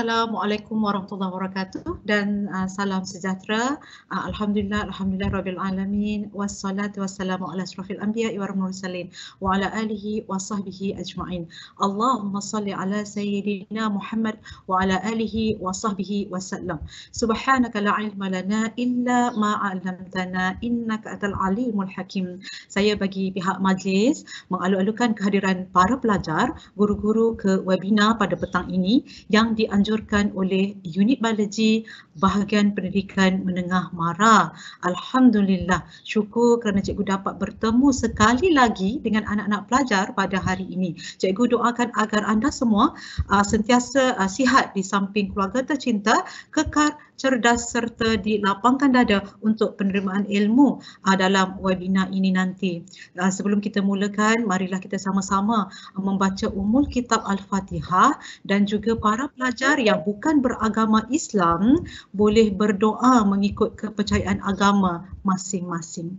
Assalamualaikum warahmatullahi wabarakatuh dan uh, salam sejahtera. Uh, alhamdulillah alhamdulillah rabbil alamin wassalatu wassalamu ala asrafil anbiya wal mursalin wa ala alihi washabbihi ajmain. Allahumma salli ala sayyidina Muhammad wa ala alihi washabbihi wasallam. Subhanaka la ilma lana illa ma 'allamtana innaka atal alimul hakim. Saya bagi pihak majlis mengalu-alukan kehadiran para pelajar, guru-guru ke webinar pada petang ini yang dianjur dianjurkan oleh unit biologi bahagian pendidikan menengah Mara. Alhamdulillah, syukur kerana cikgu dapat bertemu sekali lagi dengan anak-anak pelajar pada hari ini. Cikgu doakan agar anda semua uh, sentiasa uh, sihat di samping keluarga tercinta, kekar cerdas serta dilapangkan dada untuk penerimaan ilmu ah, dalam webinar ini nanti. Ah, sebelum kita mulakan, marilah kita sama-sama ah, membaca umul kitab Al-Fatihah dan juga para pelajar yang bukan beragama Islam boleh berdoa mengikut kepercayaan agama masing-masing.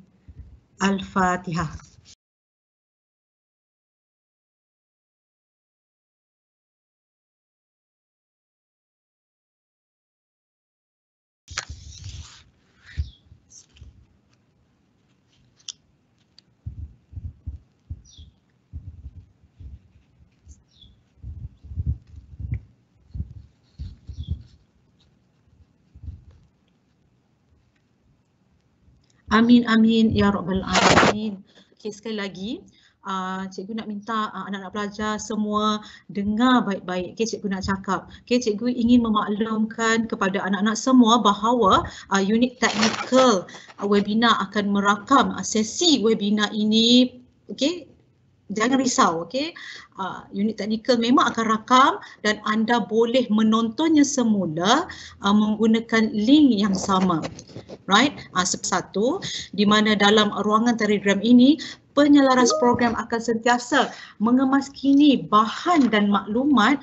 Al-Fatihah. Amin, amin, ya Rabbal Alamin. Okey, sekali lagi, uh, cikgu nak minta uh, anak-anak pelajar semua dengar baik-baik. Okey, cikgu nak cakap. Okey, cikgu ingin memaklumkan kepada anak-anak semua bahawa uh, unit teknikal uh, webinar akan merakam uh, sesi webinar ini Okay jangan risau okey uh, ah, unit teknikal memang akan rakam dan anda boleh menontonnya semula uh, menggunakan link yang sama right uh, ah, step satu di mana dalam ruangan telegram ini penyelaras program akan sentiasa mengemaskini bahan dan maklumat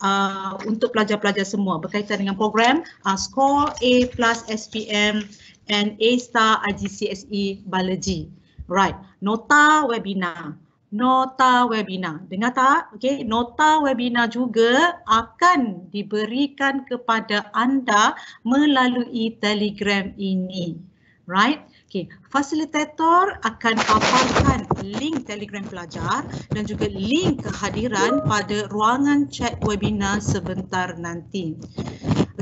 Uh, untuk pelajar-pelajar semua berkaitan dengan program uh, SCORE A plus SPM and A star IGCSE Biology. Right, nota webinar nota webinar. Dengar tak? Okey, nota webinar juga akan diberikan kepada anda melalui Telegram ini. Right? Okey, fasilitator akan paparkan link Telegram pelajar dan juga link kehadiran pada ruangan chat webinar sebentar nanti.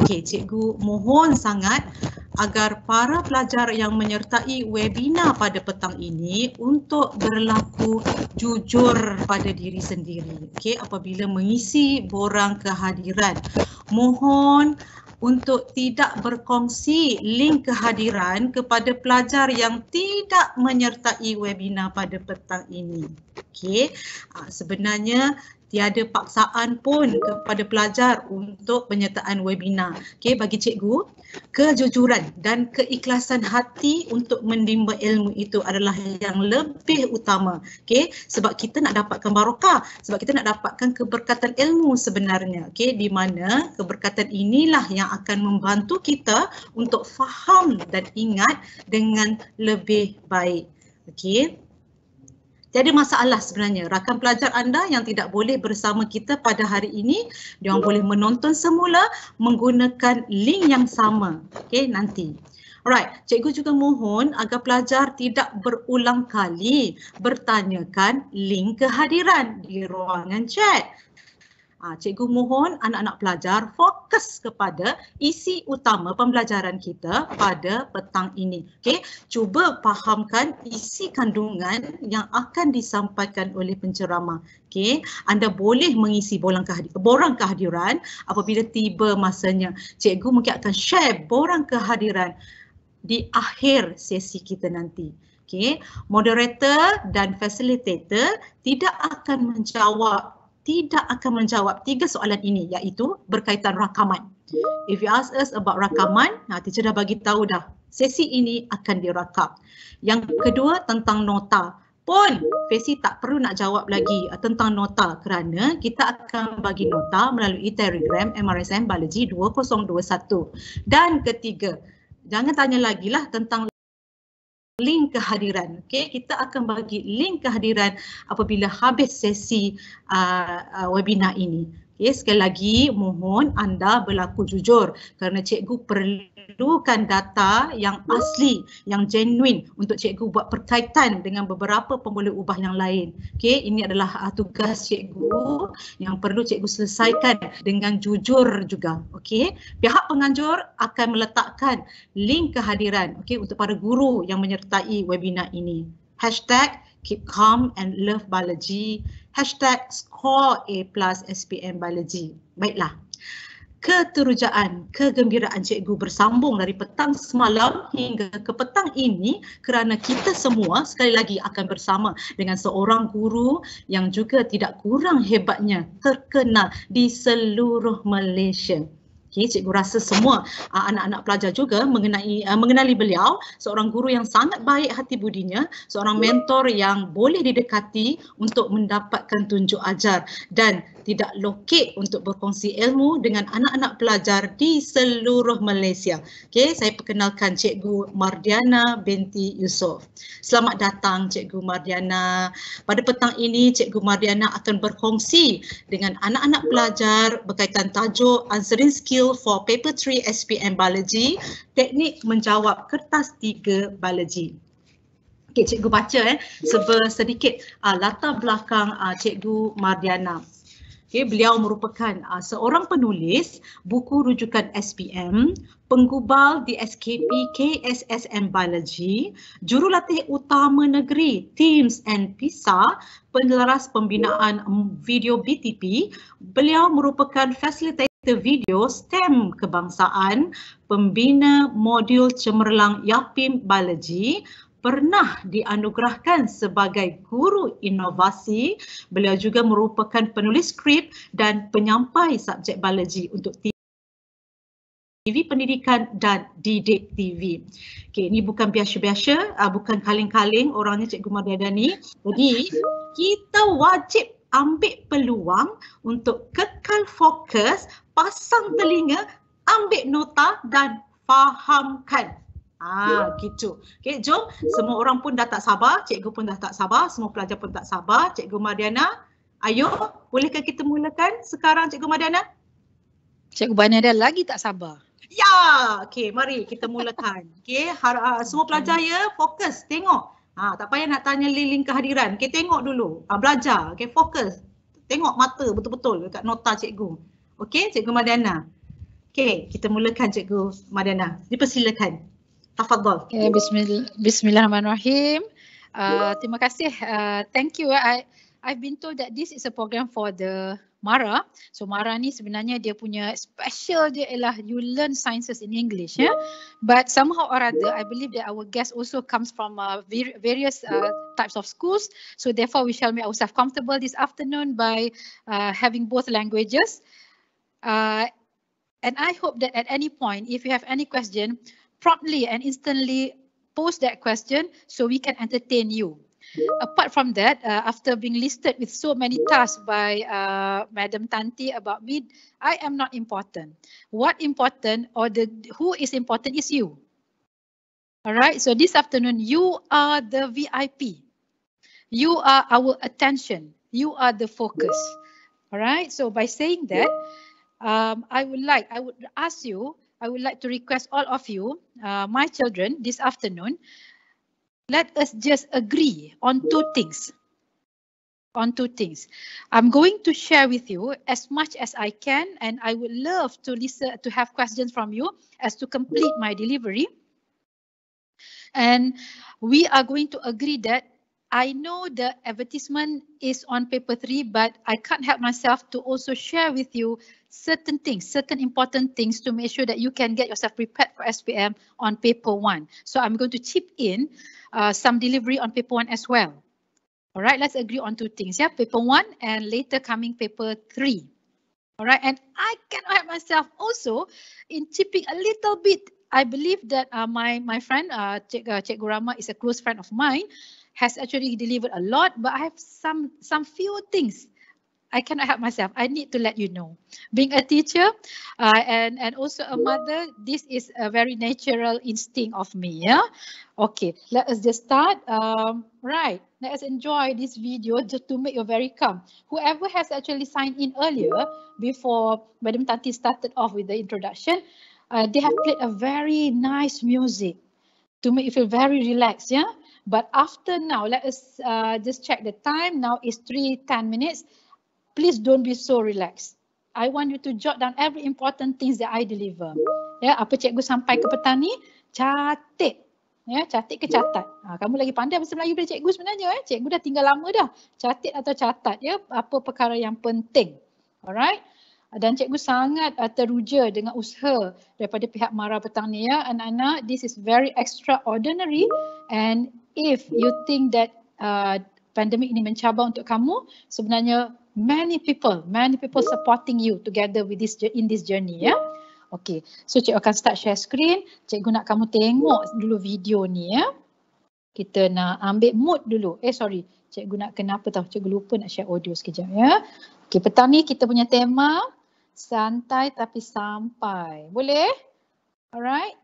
Okey, cikgu mohon sangat agar para pelajar yang menyertai webinar pada petang ini untuk berlaku jujur pada diri sendiri. Okey, apabila mengisi borang kehadiran, mohon untuk tidak berkongsi link kehadiran kepada pelajar yang tidak menyertai webinar pada petang ini. Okey, ah, sebenarnya tiada paksaan pun kepada pelajar untuk penyertaan webinar. Okey, bagi cikgu, kejujuran dan keikhlasan hati untuk mendimba ilmu itu adalah yang lebih utama. Okey, sebab kita nak dapatkan barokah, sebab kita nak dapatkan keberkatan ilmu sebenarnya. Okey, di mana keberkatan inilah yang akan membantu kita untuk faham dan ingat dengan lebih baik. Okey. Tiada masalah sebenarnya. Rakan pelajar anda yang tidak boleh bersama kita pada hari ini, dia orang boleh menonton semula menggunakan link yang sama. Okey, nanti. Alright, cikgu juga mohon agar pelajar tidak berulang kali bertanyakan link kehadiran di ruangan chat. Ha, cikgu mohon anak-anak pelajar fokus kepada isi utama pembelajaran kita pada petang ini. Okay? Cuba fahamkan isi kandungan yang akan disampaikan oleh penceramah. Okay? Anda boleh mengisi borang, kehadir borang kehadiran apabila tiba masanya. Cikgu mungkin akan share borang kehadiran di akhir sesi kita nanti. Okay. Moderator dan facilitator tidak akan menjawab tidak akan menjawab tiga soalan ini iaitu berkaitan rakaman. If you ask us about rakaman, nah, ha, teacher dah bagi tahu dah sesi ini akan dirakam. Yang kedua tentang nota pun Fesi tak perlu nak jawab lagi uh, tentang nota kerana kita akan bagi nota melalui telegram MRSM Balaji 2021. Dan ketiga, jangan tanya lagi lah tentang link kehadiran. Okay, kita akan bagi link kehadiran apabila habis sesi uh, uh, webinar ini. Okay, sekali lagi mohon anda berlaku jujur kerana cikgu perlu perlukan data yang asli, yang genuine untuk cikgu buat perkaitan dengan beberapa pemula ubah yang lain. Okey, ini adalah uh, tugas cikgu yang perlu cikgu selesaikan dengan jujur juga. Okey, pihak penganjur akan meletakkan link kehadiran okay, untuk para guru yang menyertai webinar ini. Hashtag keep calm and love biology. Hashtag score A plus SPM biology. Baiklah keterujaan, kegembiraan cikgu bersambung dari petang semalam hingga ke petang ini kerana kita semua sekali lagi akan bersama dengan seorang guru yang juga tidak kurang hebatnya terkenal di seluruh Malaysia. Okay, cikgu rasa semua ah, anak-anak uh, pelajar juga mengenai, uh, mengenali beliau seorang guru yang sangat baik hati budinya, seorang mentor yang boleh didekati untuk mendapatkan tunjuk ajar dan tidak locate untuk berkongsi ilmu dengan anak-anak pelajar di seluruh Malaysia. Okey, saya perkenalkan Cikgu Mardiana binti Yusof. Selamat datang Cikgu Mardiana. Pada petang ini Cikgu Mardiana akan berkongsi dengan anak-anak pelajar berkaitan tajuk Answering Skill for Paper 3 SPM Biology, teknik menjawab kertas 3 biology. Okay, cikgu baca eh sebentar sedikit uh, latar belakang uh, cikgu Mardiana. Okay, beliau merupakan uh, seorang penulis buku rujukan SPM, penggubal di SKP KSSM Biology, jurulatih utama negeri Teams and PISA, penyelaras pembinaan video BTP. Beliau merupakan fasilitator video STEM kebangsaan, pembina modul cemerlang YAPIM Biology, pernah dianugerahkan sebagai guru inovasi. Beliau juga merupakan penulis skrip dan penyampai subjek biologi untuk TV Pendidikan dan Didik TV. Okay, ini bukan biasa-biasa, uh, bukan kaleng-kaleng orangnya Cikgu Mardiadani. Jadi, kita wajib ambil peluang untuk kekal fokus, pasang telinga, ambil nota dan fahamkan Ya. Ah, yeah. gitu. Okay, jom. Yeah. Semua orang pun dah tak sabar. Cikgu pun dah tak sabar. Semua pelajar pun tak sabar. Cikgu Mariana, ayo. Bolehkah kita mulakan sekarang, Cikgu Mariana? Cikgu Mariana dah lagi tak sabar. Ya, okay. Mari kita mulakan. Okay, uh, semua pelajar ya, fokus. Tengok. Ha, tak payah nak tanya liling kehadiran. Okay, tengok dulu. Ha, belajar. Okay, fokus. Tengok mata betul-betul dekat nota cikgu. Okay, cikgu Madana. Okay, kita mulakan cikgu Madana. Dipersilakan. Okay. تفضل بسم بسم الله uh, terima kasih uh, thank you I I've been told that this is a program for the Mara. So Mara ni sebenarnya dia punya special dia ialah you learn sciences in English. Yeah? But somehow or other, I believe that our guest also comes from uh, various uh, types of schools. So therefore, we shall make ourselves comfortable this afternoon by uh, having both languages. Uh, and I hope that at any point, if you have any question, promptly and instantly post that question so we can entertain you. Apart from that, uh, after being listed with so many tasks by uh, Madam Tanti about me, I am not important. What important or the who is important is you. Alright, so this afternoon, you are the VIP. You are our attention. You are the focus. Alright, so by saying that, um, I would like, I would ask you, I would like to request all of you, uh, my children, this afternoon, let us just agree on two things. On two things. I'm going to share with you as much as I can, and I would love to listen to have questions from you as to complete my delivery. And we are going to agree that I know the advertisement is on paper three, but I can't help myself to also share with you certain things, certain important things to make sure that you can get yourself prepared for SPM on paper one. So I'm going to chip in uh, some delivery on paper one as well. All right, let's agree on two things. Yeah, paper one and later coming paper three. All right, and I can help myself also in chipping a little bit I believe that uh, my my friend uh, Cik, uh, Cikgu Rama is a close friend of mine has actually delivered a lot, but I have some some few things I cannot help myself. I need to let you know. Being a teacher uh, and, and also a mother, this is a very natural instinct of me. Yeah. Okay, let us just start. Um, right, let us enjoy this video just to make you very calm. Whoever has actually signed in earlier before Madam Tati started off with the introduction, uh, they have played a very nice music to make you feel very relaxed. Yeah. But after now, let us uh, just check the time. Now it's three ten minutes. Please don't be so relaxed. I want you to jot down every important things that I deliver. Yeah, apa cikgu sampai ke petani, catat. yeah, catat ke catat. Ha, kamu lagi pandai bahasa Melayu daripada cikgu sebenarnya. Eh? Cikgu dah tinggal lama dah. Catat atau catat ya, apa perkara yang penting. Alright. Dan cikgu sangat uh, teruja dengan usaha daripada pihak Mara Petani ya. Anak-anak, this is very extraordinary and if you think that uh, pandemic ini mencabar untuk kamu, sebenarnya many people, many people supporting you together with this in this journey. yeah? okay. So cik akan start share screen. Cikgu nak kamu tengok dulu video ni ya. Yeah? Kita nak ambil mood dulu. Eh sorry, cikgu nak kenapa tahu? Cikgu lupa nak share audio sekejap ya. Yeah? Okay, petang ni kita punya tema santai tapi sampai. Boleh? Alright.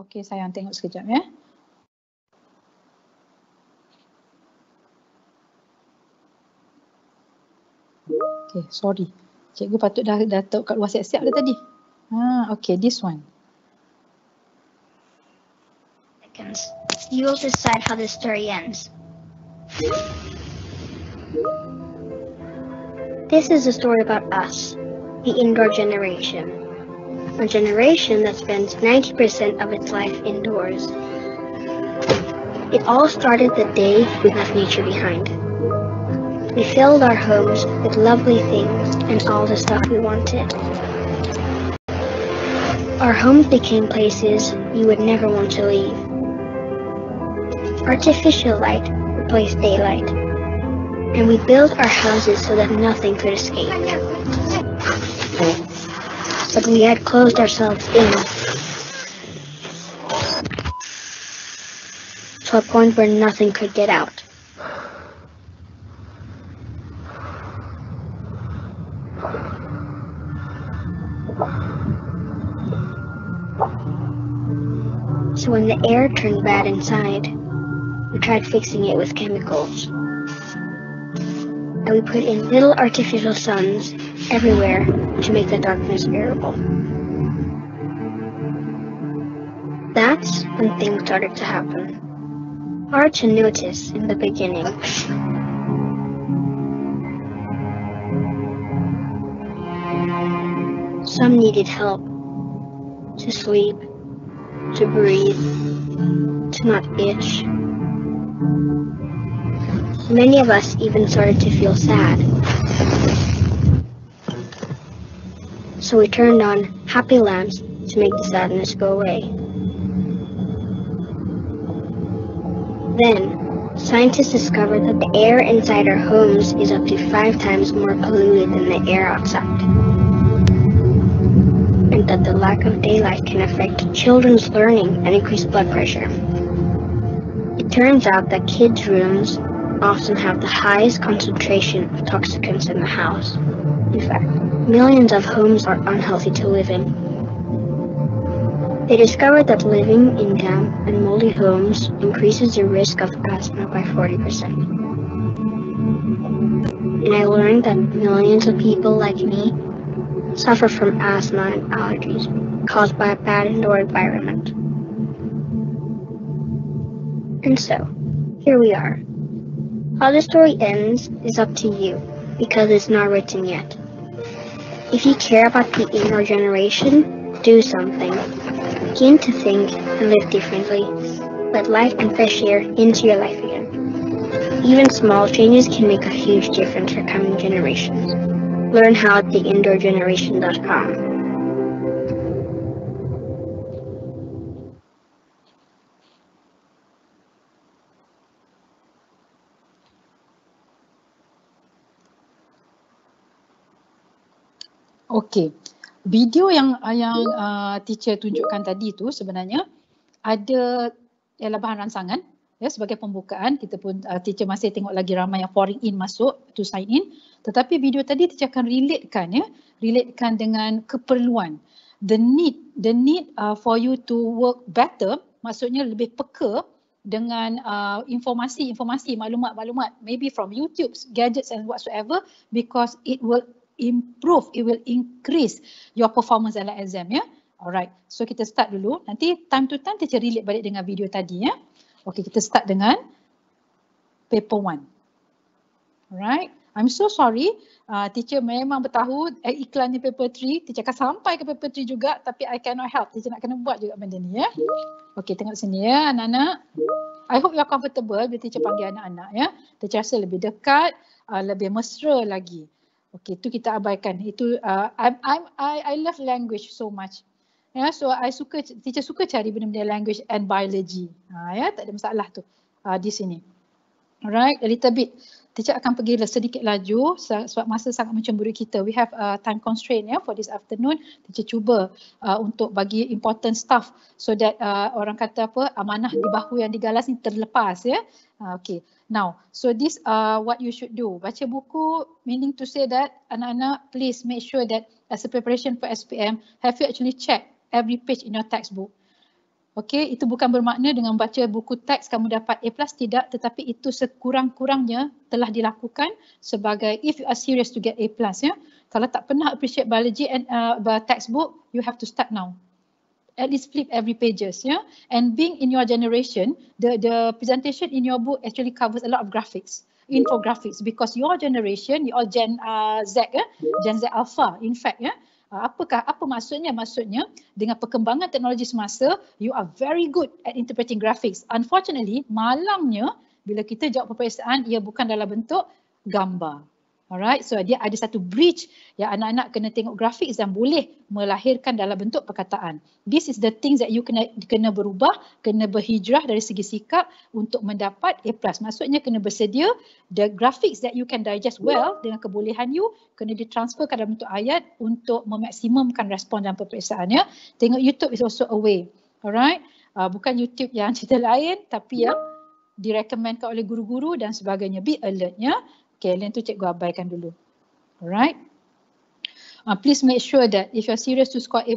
Okay, sayang tengok sekejap ya. Yeah? Okay, sorry. Cikgu patut dah, dah tahu kat luar siap-siap dah tadi. Ha, ah, okay, this one. Seconds. You will decide how the story ends. This is a story about us, the indoor generation. A generation that spends 90% of its life indoors. It all started the day we left nature behind. We filled our homes with lovely things and all the stuff we wanted. Our homes became places you would never want to leave. Artificial light replaced daylight, and we built our houses so that nothing could escape. But we had closed ourselves in to a point where nothing could get out. when the air turned bad inside. We tried fixing it with chemicals. And we put in little artificial suns everywhere to make the darkness bearable. That's when things started to happen. Hard to notice in the beginning. Some needed help to sleep, to breathe, to not itch. Many of us even started to feel sad. So we turned on happy lamps to make the sadness go away. Then, scientists discovered that the air inside our homes is up to five times more polluted than the air outside that the lack of daylight can affect children's learning and increase blood pressure. It turns out that kids' rooms often have the highest concentration of toxicants in the house. In fact, millions of homes are unhealthy to live in. They discovered that living in damp and moldy homes increases your risk of asthma by 40%. And I learned that millions of people like me suffer from asthma and allergies caused by a bad indoor environment. And so, here we are. How the story ends is up to you, because it's not written yet. If you care about the indoor generation, do something. Begin to think and live differently. Let light and fresh air into your life again. Even small changes can make a huge difference for coming generations. learn how at theindoorgeneration.com. Okay, Video yang ah, yang uh, teacher tunjukkan tadi tu sebenarnya ada ialah bahan rangsangan Ya, sebagai pembukaan, kita pun uh, teacher masih tengok lagi ramai yang foreign in masuk to sign in. Tetapi video tadi teacher akan relatekan ya, relatekan dengan keperluan. The need, the need uh, for you to work better, maksudnya lebih peka dengan informasi-informasi, uh, maklumat-maklumat, maybe from YouTube, gadgets and whatsoever, because it will improve, it will increase your performance dalam exam. Ya? Alright, so kita start dulu. Nanti time to time teacher relate balik dengan video tadi. ya. Okay, kita start dengan paper one. Alright, I'm so sorry. Uh, teacher memang bertahu eh, iklannya paper three. Teacher akan sampai ke paper three juga tapi I cannot help. Teacher nak kena buat juga benda ni ya. Okay, tengok sini ya anak-anak. I hope you are comfortable bila teacher panggil anak-anak ya. Teacher rasa lebih dekat, uh, lebih mesra lagi. Okay, tu kita abaikan. Itu uh, I'm, I'm, I, I love language so much. Ya, so I suka, teacher suka cari benda-benda language and biology. Ha, ya, tak ada masalah tu uh, di sini. Alright, a little bit. Teacher akan pergi sedikit laju sebab masa sangat mencemburi kita. We have a uh, time constraint ya yeah, for this afternoon. Teacher cuba uh, untuk bagi important stuff so that uh, orang kata apa, amanah di bahu yang digalas ni terlepas ya. Yeah. Ha, okay, now, so this uh, what you should do. Baca buku, meaning to say that anak-anak please make sure that as a preparation for SPM, have you actually checked every page in your textbook. Okey, itu bukan bermakna dengan baca buku teks kamu dapat A+, tidak, tetapi itu sekurang-kurangnya telah dilakukan sebagai if you are serious to get A+. Ya. Kalau tak pernah appreciate biology and uh, textbook, you have to start now. At least flip every pages. Ya. And being in your generation, the the presentation in your book actually covers a lot of graphics, infographics, because your generation, your Gen uh, Z, eh, Gen Z Alpha, in fact, yeah, Ah, apakah apa maksudnya maksudnya dengan perkembangan teknologi semasa you are very good at interpreting graphics unfortunately malangnya bila kita jawab peperiksaan ia bukan dalam bentuk gambar Alright, so dia ada satu bridge yang anak-anak kena tengok grafik dan boleh melahirkan dalam bentuk perkataan. This is the thing that you kena kena berubah, kena berhijrah dari segi sikap untuk mendapat A+. Maksudnya kena bersedia the graphics that you can digest well dengan kebolehan you kena ditransferkan dalam bentuk ayat untuk memaksimumkan respon dan peperiksaannya. Tengok YouTube is also a way. Alright, uh, bukan YouTube yang cerita lain tapi yang direkomendkan oleh guru-guru dan sebagainya. Be alert ya. Yeah? Okay, lain tu cikgu abaikan dulu. Alright. Uh, please make sure that if you're serious to score A+,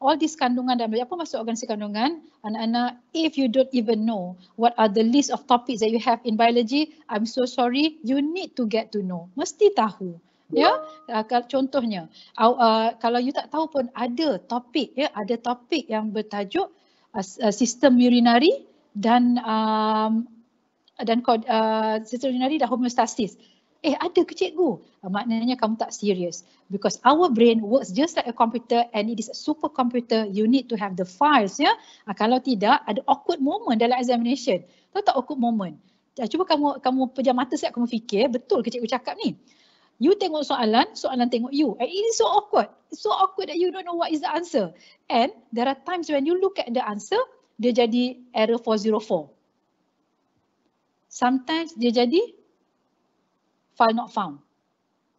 all these kandungan dan apa masuk organisasi kandungan, anak-anak, if you don't even know what are the list of topics that you have in biology, I'm so sorry, you need to get to know. Mesti tahu. Ya, yeah? uh, ah, contohnya, uh, uh, kalau you tak tahu pun ada topik, ya, yeah? ada topik yang bertajuk uh, uh, sistem urinari dan um, dan uh, seterusnya dah homeostasis. Eh ada ke cikgu? Uh, maknanya kamu tak serius. Because our brain works just like a computer and it is a supercomputer. You need to have the files ya. Yeah? Uh, kalau tidak ada awkward moment dalam examination. Tahu tak awkward moment? Uh, cuba kamu kamu pejam mata sekejap kamu fikir betul ke cikgu cakap ni? You tengok soalan, soalan tengok you. And it is so awkward. So awkward that you don't know what is the answer. And there are times when you look at the answer, dia jadi error 404 sometimes dia jadi file not found.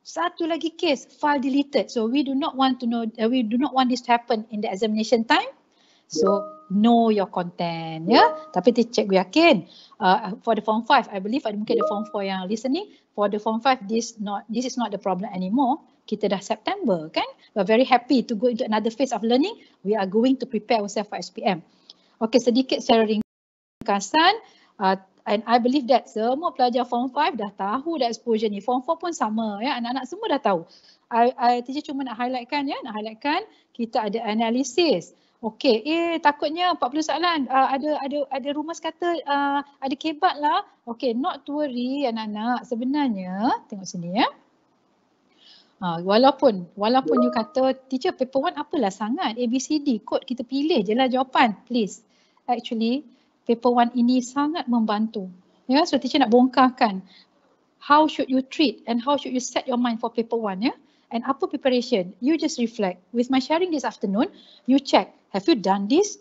Satu lagi case, file deleted. So we do not want to know, uh, we do not want this to happen in the examination time. So know your content, yeah. Tapi cek gue yakin. Uh, for the form five, I believe ada mungkin the form four yang listening. For the form five, this not, this is not the problem anymore. Kita dah September, kan? We're very happy to go into another phase of learning. We are going to prepare ourselves for SPM. Okay, sedikit sharing kasan. Uh, and I believe that semua pelajar form 5 dah tahu that exposure ni. Form 4 pun sama ya, anak-anak semua dah tahu. I, I teacher cuma nak highlightkan ya, nak highlightkan kita ada analisis. Okay, eh takutnya 40 soalan uh, ada ada ada rumus kata uh, ada kebat lah. Okay, not to worry anak-anak. Sebenarnya, tengok sini ya. Uh, walaupun walaupun you kata teacher paper 1 apalah sangat A, B, C, D, kod kita pilih je lah jawapan please. Actually, paper one ini sangat membantu. Ya, so teacher nak bongkarkan how should you treat and how should you set your mind for paper one ya. And apa preparation? You just reflect. With my sharing this afternoon, you check. Have you done this?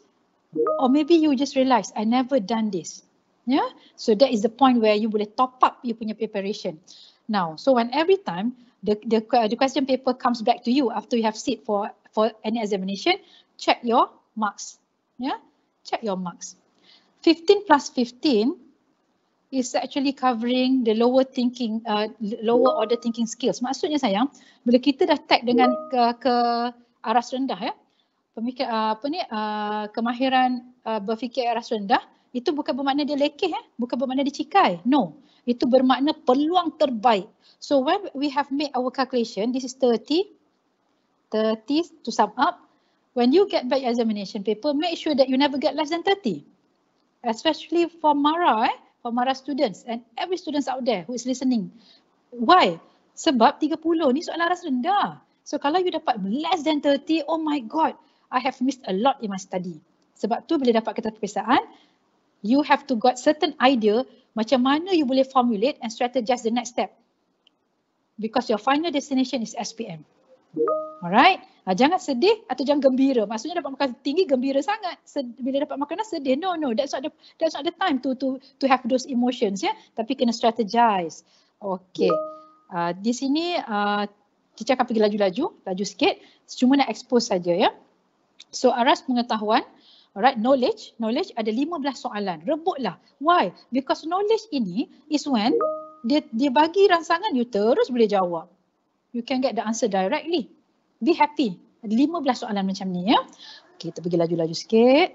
Or maybe you just realize I never done this. Yeah. So that is the point where you boleh top up you punya preparation. Now, so when every time the the, the question paper comes back to you after you have sit for for any examination, check your marks. Yeah. Check your marks. 15 plus 15 is actually covering the lower thinking, uh, lower order thinking skills. Maksudnya sayang, bila kita dah tag dengan ke, ke aras rendah ya, pemikir uh, apa ni, uh, kemahiran uh, berfikir aras rendah, itu bukan bermakna dia lekeh, ya? bukan bermakna dia cikai. No, itu bermakna peluang terbaik. So when we have made our calculation, this is 30, 30 to sum up, when you get back examination paper, make sure that you never get less than 30 especially for Mara, eh, for Mara students and every students out there who is listening. Why? Sebab 30 ni soalan aras rendah. So kalau you dapat less than 30, oh my god, I have missed a lot in my study. Sebab tu bila dapat kertas perpisahan, you have to got certain idea macam mana you boleh formulate and strategize the next step. Because your final destination is SPM. Alright. Ha, jangan sedih atau jangan gembira. Maksudnya dapat makan tinggi gembira sangat. Sedih, bila dapat makanan sedih. No, no. That's not the, that's not the time to to to have those emotions. Yeah? Tapi kena strategize. Okay. Uh, di sini uh, ah, Cica akan pergi laju-laju. Laju sikit. Cuma nak expose saja ya. Yeah? So aras pengetahuan. Alright, knowledge, knowledge ada 15 soalan. Rebutlah. Why? Because knowledge ini is when dia, dia bagi rangsangan, you terus boleh jawab you can get the answer directly. Be happy. 15 soalan macam ni ya. Okay, kita pergi laju-laju sikit.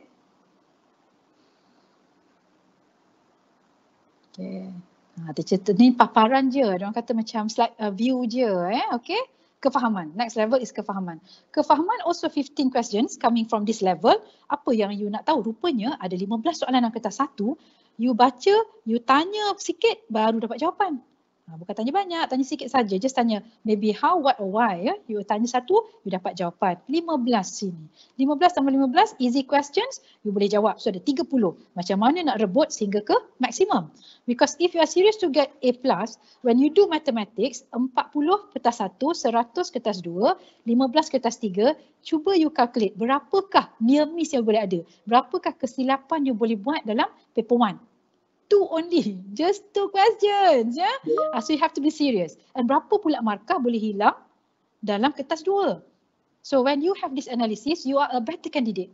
Okay. Ha, ah, ni paparan je. Diorang kata macam slide uh, view je. Eh? Okay. Kefahaman. Next level is kefahaman. Kefahaman also 15 questions coming from this level. Apa yang you nak tahu? Rupanya ada 15 soalan yang kertas satu. You baca, you tanya sikit baru dapat jawapan. Ha, bukan tanya banyak, tanya sikit saja. Just tanya maybe how, what or why. Ya. You tanya satu, you dapat jawapan. 15 sini. 15 tambah 15, easy questions, you boleh jawab. So ada 30. Macam mana nak rebut sehingga ke maximum. Because if you are serious to get A+, when you do mathematics, 40 kertas 1, 100 kertas 2, 15 kertas 3, cuba you calculate berapakah near miss yang boleh ada. Berapakah kesilapan you boleh buat dalam paper 1 two only. Just two questions. Yeah? Ya? Yeah. Uh, so you have to be serious. And berapa pula markah boleh hilang dalam kertas dua? So when you have this analysis, you are a better candidate.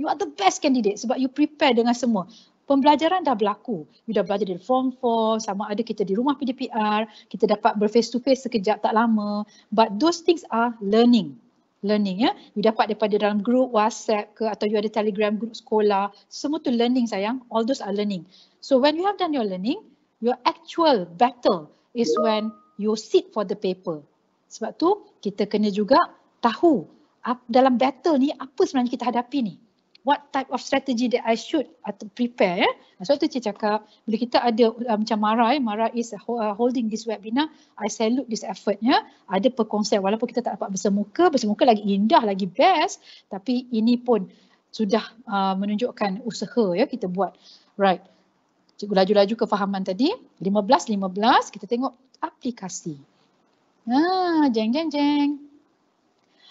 You are the best candidate sebab you prepare dengan semua. Pembelajaran dah berlaku. You dah belajar dari form 4, sama ada kita di rumah PDPR, kita dapat berface to face sekejap tak lama. But those things are learning learning ya. You dapat daripada dalam group WhatsApp ke atau you ada Telegram group sekolah. Semua tu learning sayang. All those are learning. So when you have done your learning, your actual battle is when you sit for the paper. Sebab tu kita kena juga tahu dalam battle ni apa sebenarnya kita hadapi ni what type of strategy that I should atau uh, prepare. Eh? So tu cik cakap, bila kita ada uh, macam Marai, eh, Mara is uh, holding this webinar, I salute this effort Yeah? Ada perkongsian. walaupun kita tak dapat bersemuka, bersemuka lagi indah, lagi best, tapi ini pun sudah uh, menunjukkan usaha ya yeah, kita buat. Right. Cikgu laju-laju ke fahaman tadi. 15 15 kita tengok aplikasi. Ha, ah, jeng jeng jeng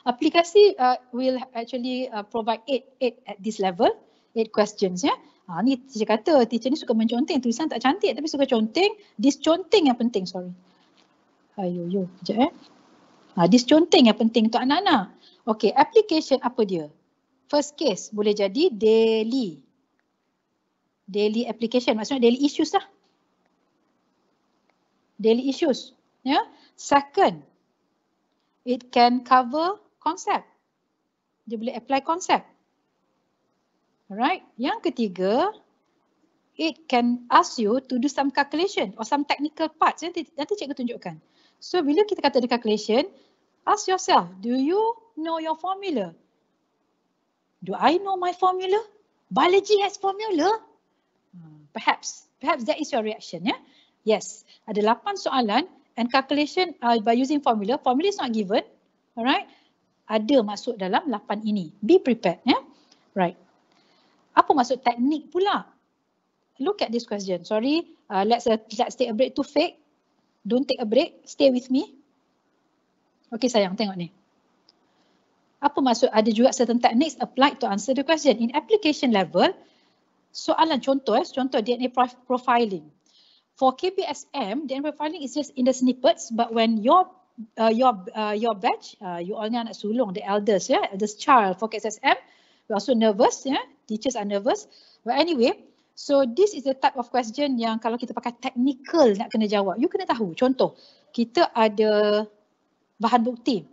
aplikasi uh, will actually uh, provide eight eight at this level eight questions ya ha, ni teacher kata teacher ni suka menconteng tulisan tak cantik tapi suka conteng disconteng yang penting sorry ayo yo je eh ha, ah, disconteng yang penting untuk anak-anak okay application apa dia first case boleh jadi daily daily application maksudnya daily issues lah daily issues ya yeah. second it can cover konsep. Dia boleh apply konsep. Alright. Yang ketiga, it can ask you to do some calculation or some technical parts. Nanti, nanti cikgu tunjukkan. So, bila kita kata ada calculation, ask yourself, do you know your formula? Do I know my formula? Biology has formula? Hmm, perhaps. Perhaps that is your reaction. Yeah? Yes. Ada lapan soalan and calculation uh, by using formula. Formula is not given. Alright ada masuk dalam 8 ini. Be prepared. yeah? Right. Apa maksud teknik pula? Look at this question. Sorry. Uh, let's, uh, let's take a break to fake. Don't take a break. Stay with me. Okay sayang tengok ni. Apa maksud ada juga certain techniques applied to answer the question. In application level, soalan contoh, eh, contoh DNA profiling. For KPSM, DNA profiling is just in the snippets but when your uh, your uh, your batch, uh, you all ni anak sulung, the elders, yeah, this child for KSSM, we also nervous, yeah, teachers are nervous. But anyway, so this is the type of question yang kalau kita pakai technical nak kena jawab, you kena tahu. Contoh, kita ada bahan bukti.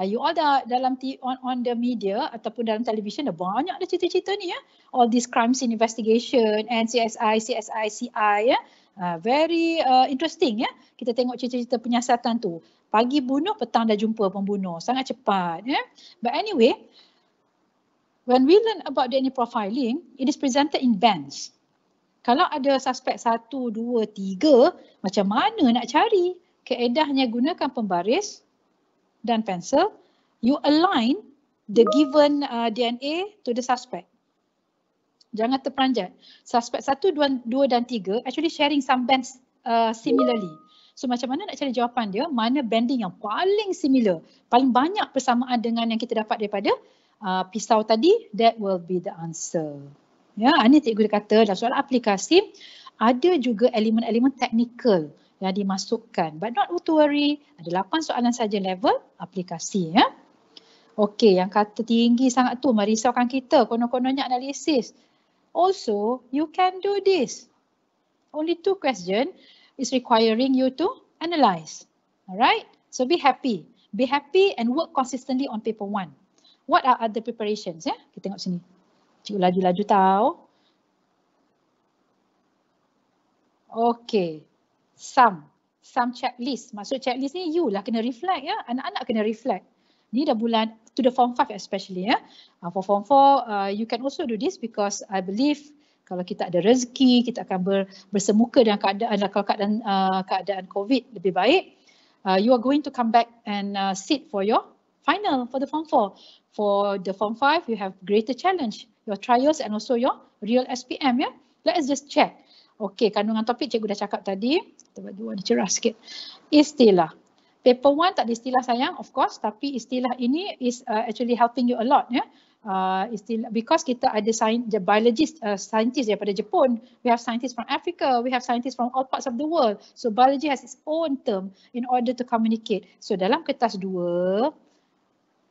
Uh, you all dah dalam on, on the media ataupun dalam television dah banyak ada cerita-cerita ni ya. Yeah? All these crimes in investigation and CSI, CSI, CI ya. Yeah? Ah, very uh, interesting ya. Kita tengok cerita-cerita penyiasatan tu. Pagi bunuh, petang dah jumpa pembunuh. Sangat cepat ya. But anyway, when we learn about DNA profiling, it is presented in bands. Kalau ada suspek satu dua tiga macam mana nak cari? Keedahnya gunakan pembaris dan pensel. You align the given uh, ah, DNA to the suspect. Jangan terperanjat. Suspek satu, dua, dan tiga actually sharing some bands uh, similarly. So macam mana nak cari jawapan dia, mana banding yang paling similar, paling banyak persamaan dengan yang kita dapat daripada uh, pisau tadi, that will be the answer. Ya, ini cikgu dia kata dalam soalan aplikasi, ada juga elemen-elemen teknikal yang dimasukkan. But not to worry, ada 8 soalan saja level aplikasi. Ya. Okey, yang kata tinggi sangat tu merisaukan kita, konon-kononnya analisis also you can do this. Only two question is requiring you to analyze. All right, so be happy. Be happy and work consistently on paper one. What are other preparations? Yeah? Kita tengok sini. Cikgu laju-laju tau. Okay, some. Some checklist. Maksud checklist ni, you lah kena reflect. ya. Anak-anak kena reflect ni dah bulan to the form 5 especially ya. Yeah. Uh, for form 4 uh, you can also do this because I believe kalau kita ada rezeki kita akan ber, bersemuka dengan keadaan kalau keadaan uh, keadaan COVID lebih baik. Uh, you are going to come back and uh, sit for your final for the form 4. For the form 5 you have greater challenge your trials and also your real SPM ya. Yeah. Let us just check. Okay, kandungan topik cikgu dah cakap tadi. Kita bagi warna cerah sikit. Istilah paper one tak ada istilah sayang, of course, tapi istilah ini is uh, actually helping you a lot. Yeah? Uh, istilah, because kita ada science, biologist, uh, scientist daripada Jepun, we have scientists from Africa, we have scientists from all parts of the world. So biology has its own term in order to communicate. So dalam kertas dua,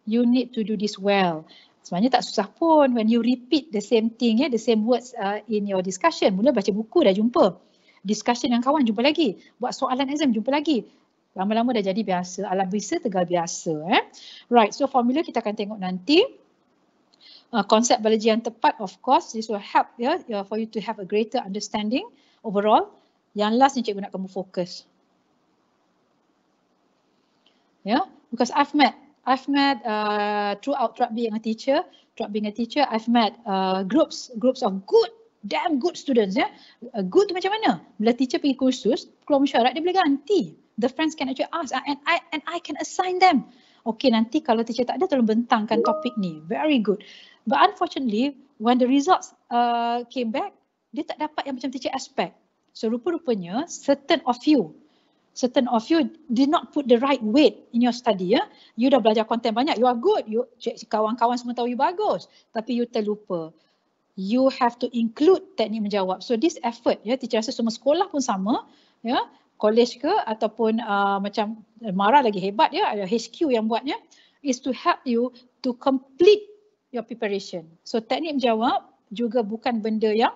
you need to do this well. Sebenarnya tak susah pun when you repeat the same thing, yeah, the same words uh, in your discussion. Mula baca buku dah jumpa. Discussion dengan kawan jumpa lagi. Buat soalan exam jumpa lagi. Lama-lama dah jadi biasa. Alam biasa tegal biasa. Eh? Right, so formula kita akan tengok nanti. Uh, konsep biologi yang tepat, of course, this will help yeah, ya, for you to have a greater understanding overall. Yang last ni cikgu nak kamu fokus. Yeah, because I've met, I've met uh, throughout throughout being a teacher, throughout being a teacher, I've met uh, groups, groups of good, damn good students. Yeah, uh, good tu macam mana? Bila teacher pergi kursus, kalau mesyuarat dia boleh ganti the friends can actually ask and I and I can assign them. Okay, nanti kalau teacher tak ada, tolong bentangkan topik ni. Very good. But unfortunately, when the results uh, came back, dia tak dapat yang macam teacher expect. So, rupa-rupanya, certain of you, certain of you did not put the right weight in your study. Ya? You dah belajar content banyak, you are good. You Kawan-kawan semua tahu you bagus. Tapi you terlupa. You have to include teknik menjawab. So, this effort, ya, teacher rasa semua sekolah pun sama. Ya, college ke ataupun uh, macam eh, MARA lagi hebat ya ada HQ yang buatnya is to help you to complete your preparation. So teknik menjawab juga bukan benda yang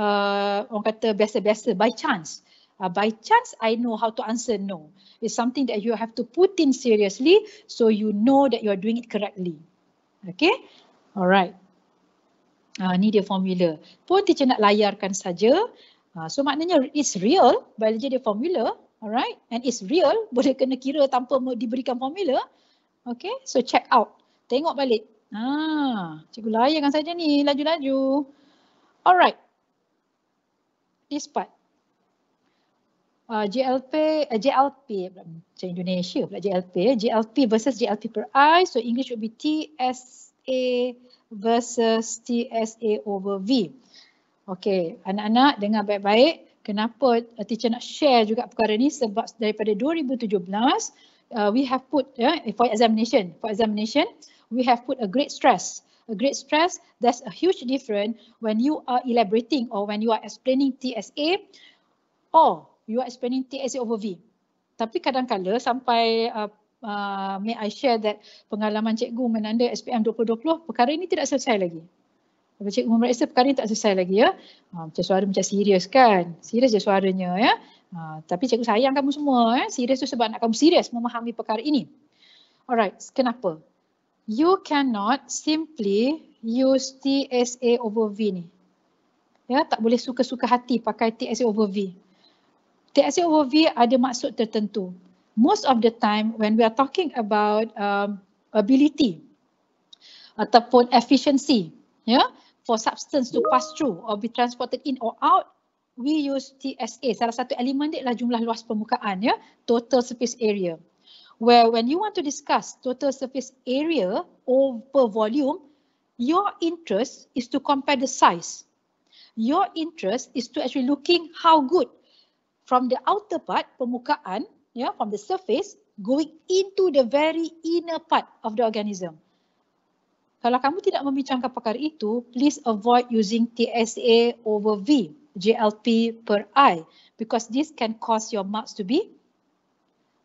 uh, orang kata biasa-biasa by chance. Uh, by chance I know how to answer no. It's something that you have to put in seriously so you know that you are doing it correctly. Okay? Alright. Uh, ni dia formula. Pun teacher nak layarkan saja. Ha, so maknanya it's real, biology dia formula, alright? And it's real, boleh kena kira tanpa diberikan formula. Okay, so check out. Tengok balik. Ah, cikgu layangkan saja ni, laju-laju. Alright. This part. Uh, JLP, uh, JLP, macam Indonesia pula JLP. Eh? JLP versus JLP per I. So English would be TSA versus TSA over V. Okey, anak-anak dengar baik-baik. Kenapa uh, teacher nak share juga perkara ni sebab daripada 2017 uh, we have put yeah, for examination, for examination we have put a great stress. A great stress, that's a huge difference when you are elaborating or when you are explaining TSA or you are explaining TSA over V. Tapi kadang-kadang sampai uh, Uh, may I share that pengalaman cikgu menanda SPM 2020, perkara ini tidak selesai lagi. Bapak Cikgu memeriksa perkara ini tak selesai lagi ya. Ha, macam suara macam serius kan. Serius je suaranya ya. Ha, tapi Cikgu sayang kamu semua. Ya? Serius tu sebab nak kamu serius memahami perkara ini. Alright, kenapa? You cannot simply use TSA over V ni. Ya, tak boleh suka-suka hati pakai TSA over V. TSA over V ada maksud tertentu. Most of the time when we are talking about um, ability ataupun efficiency, ya, for substance to pass through or be transported in or out, we use TSA. Salah satu elemen dia adalah jumlah luas permukaan, ya, total surface area. Where when you want to discuss total surface area over volume, your interest is to compare the size. Your interest is to actually looking how good from the outer part permukaan, yeah, from the surface going into the very inner part of the organism kalau kamu tidak membincangkan perkara itu, please avoid using TSA over V, JLP per I, because this can cause your marks to be,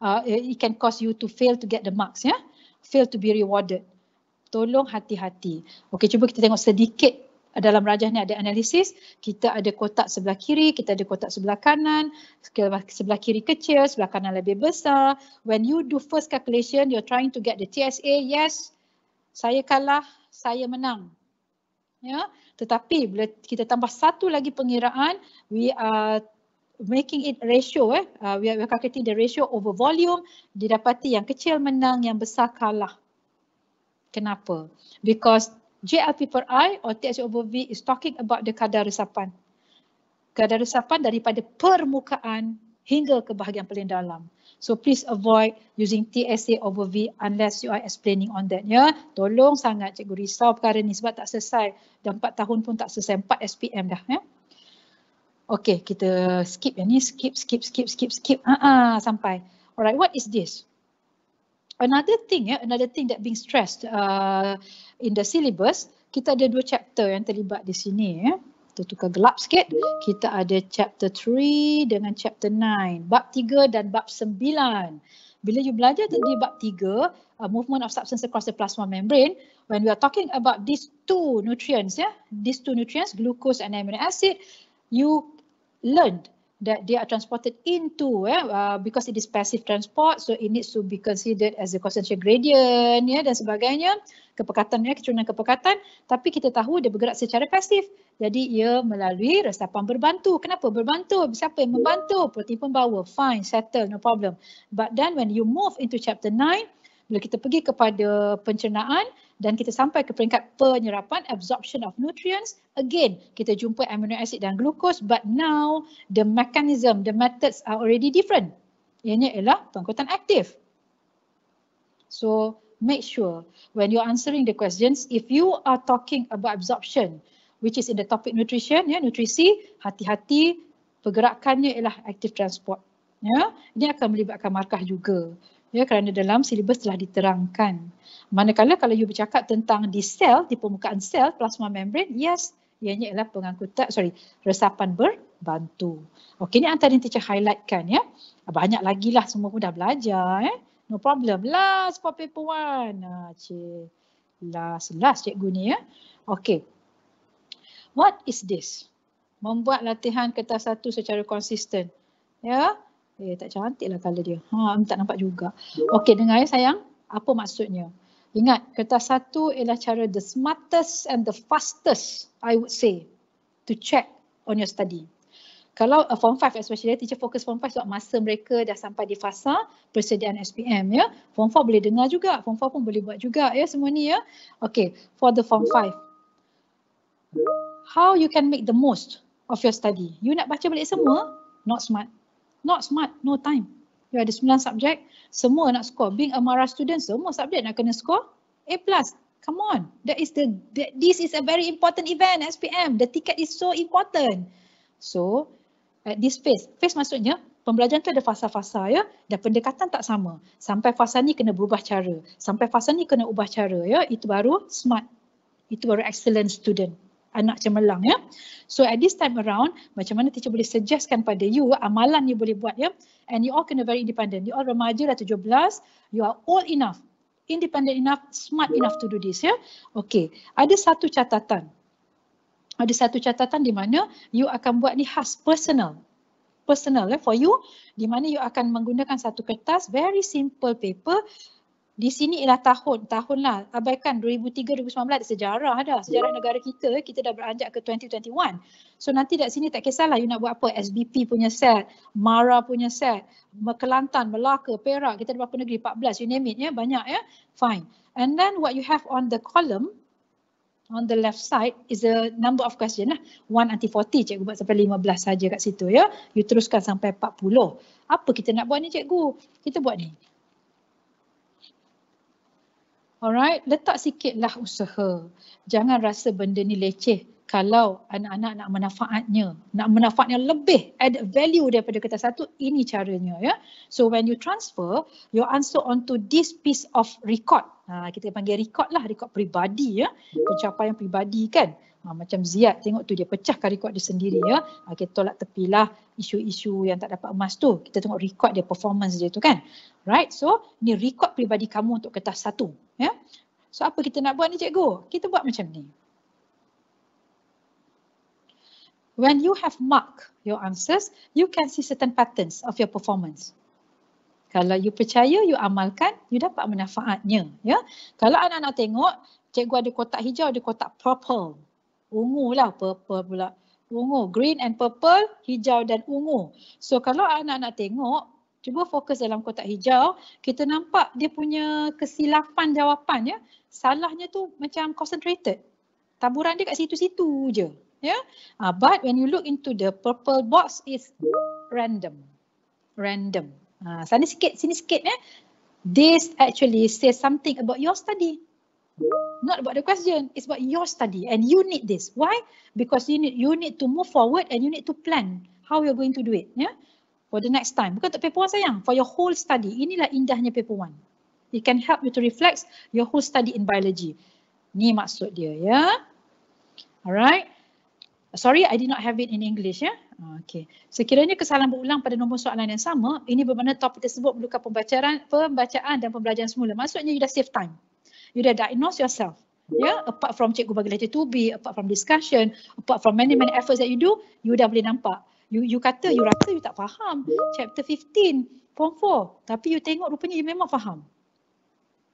uh, it can cause you to fail to get the marks, yeah? fail to be rewarded. Tolong hati-hati. Okay, cuba kita tengok sedikit dalam rajah ni ada analisis, kita ada kotak sebelah kiri, kita ada kotak sebelah kanan, sebelah kiri kecil, sebelah kanan lebih besar. When you do first calculation, you're trying to get the TSA, yes saya kalah, saya menang. Ya, tetapi bila kita tambah satu lagi pengiraan, we are making it ratio eh, uh, we are calculating the ratio over volume, didapati yang kecil menang, yang besar kalah. Kenapa? Because JLP per I or THC over V is talking about the kadar resapan. Kadar resapan daripada permukaan hingga ke bahagian paling dalam. So please avoid using TSA overview unless you are explaining on that. Ya, tolong sangat cikgu risau perkara ni sebab tak selesai. Dah 4 tahun pun tak selesai, 4 SPM dah. Ya. Okay, kita skip yang ni. Skip, skip, skip, skip, skip. Ah, uh -uh, sampai. Alright, what is this? Another thing, ya, yeah, another thing that being stressed uh, in the syllabus, kita ada dua chapter yang terlibat di sini. Yeah tertukar gelap sikit. Kita ada chapter 3 dengan chapter 9. Bab 3 dan bab 9. Bila you belajar tentang bab 3, uh, movement of substance across the plasma membrane, when we are talking about these two nutrients, yeah, these two nutrients, glucose and amino acid, you learned that they are transported into yeah, uh, because it is passive transport so it needs to be considered as a concentration gradient yeah, dan sebagainya kepekatan ya, kecurunan kepekatan tapi kita tahu dia bergerak secara pasif jadi ia melalui resapan berbantu. Kenapa berbantu? Siapa yang membantu? Protein pembawa. Fine, settle, no problem. But then when you move into chapter 9, bila kita pergi kepada pencernaan dan kita sampai ke peringkat penyerapan, absorption of nutrients, again, kita jumpa amino acid dan glucose but now the mechanism, the methods are already different. Ianya ialah pengkutan aktif. So, make sure when you're answering the questions, if you are talking about absorption, which is in the topic nutrition ya nutrisi hati-hati pergerakannya ialah active transport ya ini akan melibatkan markah juga ya kerana dalam silibus telah diterangkan manakala kalau you bercakap tentang di sel di permukaan sel plasma membrane yes ianya ialah pengangkutan sorry resapan berbantu okey ini antara yang teacher highlightkan ya banyak lagi lah semua pun dah belajar eh no problem last for paper one ah cik last last cikgu ni ya okay. What is this? Membuat latihan kertas satu secara konsisten. Ya. Eh, tak cantik lah kalau dia. Ha, tak nampak juga. Okey, dengar ya sayang. Apa maksudnya? Ingat, kertas satu ialah cara the smartest and the fastest, I would say, to check on your study. Kalau uh, form 5 especially, eh, teacher fokus form 5 sebab masa mereka dah sampai di fasa persediaan SPM. ya. Form 4 boleh dengar juga. Form 4 pun boleh buat juga ya semua ni. ya. Okay, for the form 5 how you can make the most of your study. You nak baca balik semua, not smart. Not smart, no time. You ada sembilan subjek, semua nak score. Being a Mara student, semua subjek nak kena score A+. plus. Come on, that is the that this is a very important event SPM. The ticket is so important. So, at this phase, phase maksudnya pembelajaran tu ada fasa-fasa ya dan pendekatan tak sama. Sampai fasa ni kena berubah cara. Sampai fasa ni kena ubah cara ya. Itu baru smart. Itu baru excellent student anak cemerlang ya. So at this time around, macam mana teacher boleh suggestkan pada you amalan you boleh buat ya. And you all kena very independent. You all remaja dah 17, you are old enough, independent enough, smart enough to do this ya. Okay, ada satu catatan. Ada satu catatan di mana you akan buat ni khas personal personal eh, for you di mana you akan menggunakan satu kertas very simple paper di sini ialah tahun, tahun lah abaikan 2003-2019 ada sejarah dah, sejarah negara kita kita dah beranjak ke 2021. So nanti dekat sini tak kisahlah you nak buat apa, SBP punya set, MARA punya set, Kelantan, Melaka, Perak, kita ada berapa negeri, 14, you name it ya, yeah? banyak ya, fine. And then what you have on the column, on the left side is the number of question lah. 1 anti 40 cikgu buat sampai 15 saja kat situ ya. You teruskan sampai 40. Apa kita nak buat ni cikgu? Kita buat ni. Alright, letak sikitlah usaha. Jangan rasa benda ni leceh kalau anak-anak nak manfaatnya, nak manfaatnya lebih added value daripada kertas satu, ini caranya ya. So when you transfer, you answer onto this piece of record. Ha, kita panggil record lah, record peribadi ya. Pencapaian peribadi kan. Ha, macam Ziad tengok tu dia pecahkan rekod dia sendiri ya. Ha, kita tolak tepilah isu-isu yang tak dapat emas tu. Kita tengok rekod dia, performance dia tu kan. Right, so ni rekod peribadi kamu untuk kertas satu. Ya. So apa kita nak buat ni cikgu? Kita buat macam ni. when you have mark your answers, you can see certain patterns of your performance. Kalau you percaya, you amalkan, you dapat manfaatnya. Ya? Kalau anak-anak tengok, cikgu ada kotak hijau, ada kotak purple. Ungu lah, purple pula. Ungu, green and purple, hijau dan ungu. So kalau anak-anak tengok, cuba fokus dalam kotak hijau, kita nampak dia punya kesilapan jawapan. Ya? Salahnya tu macam concentrated. Taburan dia kat situ-situ je yeah. Ya? Uh, but when you look into the purple box, is random, random. Uh, sana sikit, sini sikit, yeah. This actually says something about your study. Not about the question, it's about your study and you need this. Why? Because you need you need to move forward and you need to plan how you're going to do it. Yeah, For the next time. Bukan untuk paper one sayang, for your whole study. Inilah indahnya paper one. It can help you to reflect your whole study in biology. Ni maksud dia, Yeah? Alright. Sorry, I did not have it in English. Ya? Ah, okay. Sekiranya kesalahan berulang pada nombor soalan yang sama, ini bermakna topik tersebut memerlukan pembacaan, pembacaan dan pembelajaran semula. Maksudnya, you dah save time. You dah diagnose yourself. Ya, yeah? apart from cikgu bagi lecture to be, apart from discussion, apart from many many efforts that you do, you dah boleh nampak. You you kata you rasa you tak faham chapter 15 form 4, tapi you tengok rupanya you memang faham.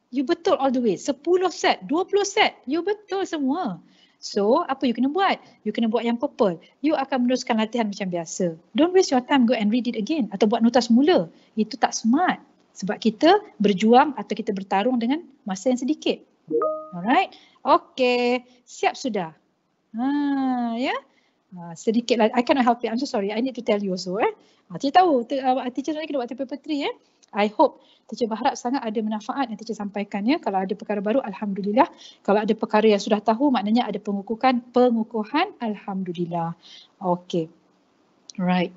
You betul all the way. 10 set, 20 set, you betul semua. So apa you kena buat? You kena buat yang purple. You akan meneruskan latihan macam biasa. Don't waste your time go and read it again atau buat nota semula. Itu tak smart. Sebab kita berjuang atau kita bertarung dengan masa yang sedikit. Alright. Okay. Siap sudah. Ha, ya. Yeah? Ha, uh, sedikit lah. I cannot help you. I'm so sorry. I need to tell you also. Eh. Uh, ah, teacher tahu. Te, uh, teacher nak kena buat paper 3. Eh. I hope Teacher berharap sangat ada manfaat yang Teacher sampaikan ya. Kalau ada perkara baru, Alhamdulillah. Kalau ada perkara yang sudah tahu, maknanya ada pengukuhan, pengukuhan, Alhamdulillah. Okay. Right.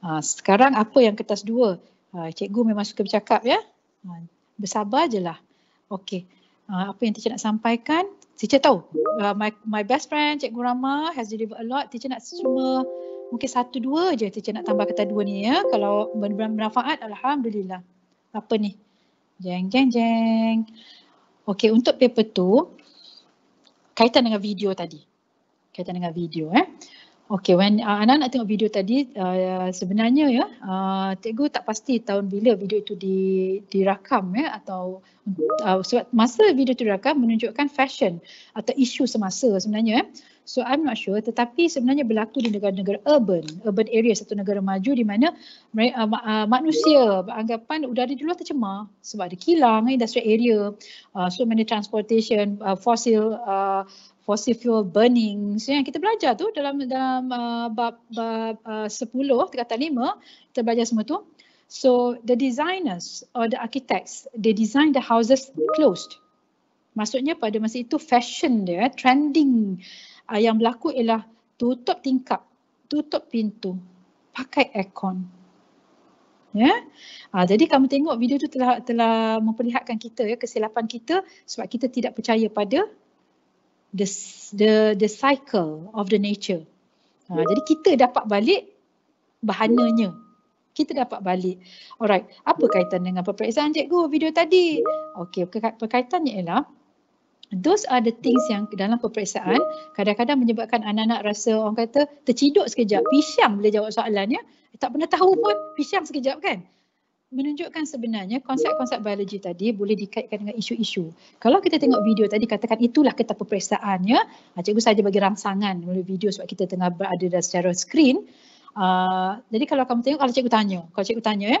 Uh, sekarang apa yang kertas dua? Uh, cikgu memang suka bercakap ya. Uh, bersabar je lah. Okay. Uh, apa yang Teacher nak sampaikan? Teacher tahu, uh, my, my best friend Cikgu Rama has delivered a lot. Teacher nak semua mungkin satu dua je Teacher nak tambah kata dua ni ya. Kalau bermanfaat, Alhamdulillah. Alhamdulillah apa ni? Jeng, jeng, jeng. Okey, untuk paper tu, kaitan dengan video tadi. Kaitan dengan video eh. Okay, when uh, anak nak tengok video tadi, uh, sebenarnya ya, uh, cikgu tak pasti tahun bila video itu di, dirakam ya, atau uh, sebab masa video itu dirakam menunjukkan fashion atau isu semasa sebenarnya. Ya. So I'm not sure, tetapi sebenarnya berlaku di negara-negara urban, urban area satu negara maju di mana uh, uh, manusia beranggapan udara di luar tercemar sebab ada kilang, eh, industrial area, uh, so many transportation, uh, fossil, uh, fossil fuel burning. So yang kita belajar tu dalam dalam uh, bab bab uh, 10 kata 5 kita belajar semua tu. So the designers or the architects they design the houses closed. Maksudnya pada masa itu fashion dia trending uh, yang berlaku ialah tutup tingkap, tutup pintu, pakai aircon. Ya. Yeah? Uh, jadi kamu tengok video tu telah telah memperlihatkan kita ya kesilapan kita sebab kita tidak percaya pada the the the cycle of the nature. Ha, jadi kita dapat balik bahannya. Kita dapat balik. Alright, apa kaitan dengan peperiksaan cikgu video tadi? okay. perkaitannya ialah those are the things yang dalam peperiksaan kadang-kadang menyebabkan anak-anak rasa orang kata terciduk sekejap, pisang boleh jawab soalan ya. Tak pernah tahu pun pisang sekejap kan? menunjukkan sebenarnya konsep-konsep ya. biologi tadi boleh dikaitkan dengan isu-isu. Kalau kita tengok video tadi katakan itulah kita peperiksaannya, ah, cikgu saja bagi rangsangan melalui video sebab kita tengah berada dalam secara skrin. Uh, ah, jadi kalau kamu tengok, kalau cikgu tanya, kalau cikgu tanya ya,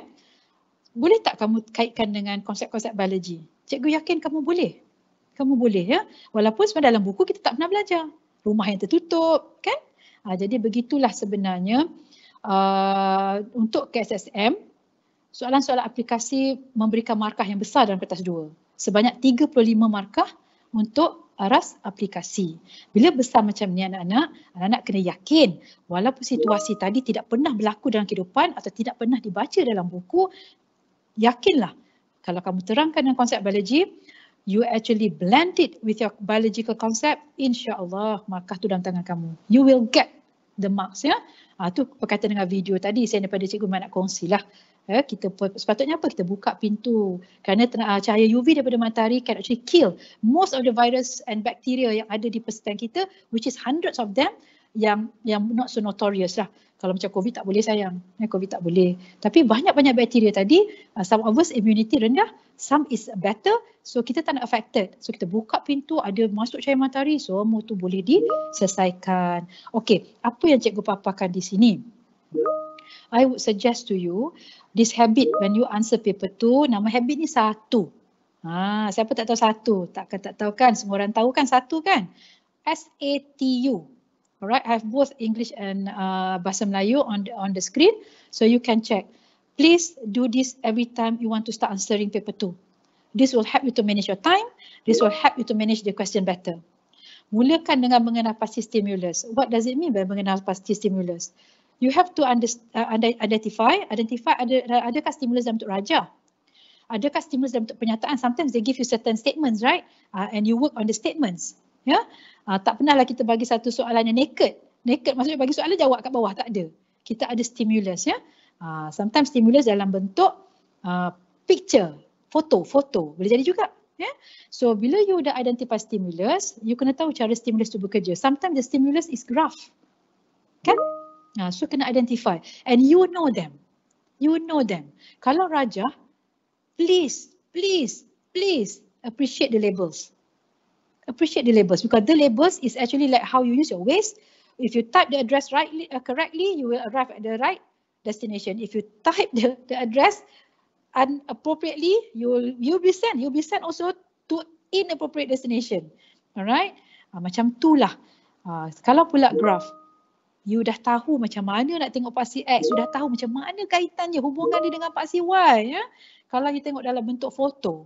boleh tak kamu kaitkan dengan konsep-konsep biologi? Cikgu yakin kamu boleh? Kamu boleh ya? Walaupun sebenarnya dalam buku kita tak pernah belajar. Rumah yang tertutup, kan? Uh, jadi begitulah sebenarnya uh, untuk KSSM, soalan-soalan aplikasi memberikan markah yang besar dalam kertas 2. Sebanyak 35 markah untuk aras aplikasi. Bila besar macam ni anak-anak, anak-anak kena yakin walaupun situasi tadi tidak pernah berlaku dalam kehidupan atau tidak pernah dibaca dalam buku, yakinlah kalau kamu terangkan dengan konsep biologi, you actually blend it with your biological concept, insyaAllah markah tu dalam tangan kamu. You will get the marks ya. Ha, tu berkaitan dengan video tadi, saya daripada cikgu memang nak kongsi lah ya, kita sepatutnya apa kita buka pintu kerana uh, cahaya UV daripada matahari can actually kill most of the virus and bacteria yang ada di persekitaran kita which is hundreds of them yang yang not so notorious lah. Kalau macam COVID tak boleh sayang. Ya, COVID tak boleh. Tapi banyak-banyak bakteria tadi, uh, some of us immunity rendah, some is better. So kita tak nak affected. So kita buka pintu, ada masuk cahaya matahari, so semua tu boleh diselesaikan. Okay, apa yang cikgu paparkan di sini? I would suggest to you, this habit when you answer paper two, nama habit ni satu. Ha, siapa tak tahu satu? Takkan tak tahu kan? Semua orang tahu kan satu kan? S-A-T-U. Alright, I have both English and uh, Bahasa Melayu on the, on the screen. So you can check. Please do this every time you want to start answering paper two. This will help you to manage your time. This will help you to manage the question better. Mulakan dengan mengenal pasti stimulus. What does it mean by mengenal pasti stimulus? you have to uh, identify, identify Ada ada adakah stimulus dalam bentuk raja. Ada Adakah stimulus dalam bentuk pernyataan? Sometimes they give you certain statements, right? Uh, and you work on the statements. Ya, yeah? uh, tak pernahlah kita bagi satu soalan yang naked. Naked maksudnya bagi soalan jawab kat bawah tak ada. Kita ada stimulus, ya. Yeah? Uh, sometimes stimulus dalam bentuk uh, picture, foto, foto boleh jadi juga. Yeah? So bila you dah identify stimulus, you kena tahu cara stimulus tu bekerja. Sometimes the stimulus is graph, kan? Okay? Nah, so kena identify and you know them. You know them. Kalau raja, please, please, please appreciate the labels. Appreciate the labels because the labels is actually like how you use your waist. If you type the address rightly, uh, correctly, you will arrive at the right destination. If you type the, the address inappropriately, you will you'll be sent. You'll be sent also to inappropriate destination. Alright? Uh, macam tu lah. Uh, kalau pula graph you dah tahu macam mana nak tengok paksi X, you dah tahu macam mana kaitannya, hubungan dia dengan paksi Y. Ya? Kalau you tengok dalam bentuk foto,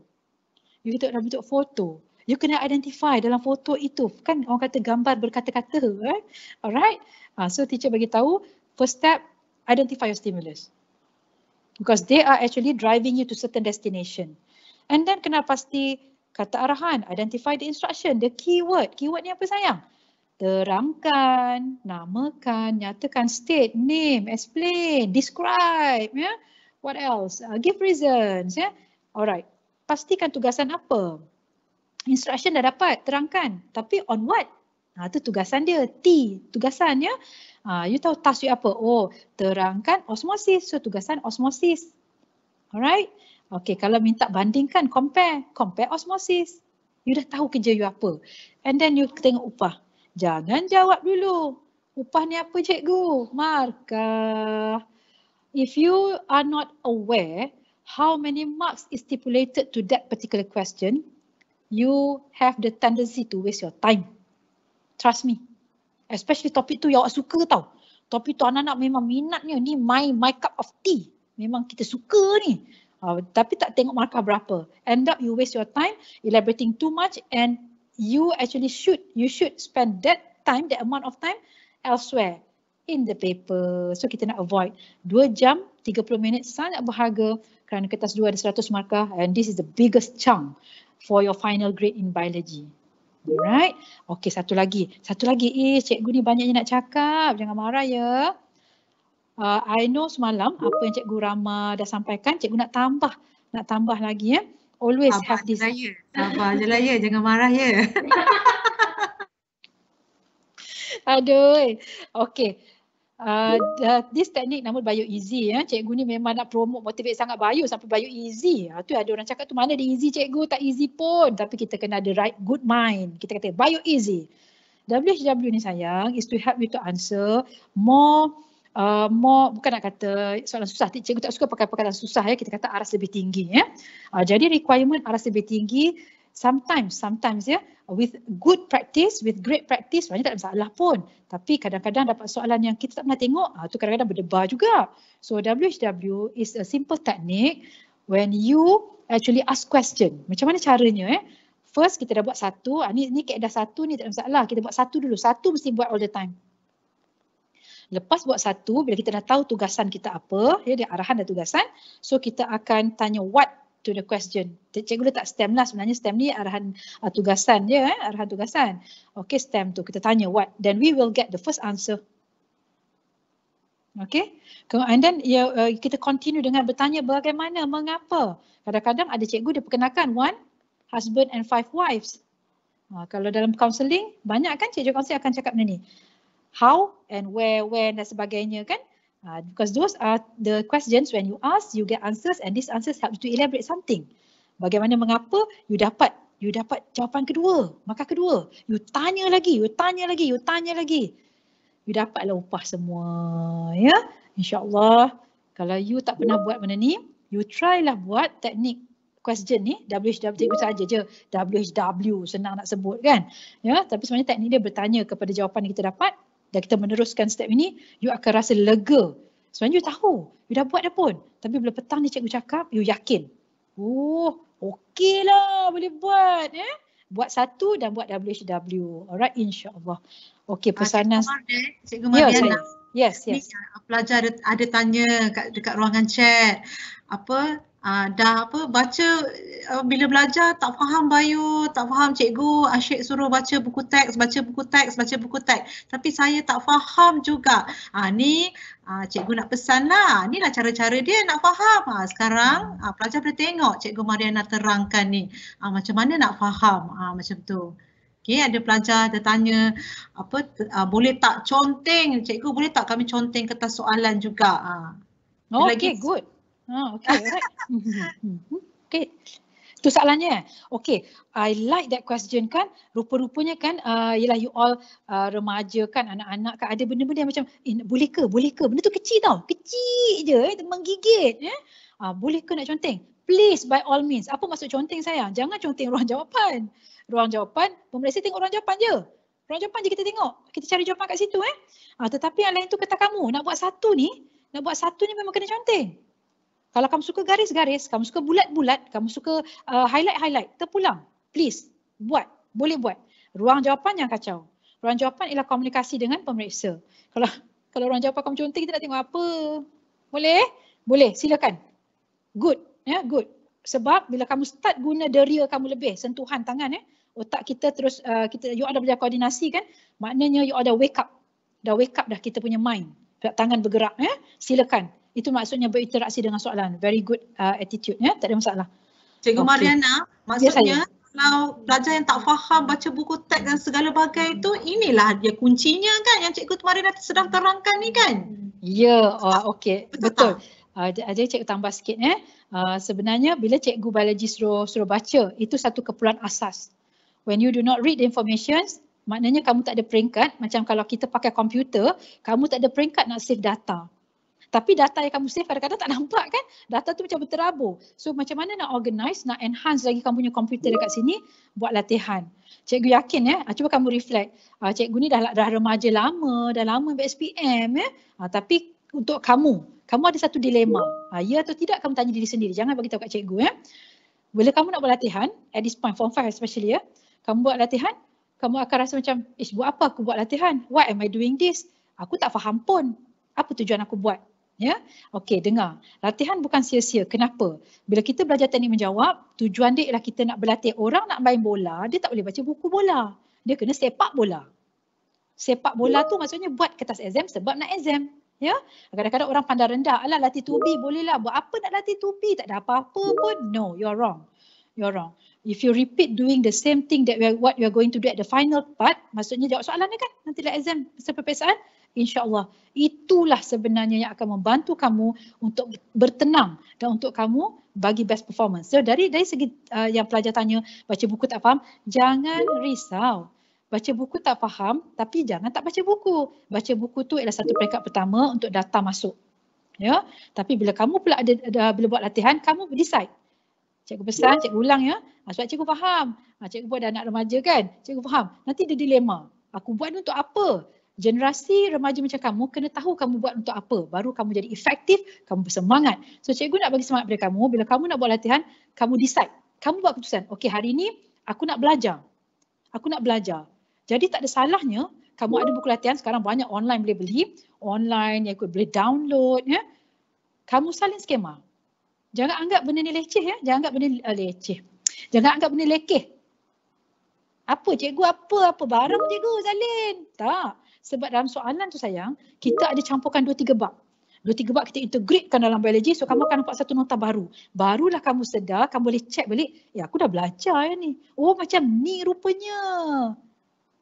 you tengok dalam bentuk foto, you kena identify dalam foto itu. Kan orang kata gambar berkata-kata. Right? Eh? Alright? Uh, so teacher bagi tahu, first step, identify your stimulus. Because they are actually driving you to certain destination. And then kena pasti kata arahan, identify the instruction, the keyword. Keyword ni apa sayang? terangkan, namakan, nyatakan state, name, explain, describe, yeah. What else? Uh, give reasons, yeah. Alright. Pastikan tugasan apa? Instruction dah dapat, terangkan. Tapi on what? Ha, tu tugasan dia, T, tugasan ya. Ha, you tahu task apa? Oh, terangkan osmosis. So, tugasan osmosis. Alright? Okay, kalau minta bandingkan, compare. Compare osmosis. You dah tahu kerja you apa. And then you tengok upah. Jangan jawab dulu. Upah ni apa cikgu? Markah. If you are not aware how many marks is stipulated to that particular question, you have the tendency to waste your time. Trust me. Especially topik tu yang awak suka tau. Topik tu anak-anak memang minatnya ni my, my cup of tea. Memang kita suka ni. Uh, tapi tak tengok markah berapa. End up you waste your time elaborating too much and you actually should you should spend that time that amount of time elsewhere in the paper. So kita nak avoid 2 jam 30 minit sangat berharga kerana kertas 2 ada 100 markah and this is the biggest chunk for your final grade in biology. Alright. Okay satu lagi. Satu lagi is eh, cikgu ni banyaknya nak cakap. Jangan marah ya. Uh, I know semalam apa yang cikgu Rama dah sampaikan cikgu nak tambah. Nak tambah lagi ya. Eh always Sabah have this. Sabar je Sabar lah ya. Jangan marah ya. Aduh. Okay. Uh, uh, this technique namun Bio Easy. Ya. Eh. Cikgu ni memang nak promote motivate sangat bio sampai bio easy. Uh, tu ada orang cakap tu mana dia easy cikgu tak easy pun. Tapi kita kena ada right good mind. Kita kata bio easy. WHW ni sayang is to help you to answer more uh, more bukan nak kata soalan susah cikgu tak suka pakai perkataan susah ya kita kata aras lebih tinggi ya uh, jadi requirement aras lebih tinggi sometimes sometimes ya with good practice with great practice sebenarnya tak ada masalah pun tapi kadang-kadang dapat soalan yang kita tak pernah tengok ah uh, tu kadang-kadang berdebar juga so WHW is a simple technique when you actually ask question macam mana caranya eh First kita dah buat satu, ah, ni, ni keadaan satu ni tak ada masalah. Kita buat satu dulu, satu mesti buat all the time. Lepas buat satu, bila kita dah tahu tugasan kita apa, ya, dia arahan dan tugasan, so kita akan tanya what to the question. Cikgu letak stem lah sebenarnya stem ni arahan uh, tugasan ya, eh? arahan tugasan. Okay stem tu kita tanya what, then we will get the first answer. Okay, and then ya, uh, kita continue dengan bertanya bagaimana, mengapa. Kadang-kadang ada cikgu dia perkenalkan one husband and five wives. Uh, kalau dalam counselling, banyak kan cikgu counselling akan cakap macam ni how and where, when dan sebagainya kan. Uh, because those are the questions when you ask, you get answers and these answers help you to elaborate something. Bagaimana mengapa you dapat you dapat jawapan kedua, maka kedua. You tanya lagi, you tanya lagi, you tanya lagi. You dapat dapatlah upah semua, ya. InsyaAllah, kalau you tak pernah buat benda ni, you try lah buat teknik question ni, WHW saja je, WHW senang nak sebut kan. Ya, tapi sebenarnya teknik dia bertanya kepada jawapan yang kita dapat, dan kita meneruskan step ini, you akan rasa lega. Sebenarnya you tahu, you dah buat dah pun. Tapi bila petang ni cikgu cakap, you yakin. Oh, okey lah, boleh buat. Eh? Buat satu dan buat WHW. Alright, insyaAllah. Okey, pesanan. Ah, cikgu Mardin, eh? cikgu Mardin. Ya, saya. Yes, yes. Ni, pelajar ada, ada tanya kat, dekat ruangan chat. Apa, Uh, dah apa baca uh, bila belajar tak faham bio tak faham cikgu asyik suruh baca buku teks baca buku teks baca buku teks tapi saya tak faham juga uh, ni uh, cikgu nak pesan lah ni lah cara-cara dia nak faham uh, sekarang uh, pelajar boleh tengok cikgu Mariana terangkan ni uh, macam mana nak faham uh, macam tu okay ada pelajar dia tanya apa uh, boleh tak conteng cikgu boleh tak kami conteng kertas soalan juga uh. okay, lagi good Ah, okay. Itu mm-hmm. okay. soalannya. Eh? Okay. I like that question kan. Rupa-rupanya kan, uh, yelah you all uh, remaja kan, anak-anak kan, ada benda-benda yang macam, eh, boleh ke, boleh ke? Benda tu kecil tau. Kecil je. Eh, menggigit. Eh? Uh, boleh ke nak conteng? Please by all means. Apa maksud conteng saya? Jangan conteng ruang jawapan. Ruang jawapan, pemeriksa tengok ruang jawapan je. Ruang jawapan je kita tengok. Kita cari jawapan kat situ eh. Uh, tetapi yang lain tu kata kamu, nak buat satu ni, nak buat satu ni memang kena conteng. Kalau kamu suka garis-garis, kamu suka bulat-bulat, kamu suka uh, highlight-highlight, uh, terpulang. Please, buat. Boleh buat. Ruang jawapan yang kacau. Ruang jawapan ialah komunikasi dengan pemeriksa. Kalau kalau ruang jawapan kamu contoh, kita nak tengok apa. Boleh? Boleh, silakan. Good. ya yeah, good. Sebab bila kamu start guna deria kamu lebih, sentuhan tangan, ya. otak kita terus, uh, kita you ada belajar koordinasi kan, maknanya you ada wake up. Dah wake up dah kita punya mind. Tangan bergerak, ya. Silakan. Itu maksudnya berinteraksi dengan soalan. Very good uh, attitude ya. Tak ada masalah. Cikgu okay. Mariana, maksudnya kalau pelajar yang tak faham baca buku teks dan segala bagai itu, inilah dia kuncinya kan yang Cikgu Mariana sedang terangkan ni kan? Ya, yeah. Uh, oh, okey. Betul. Uh, Ajar cikgu tambah sikit. Eh. Uh, sebenarnya bila cikgu biologi suruh, suruh baca, itu satu keperluan asas. When you do not read the information, maknanya kamu tak ada peringkat. Macam kalau kita pakai komputer, kamu tak ada peringkat nak save data. Tapi data yang kamu save kadang-kadang tak nampak kan? Data tu macam berterabur. So macam mana nak organize, nak enhance lagi kamu punya komputer dekat sini, buat latihan. Cikgu yakin ya, cuba kamu reflect. Ah, cikgu ni dah, dah remaja lama, dah lama BSPM ya. Eh? Ah, tapi untuk kamu, kamu ada satu dilema. Ya atau tidak kamu tanya diri sendiri. Jangan bagi tahu kat cikgu ya. Bila kamu nak buat latihan, at this point, form 5 especially ya, kamu buat latihan, kamu akan rasa macam, ish buat apa aku buat latihan? Why am I doing this? Aku tak faham pun. Apa tujuan aku buat? Ya, okey dengar. Latihan bukan sia-sia. Kenapa? Bila kita belajar teknik menjawab, tujuan dia ialah kita nak berlatih orang nak main bola, dia tak boleh baca buku bola. Dia kena sepak bola. Sepak bola tu maksudnya buat kertas exam sebab nak exam. Ya, kadang-kadang orang pandang rendah, alah latih tubi bolehlah, buat apa nak latih tubi, tak ada apa-apa pun. No, you are wrong. you are wrong. If you repeat doing the same thing that we are, what you are going to do at the final part, maksudnya jawab soalan ni kan, nanti lah exam, peperiksaan, insyaAllah itulah sebenarnya yang akan membantu kamu untuk bertenang dan untuk kamu bagi best performance. So dari dari segi uh, yang pelajar tanya baca buku tak faham, jangan risau. Baca buku tak faham tapi jangan tak baca buku. Baca buku tu ialah satu peringkat pertama untuk data masuk. Ya, tapi bila kamu pula ada, ada bila buat latihan, kamu decide. Cikgu pesan, yeah. cikgu ulang ya. Ah, sebab cikgu faham. Ah, cikgu buat anak remaja kan? Cikgu faham. Nanti dia dilema. Aku buat ni untuk apa? generasi remaja macam kamu kena tahu kamu buat untuk apa baru kamu jadi efektif kamu bersemangat so cikgu nak bagi semangat pada kamu bila kamu nak buat latihan kamu decide kamu buat keputusan okey hari ini aku nak belajar aku nak belajar jadi tak ada salahnya kamu ada buku latihan sekarang banyak online boleh beli online yang boleh download ya kamu salin skema jangan anggap benda ni leceh ya jangan anggap benda ni eh, leceh jangan anggap benda lekeh apa cikgu apa apa barang cikgu salin tak sebab dalam soalan tu sayang, kita ada campurkan dua tiga bab. Dua tiga bab kita integratekan dalam biologi so kamu akan nampak satu nota baru. Barulah kamu sedar, kamu boleh check balik, ya aku dah belajar ya ni. Oh macam ni rupanya.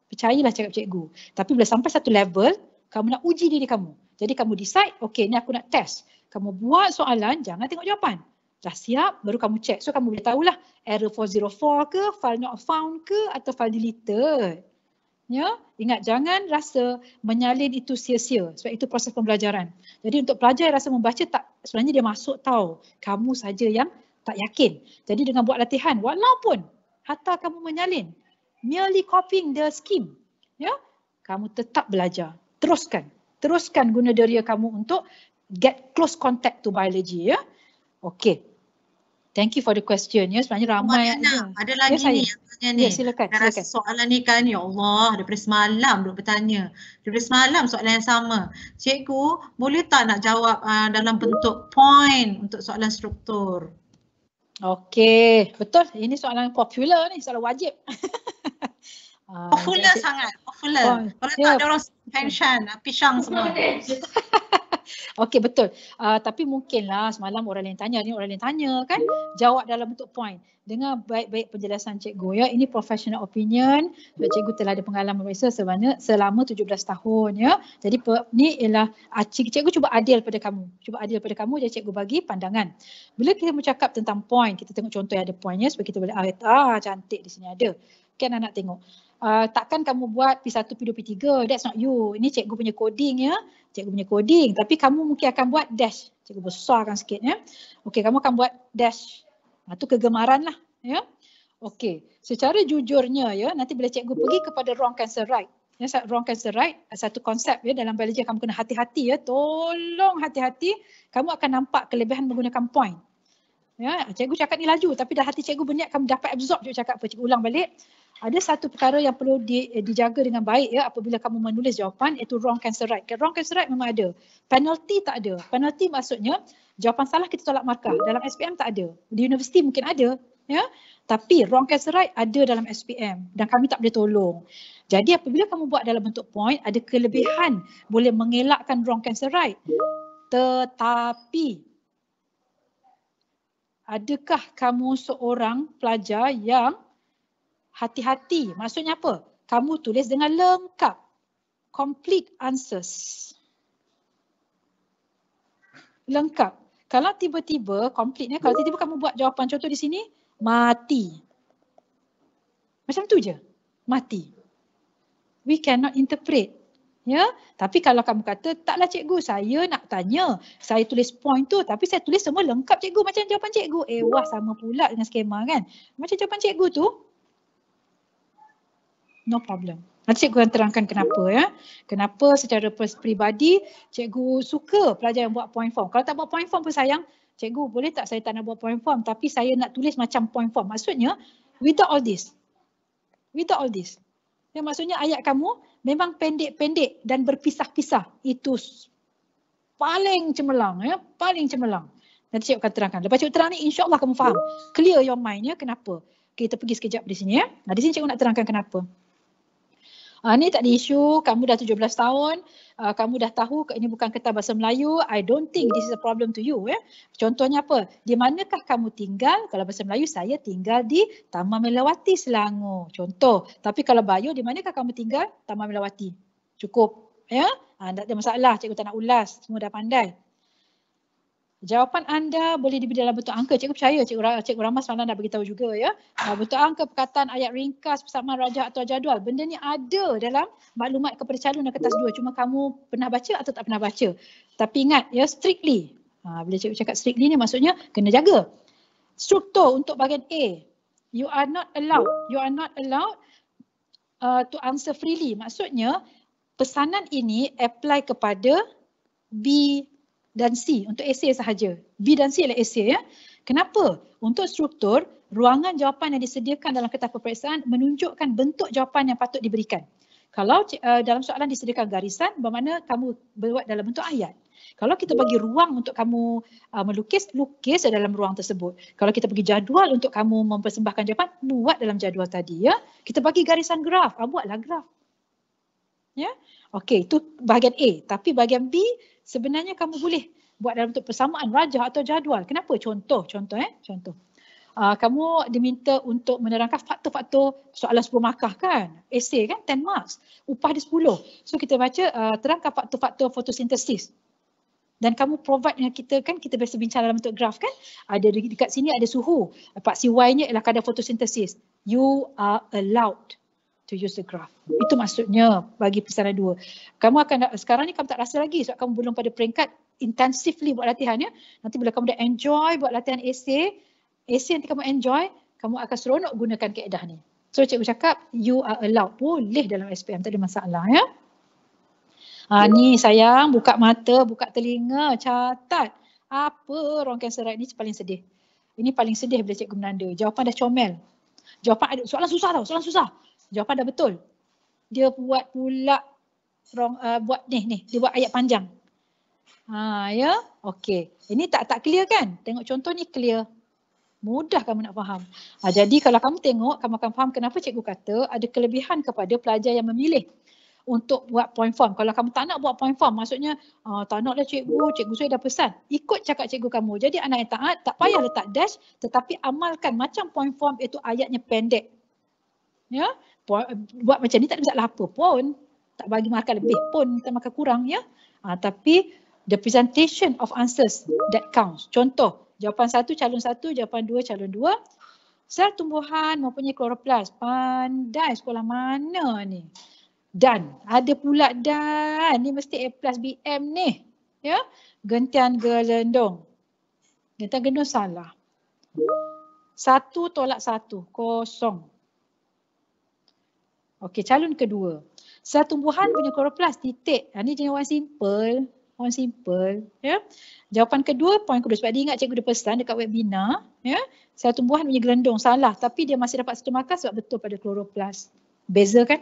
Percayalah cakap cikgu. Tapi bila sampai satu level, kamu nak uji diri kamu. Jadi kamu decide, okay ni aku nak test. Kamu buat soalan, jangan tengok jawapan. Dah siap, baru kamu check. So kamu boleh tahulah error 404 ke, file not found ke, atau file deleted ya ingat jangan rasa menyalin itu sia-sia sebab itu proses pembelajaran jadi untuk pelajar yang rasa membaca tak sebenarnya dia masuk tahu kamu saja yang tak yakin jadi dengan buat latihan walaupun hatta kamu menyalin merely copying the scheme ya kamu tetap belajar teruskan teruskan guna deria kamu untuk get close contact to biology ya okey Thank you for the question. Ya, sebenarnya ramai. Mak Diana, ada lagi ya, ni yang tanya ni. Ya, silakan. Saya rasa soalan ni kan, ya Allah, daripada semalam belum bertanya. Daripada semalam soalan yang sama. Cikgu, boleh tak nak jawab uh, dalam bentuk poin untuk soalan struktur? Okey, betul. Ini soalan popular ni, soalan wajib. Uh, ah, popular sangat, popular. Oh, Kalau oh, yeah. tak ada ya. orang pension, pisang semua. Okey betul. Uh, tapi mungkinlah semalam orang lain tanya ni orang lain tanya kan jawab dalam bentuk point. Dengar baik-baik penjelasan cikgu ya. Ini professional opinion. Cikgu telah ada pengalaman biasa selama selama 17 tahun ya. Jadi ni ialah acik cikgu cuba adil pada kamu. Cuba adil pada kamu jadi cikgu bagi pandangan. Bila kita bercakap tentang point, kita tengok contoh yang ada pointnya supaya kita boleh ah, ah cantik di sini ada. Kan anak tengok. Ah, takkan kamu buat P1, P2, P3. That's not you. Ini cikgu punya coding ya. Cikgu punya coding. Tapi kamu mungkin akan buat dash. Cikgu besarkan sikit ya. Okey, kamu akan buat dash. Itu ah, kegemaran lah. Ya. Okey. secara jujurnya ya, nanti bila cikgu pergi kepada wrong cancer right. Ya, wrong cancer right, satu konsep ya dalam biologi kamu kena hati-hati ya. Tolong hati-hati, kamu akan nampak kelebihan menggunakan point. Ya, cikgu cakap ni laju tapi dah hati cikgu berniat kamu dapat absorb cikgu cakap apa. Cikgu ulang balik. Ada satu perkara yang perlu di, eh, dijaga dengan baik ya apabila kamu menulis jawapan iaitu wrong cancer right. Wrong cancer right memang ada. Penalty tak ada. Penalty maksudnya jawapan salah kita tolak markah. Dalam SPM tak ada. Di universiti mungkin ada. Ya. Tapi wrong cancer right ada dalam SPM dan kami tak boleh tolong. Jadi apabila kamu buat dalam bentuk point ada kelebihan boleh mengelakkan wrong cancer right. Tetapi adakah kamu seorang pelajar yang hati-hati? Maksudnya apa? Kamu tulis dengan lengkap. Complete answers. Lengkap. Kalau tiba-tiba, complete ni, kalau tiba-tiba kamu buat jawapan contoh di sini, mati. Macam tu je. Mati. We cannot interpret. Ya, tapi kalau kamu kata taklah cikgu, saya nak tanya. Saya tulis point tu tapi saya tulis semua lengkap cikgu macam jawapan cikgu. Eh wah sama pula dengan skema kan. Macam jawapan cikgu tu no problem. Nanti cikgu akan terangkan kenapa ya. Kenapa secara peribadi cikgu suka pelajar yang buat point form. Kalau tak buat point form pun sayang. Cikgu boleh tak saya tak nak buat point form tapi saya nak tulis macam point form. Maksudnya without all this. Without all this. Yang maksudnya ayat kamu memang pendek-pendek dan berpisah-pisah itu paling cemerlang ya paling cemerlang nanti cikgu akan terangkan lepas cikgu terang ni insyaallah kamu faham clear your mind ya kenapa okay, kita pergi sekejap di sini ya nah, di sini cikgu nak terangkan kenapa Uh, ni tak ada isu, kamu dah 17 tahun, uh, kamu dah tahu ini bukan kertas bahasa Melayu, I don't think this is a problem to you. Eh. Contohnya apa? Di manakah kamu tinggal? Kalau bahasa Melayu, saya tinggal di Taman Melawati, Selangor. Contoh. Tapi kalau bio, di manakah kamu tinggal? Taman Melawati. Cukup. Ya? Uh, tak ada masalah, cikgu tak nak ulas. Semua dah pandai. Jawapan anda boleh diberi dalam bentuk angka. Cikgu percaya Cikgu, Cikgu Ramah semalam dah beritahu juga ya. Bentuk angka perkataan ayat ringkas persamaan rajah atau jadual. Benda ni ada dalam maklumat kepada calon dan kertas dua. Cuma kamu pernah baca atau tak pernah baca. Tapi ingat ya strictly. Ha, bila Cikgu cakap strictly ni maksudnya kena jaga. Struktur untuk bahagian A. You are not allowed. You are not allowed uh, to answer freely. Maksudnya pesanan ini apply kepada B dan C untuk essay sahaja. B dan C ialah essay ya. Kenapa? Untuk struktur, ruangan jawapan yang disediakan dalam kertas peperiksaan menunjukkan bentuk jawapan yang patut diberikan. Kalau uh, dalam soalan disediakan garisan, bermakna kamu buat dalam bentuk ayat. Kalau kita bagi ruang untuk kamu uh, melukis, lukis dalam ruang tersebut. Kalau kita bagi jadual untuk kamu mempersembahkan jawapan, buat dalam jadual tadi ya. Kita bagi garisan graf, uh, buatlah graf. Ya. Okey, itu bahagian A. Tapi bahagian B sebenarnya kamu boleh buat dalam bentuk persamaan rajah atau jadual. Kenapa? Contoh, contoh eh, contoh. Uh, kamu diminta untuk menerangkan faktor-faktor soalan 10 markah kan? Essay kan? 10 marks. Upah dia 10. So kita baca uh, terangkan faktor-faktor fotosintesis. Dan kamu provide dengan kita kan, kita biasa bincang dalam bentuk graf kan? Ada dekat sini ada suhu. Paksi Y-nya ialah kadar fotosintesis. You are allowed to use the graph. Itu maksudnya bagi pesanan dua. Kamu akan sekarang ni kamu tak rasa lagi sebab kamu belum pada peringkat intensively buat latihan ya. Nanti bila kamu dah enjoy buat latihan essay, essay nanti kamu enjoy, kamu akan seronok gunakan keedah ni. So cikgu cakap you are allowed boleh dalam SPM tak ada masalah ya. Ha, ni sayang buka mata, buka telinga, catat. Apa orang cancer right ni paling sedih. Ini paling sedih bila cikgu menanda. Jawapan dah comel. Jawapan ada soalan susah tau, soalan susah. Jawapan dah betul. Dia buat pula from uh, buat ni ni, dia buat ayat panjang. Ha ya. Okey. Ini tak tak clear kan? Tengok contoh ni clear. Mudah kamu nak faham. Ha, jadi kalau kamu tengok kamu akan faham kenapa cikgu kata ada kelebihan kepada pelajar yang memilih untuk buat point form. Kalau kamu tak nak buat point form, maksudnya uh, tak naklah cikgu, cikgu saya dah pesan. Ikut cakap cikgu kamu. Jadi anak yang taat, tak payah letak dash tetapi amalkan macam point form itu ayatnya pendek. Ya, buat macam ni tak ada masalah apa pun. Tak bagi makan lebih pun, tak makan kurang ya. Uh, tapi the presentation of answers that counts. Contoh, jawapan satu calon satu, jawapan dua calon dua. Sel tumbuhan mempunyai kloroplas. Pandai sekolah mana ni? Dan ada pula dan ni mesti A plus BM ni. Ya, gentian gelendong. Gentian gelendong salah. Satu tolak satu, kosong. Okey, calon kedua. Sel tumbuhan punya kloroplas titik. Ha, ni jenis simple. Orang simple. Ya. Jawapan kedua, poin kedua. Sebab dia ingat cikgu dia pesan dekat webinar. Ya. Sel tumbuhan punya gelendong. Salah. Tapi dia masih dapat satu markah sebab betul pada kloroplas. Beza kan?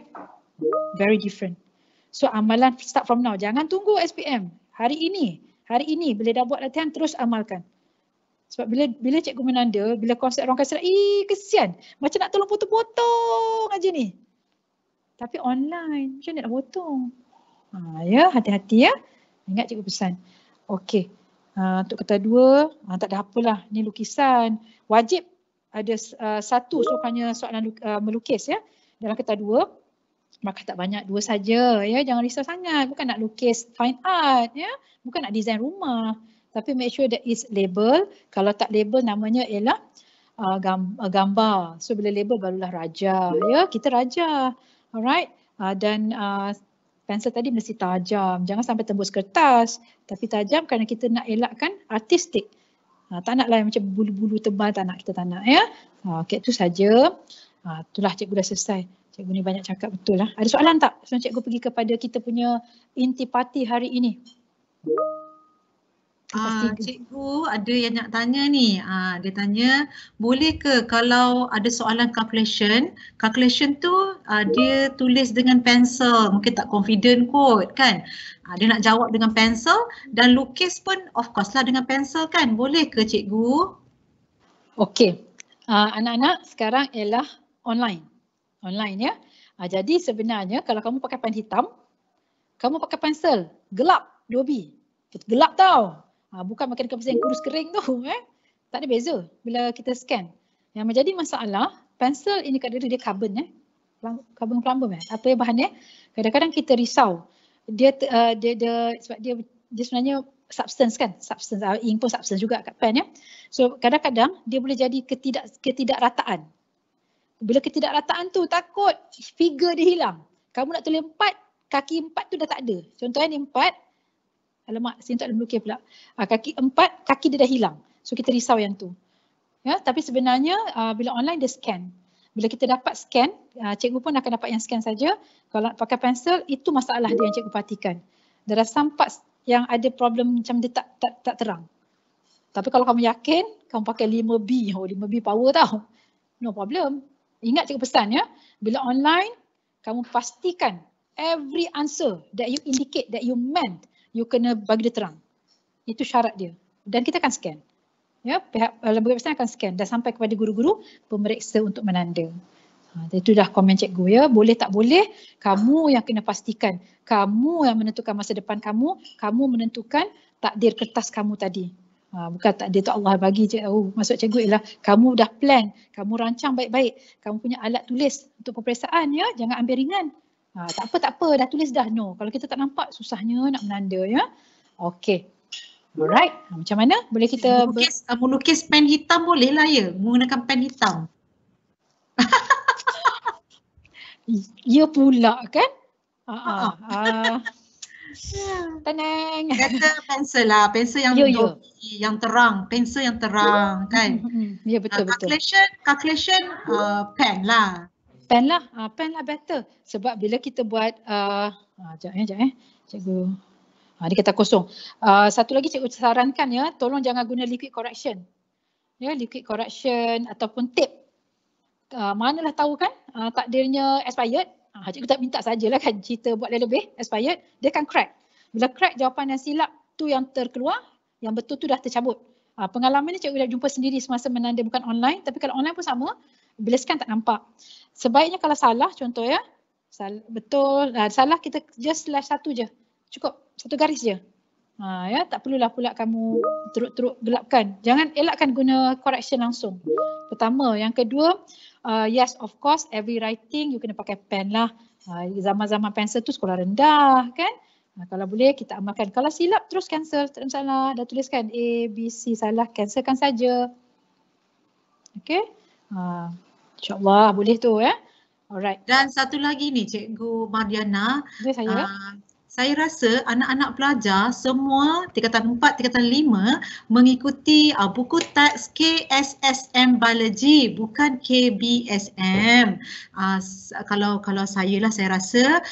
Very different. So amalan start from now. Jangan tunggu SPM. Hari ini. Hari ini. boleh dah buat latihan, terus amalkan. Sebab bila bila cikgu menanda, bila konsep orang kasi, eh kesian. Macam nak tolong potong-potong aja ni tapi online macam mana nak potong? Ha, ya, hati-hati ya. Ingat cikgu pesan. Okey. Ha, untuk kata dua, ha, tak ada apalah. Ini lukisan. Wajib ada uh, satu soalannya soalan uh, melukis ya. Dalam kata dua, maka tak banyak dua saja ya. Jangan risau sangat. Bukan nak lukis fine art ya. Bukan nak design rumah. Tapi make sure that is label. Kalau tak label namanya ialah uh, gambar. So bila label barulah raja ya. Kita raja. Alright, uh, dan uh, pensel tadi mesti tajam. Jangan sampai tembus kertas. Tapi tajam kerana kita nak elakkan artistik. Ha, tak nak macam bulu-bulu tebal tak nak. Kita tak nak ya. Ha, okay, itu saja. Ha, itulah cikgu dah selesai. Cikgu ni banyak cakap betul lah. Ada soalan tak? Sebelum cikgu pergi kepada kita punya intipati hari ini. Uh, cikgu ada yang nak tanya ni. Uh, dia tanya, boleh ke kalau ada soalan calculation, calculation tu uh, dia tulis dengan pencil Mungkin tak confident kot kan. Uh, dia nak jawab dengan pencil dan lukis pun of course lah dengan pencil kan. Boleh ke cikgu? Okey. Anak-anak uh, sekarang ialah online. Online ya. Uh, jadi sebenarnya kalau kamu pakai pen hitam, kamu pakai pencil Gelap, dobi. Gelap tau. Ha, bukan makan ikan pasir yang kurus kering tu eh. Tak ada beza bila kita scan. Yang menjadi masalah, pensel ini kadang dia carbon eh. Carbon plumber eh. Apa yang bahannya? Kadang-kadang kita risau. Dia, uh, dia, dia, sebab dia, dia sebenarnya substance kan. Substance, uh, ink pun substance juga kat pen Eh? So kadang-kadang dia boleh jadi ketidak ketidakrataan. Bila ketidakrataan tu takut figure dia hilang. Kamu nak tulis empat, kaki empat tu dah tak ada. Contohnya ni empat, alamak sini tak ada melukis pula. Ha, kaki empat, kaki dia dah hilang. So kita risau yang tu. Ya, tapi sebenarnya uh, bila online dia scan. Bila kita dapat scan, uh, cikgu pun akan dapat yang scan saja. Kalau pakai pensel, itu masalah dia yang cikgu perhatikan. Darah sampah yang ada problem macam dia tak, tak, tak terang. Tapi kalau kamu yakin, kamu pakai 5B. Oh, 5B power tau. No problem. Ingat cikgu pesan ya. Bila online, kamu pastikan every answer that you indicate, that you meant, you kena bagi dia terang. Itu syarat dia. Dan kita akan scan. Ya, pihak eh, lembaga pesanan akan scan dan sampai kepada guru-guru pemeriksa untuk menanda. Ha, itu dah komen cikgu ya. Boleh tak boleh, kamu yang kena pastikan. Kamu yang menentukan masa depan kamu, kamu menentukan takdir kertas kamu tadi. Ha, bukan takdir tu Allah bagi je. Oh, maksud cikgu ialah kamu dah plan, kamu rancang baik-baik. Kamu punya alat tulis untuk peperiksaan ya, jangan ambil ringan. Ha, tak apa, tak apa. Dah tulis dah no. Kalau kita tak nampak, susahnya nak menanda ya. Okay. Alright. Ha, macam mana? Boleh kita... Melukis, ber- melukis pen hitam boleh lah ya. Menggunakan pen hitam. ya pula kan? Ha, ha. ha. ha. ha. Tenang. Kata pensel lah, pensel yang yeah, yeah. yang terang, pensel yang terang yeah. Hmm, kan. Hmm, hmm. Ya yeah, betul uh, Calculation, calculation uh, pen lah pen lah. Uh, ah, pen lah better. Sebab bila kita buat, sekejap ah, ah, uh, uh, eh, sekejap eh. Cikgu. Uh, dia kata kosong. Uh, satu lagi cikgu sarankan ya, tolong jangan guna liquid correction. Ya, yeah, liquid correction ataupun tip. Uh, manalah tahu kan uh, takdirnya expired. Uh, cikgu tak minta sajalah kan cerita buat lebih-lebih expired. Dia akan crack. Bila crack jawapan yang silap tu yang terkeluar, yang betul tu dah tercabut. Uh, pengalaman ni cikgu dah jumpa sendiri semasa menanda bukan online. Tapi kalau online pun sama, bileskan tak nampak. Sebaiknya kalau salah contoh ya. Betul, ah, salah kita just slash satu je. Cukup, satu garis je. Ha, ya, tak perlulah pula kamu teruk-teruk gelapkan. Jangan elakkan guna correction langsung. Pertama. Yang kedua, uh, yes of course every writing you kena pakai pen lah. Ah, zaman-zaman uh, pensel tu sekolah rendah kan. Nah, kalau boleh kita amalkan. Kalau silap terus cancel, tak masalah. Dah tuliskan A, B, C salah, cancelkan saja. Okay. Okay. Uh. InsyaAllah boleh tu ya. Alright. Dan satu lagi ni Cikgu Mariana. Ini saya. Uh, saya rasa anak-anak pelajar semua tingkatan 4, tingkatan 5 mengikuti uh, buku teks KSSM Biology bukan KBSM. Uh, ah, kalau kalau saya lah saya rasa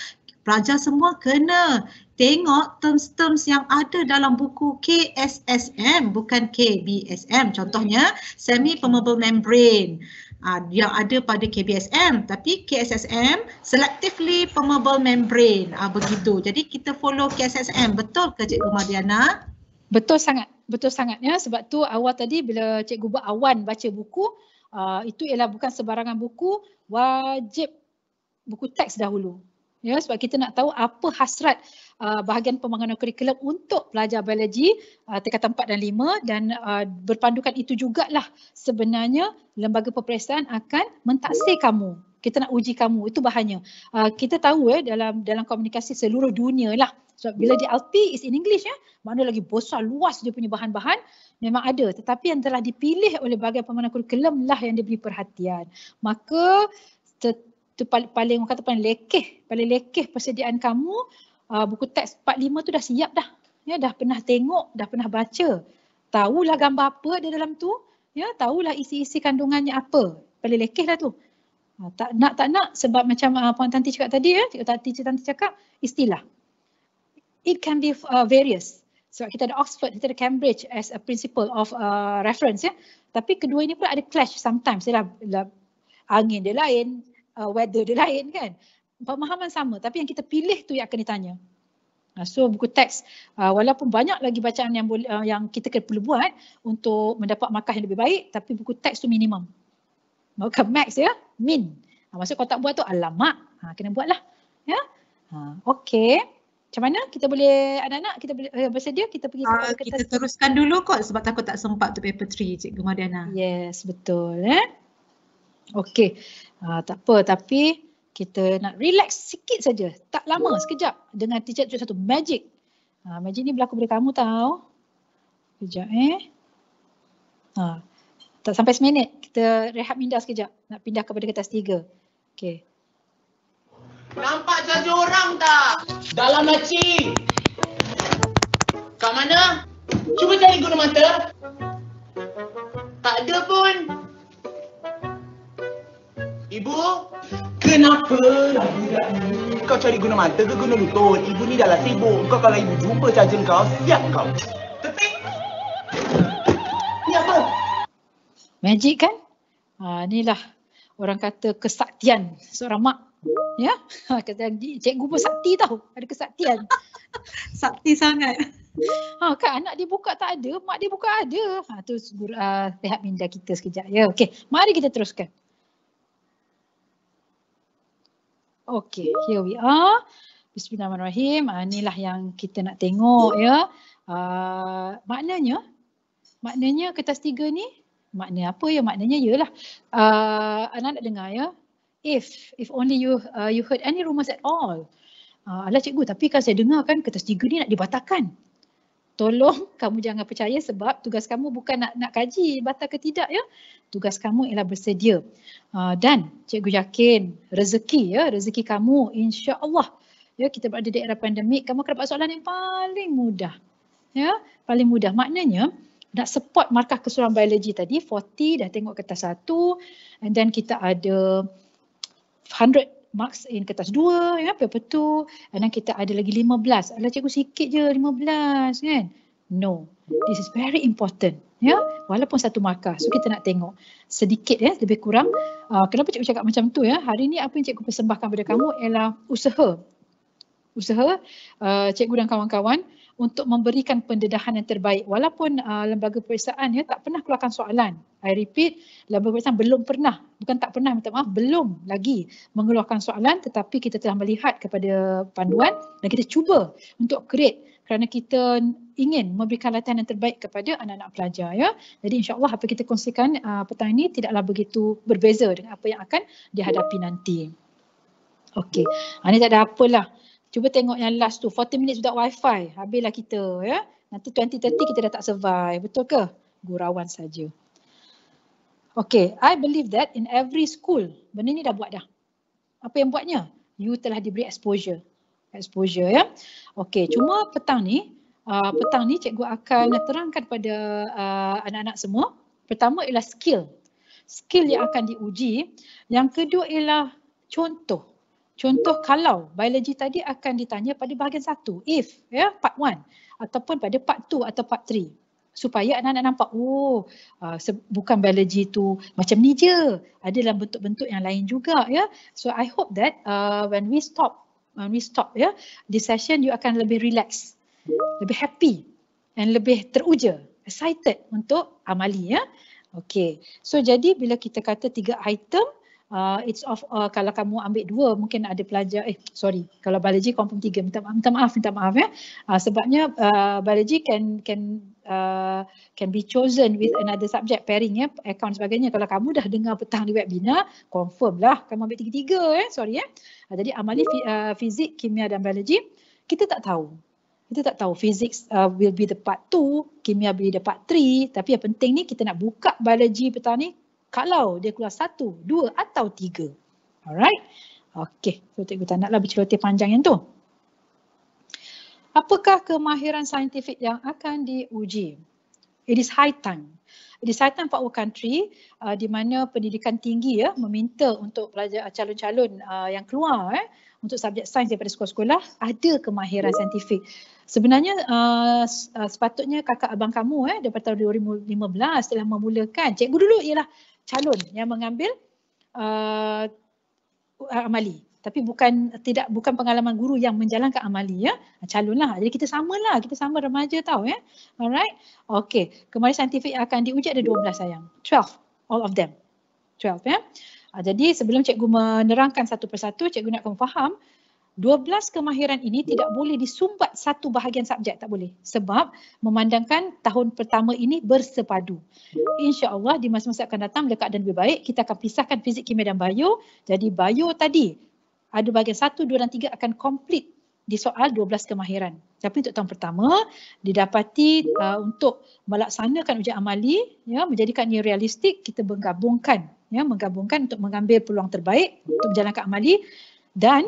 pelajar semua kena tengok terms-terms yang ada dalam buku KSSM bukan KBSM. Contohnya semi permeable membrane uh, yang ada pada KBSM tapi KSSM selectively permeable membrane uh, begitu. Jadi kita follow KSSM betul ke Cikgu Mariana? Betul sangat. Betul sangatnya. sebab tu awal tadi bila Cikgu Buat Awan baca buku uh, itu ialah bukan sebarangan buku wajib buku teks dahulu ya sebab kita nak tahu apa hasrat uh, bahagian pembangunan kurikulum untuk pelajar biologi uh, tingkat 4 dan 5 dan uh, berpandukan itu jugalah sebenarnya lembaga peperiksaan akan mentaksir kamu kita nak uji kamu itu bahannya uh, kita tahu eh, dalam dalam komunikasi seluruh dunia lah sebab bila DLP is in English ya eh, mana lagi bosan luas dia punya bahan-bahan memang ada tetapi yang telah dipilih oleh bahagian pembangunan kurikulum lah yang diberi perhatian maka tu paling, paling orang kata paling lekeh, paling lekeh persediaan kamu, uh, buku teks Lima tu dah siap dah. Ya, dah pernah tengok, dah pernah baca. Tahulah gambar apa dia dalam tu, ya, tahulah isi-isi kandungannya apa. Paling lekeh lah tu. Uh, tak nak, tak nak sebab macam uh, Puan Tanti cakap tadi, ya, Cikgu Tanti, Cikgu Tanti cakap, istilah. It can be uh, various. Sebab so, kita ada Oxford, kita ada Cambridge as a principle of uh, reference. ya. Tapi kedua ini pun ada clash sometimes. Ya, lah, lah, angin dia lain, uh, weather dia lain kan. Pemahaman sama tapi yang kita pilih tu yang akan ditanya. Uh, so buku teks uh, walaupun banyak lagi bacaan yang boleh, uh, yang kita perlu buat untuk mendapat markah yang lebih baik tapi buku teks tu minimum. Bukan max ya, min. Ha, maksud kau tak buat tu alamak, ha, kena buat lah. Ya? Ha, okay. Macam mana kita boleh anak-anak kita boleh eh, bersedia kita pergi uh, kita kertas. teruskan dulu kot sebab takut tak sempat tu paper 3 Cikgu Madiana. Yes, betul eh. Okay. Ha, ah, tak apa tapi kita nak relax sikit saja. Tak lama sekejap dengan teacher tunjuk satu magic. Ha, magic ni berlaku pada kamu tau. Sekejap eh. Ha, tak sampai seminit. Kita rehat minda sekejap. Nak pindah kepada kertas tiga. Okay. Nampak saja orang tak? Dalam laci. Kat mana? Cuba cari guna mata. Tak ada pun. Ibu, kenapa budak ni? Kau cari guna mata ke guna lutut? Ibu ni dah lah sibuk. Kau kalau ibu jumpa caja kau, siap kau. Tetapi, Ni apa? Magic kan? Ha, lah orang kata kesaktian seorang mak. Ya, ha, kata cikgu pun sakti tahu, ada kesaktian. sakti sangat. Ha, kan anak dia buka tak ada, mak dia buka ada. Ha, tu uh, pihak minda kita sekejap. Ya, okay. Mari kita teruskan. Okay, here we are. Bismillahirrahmanirrahim. Uh, inilah yang kita nak tengok ya. Uh, maknanya, maknanya kertas tiga ni, maknanya apa ya? Maknanya ialah, uh, ah, anak nak dengar ya. If, if only you uh, you heard any rumours at all. Uh, Alah cikgu, tapi kan saya dengar kan kertas tiga ni nak dibatalkan tolong kamu jangan percaya sebab tugas kamu bukan nak nak kaji batal ke tidak ya. Tugas kamu ialah bersedia. Ah, dan cikgu yakin rezeki ya, rezeki kamu insya-Allah. Ya, kita berada di era pandemik, kamu akan dapat soalan yang paling mudah. Ya, paling mudah. Maknanya nak support markah keseluruhan biologi tadi 40 dah tengok kertas satu and then kita ada 100 marks in kertas 2, ya, paper 2. And kita ada lagi 15. Alah cikgu sikit je 15 kan. No, this is very important. Ya, walaupun satu markah. So kita nak tengok sedikit ya, lebih kurang. Uh, kenapa cikgu cakap macam tu ya? Hari ni apa yang cikgu persembahkan pada kamu ialah usaha. Usaha uh, cikgu dan kawan-kawan untuk memberikan pendedahan yang terbaik walaupun uh, lembaga periksaan ya tak pernah keluarkan soalan. I repeat, lembaga periksaan belum pernah, bukan tak pernah minta maaf, belum lagi mengeluarkan soalan tetapi kita telah melihat kepada panduan dan kita cuba untuk create kerana kita ingin memberikan latihan yang terbaik kepada anak-anak pelajar ya. Jadi insya-Allah apa kita kongsikan uh, petang ini tidaklah begitu berbeza dengan apa yang akan dihadapi nanti. Okey. Ini ah, tak ada apalah. lah. Cuba tengok yang last tu, 40 minit sudah wifi, habislah kita ya. Nanti 2030 kita dah tak survive, betul ke? Gurauan saja. Okay, I believe that in every school, benda ni dah buat dah. Apa yang buatnya? You telah diberi exposure. Exposure ya. Okay, cuma petang ni, uh, petang ni cikgu akan terangkan pada uh, anak-anak semua. Pertama ialah skill. Skill yang akan diuji. Yang kedua ialah contoh. Contoh kalau biologi tadi akan ditanya pada bahagian satu, if ya yeah, part one ataupun pada part two atau part three supaya anak-anak nampak oh uh, bukan biologi tu macam ni je ada dalam bentuk-bentuk yang lain juga ya. Yeah. So I hope that uh, when we stop when we stop ya yeah, this session you akan lebih relax, lebih happy and lebih teruja excited untuk amali ya. Yeah. Okay. So jadi bila kita kata tiga item uh, it's of uh, kalau kamu ambil dua mungkin ada pelajar eh sorry kalau biology confirm tiga minta maaf minta maaf, minta maaf ya uh, sebabnya uh, biology can can Uh, can be chosen with another subject pairing ya account sebagainya kalau kamu dah dengar petang di webinar confirm lah kamu ambil tiga-tiga ya sorry ya uh, jadi amali uh, fizik kimia dan biologi kita tak tahu kita tak tahu fizik uh, will be the part 2 kimia will be the part 3 tapi yang penting ni kita nak buka biologi petang ni kalau dia keluar satu, dua atau tiga. Alright. Okey, so cikgu tak lebih berceloteh panjang yang tu. Apakah kemahiran saintifik yang akan diuji? It is high time. It is high time for our country uh, di mana pendidikan tinggi ya meminta untuk pelajar uh, calon-calon uh, yang keluar eh, untuk subjek sains daripada sekolah-sekolah ada kemahiran saintifik. Sebenarnya uh, uh sepatutnya kakak abang kamu eh, daripada tahun 2015 telah memulakan. Cikgu dulu ialah calon yang mengambil uh, uh, amali tapi bukan tidak bukan pengalaman guru yang menjalankan amali ya calonlah jadi kita samalah kita sama remaja tahu ya alright okey kemari saintifik akan diuji ada 12 sayang 12 all of them 12 ya ah, jadi sebelum cikgu menerangkan satu persatu cikgu nak kamu faham 12 kemahiran ini tidak boleh disumbat satu bahagian subjek tak boleh sebab memandangkan tahun pertama ini bersepadu. Insya-Allah di masa-masa akan datang bila keadaan lebih baik kita akan pisahkan fizik kimia dan bio. Jadi bio tadi ada bahagian 1, 2 dan 3 akan complete di soal 12 kemahiran. Tapi untuk tahun pertama didapati uh, untuk melaksanakan ujian amali ya menjadikan ia realistik kita menggabungkan ya menggabungkan untuk mengambil peluang terbaik untuk menjalankan amali dan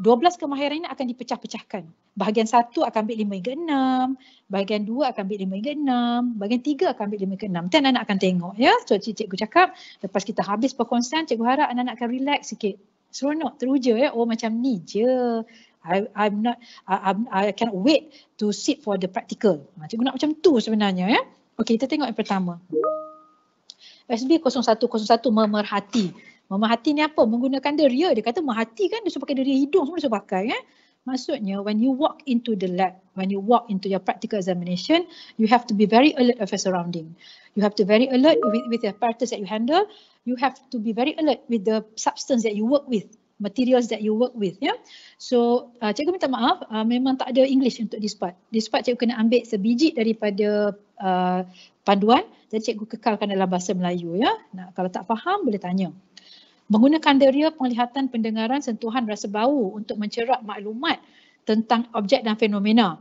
12 kemahiran ini akan dipecah-pecahkan. Bahagian satu akan ambil lima hingga enam, bahagian dua akan ambil lima hingga enam, bahagian tiga akan ambil lima hingga enam. Nanti anak-anak akan tengok ya. So cik cikgu cakap lepas kita habis perkongsian, cikgu harap anak-anak akan relax sikit. Seronok teruja ya. Oh macam ni je. I I'm not I, I'm, I cannot wait to sit for the practical. Ah, cikgu nak macam tu sebenarnya ya. Okay kita tengok yang pertama. SB 0101 memerhati. Mahathir ni apa? Menggunakan deria. Dia kata Mahathir kan dia suka pakai deria hidung semua dia suruh pakai kan. Maksudnya when you walk into the lab, when you walk into your practical examination, you have to be very alert of your surrounding. You have to very alert with, with the apparatus that you handle. You have to be very alert with the substance that you work with, materials that you work with. Yeah. So uh, cikgu minta maaf, uh, memang tak ada English untuk this part. This part cikgu kena ambil sebiji daripada uh, panduan. Jadi cikgu kekalkan dalam bahasa Melayu. Ya. Nah, kalau tak faham boleh tanya menggunakan deria penglihatan pendengaran sentuhan rasa bau untuk mencerap maklumat tentang objek dan fenomena.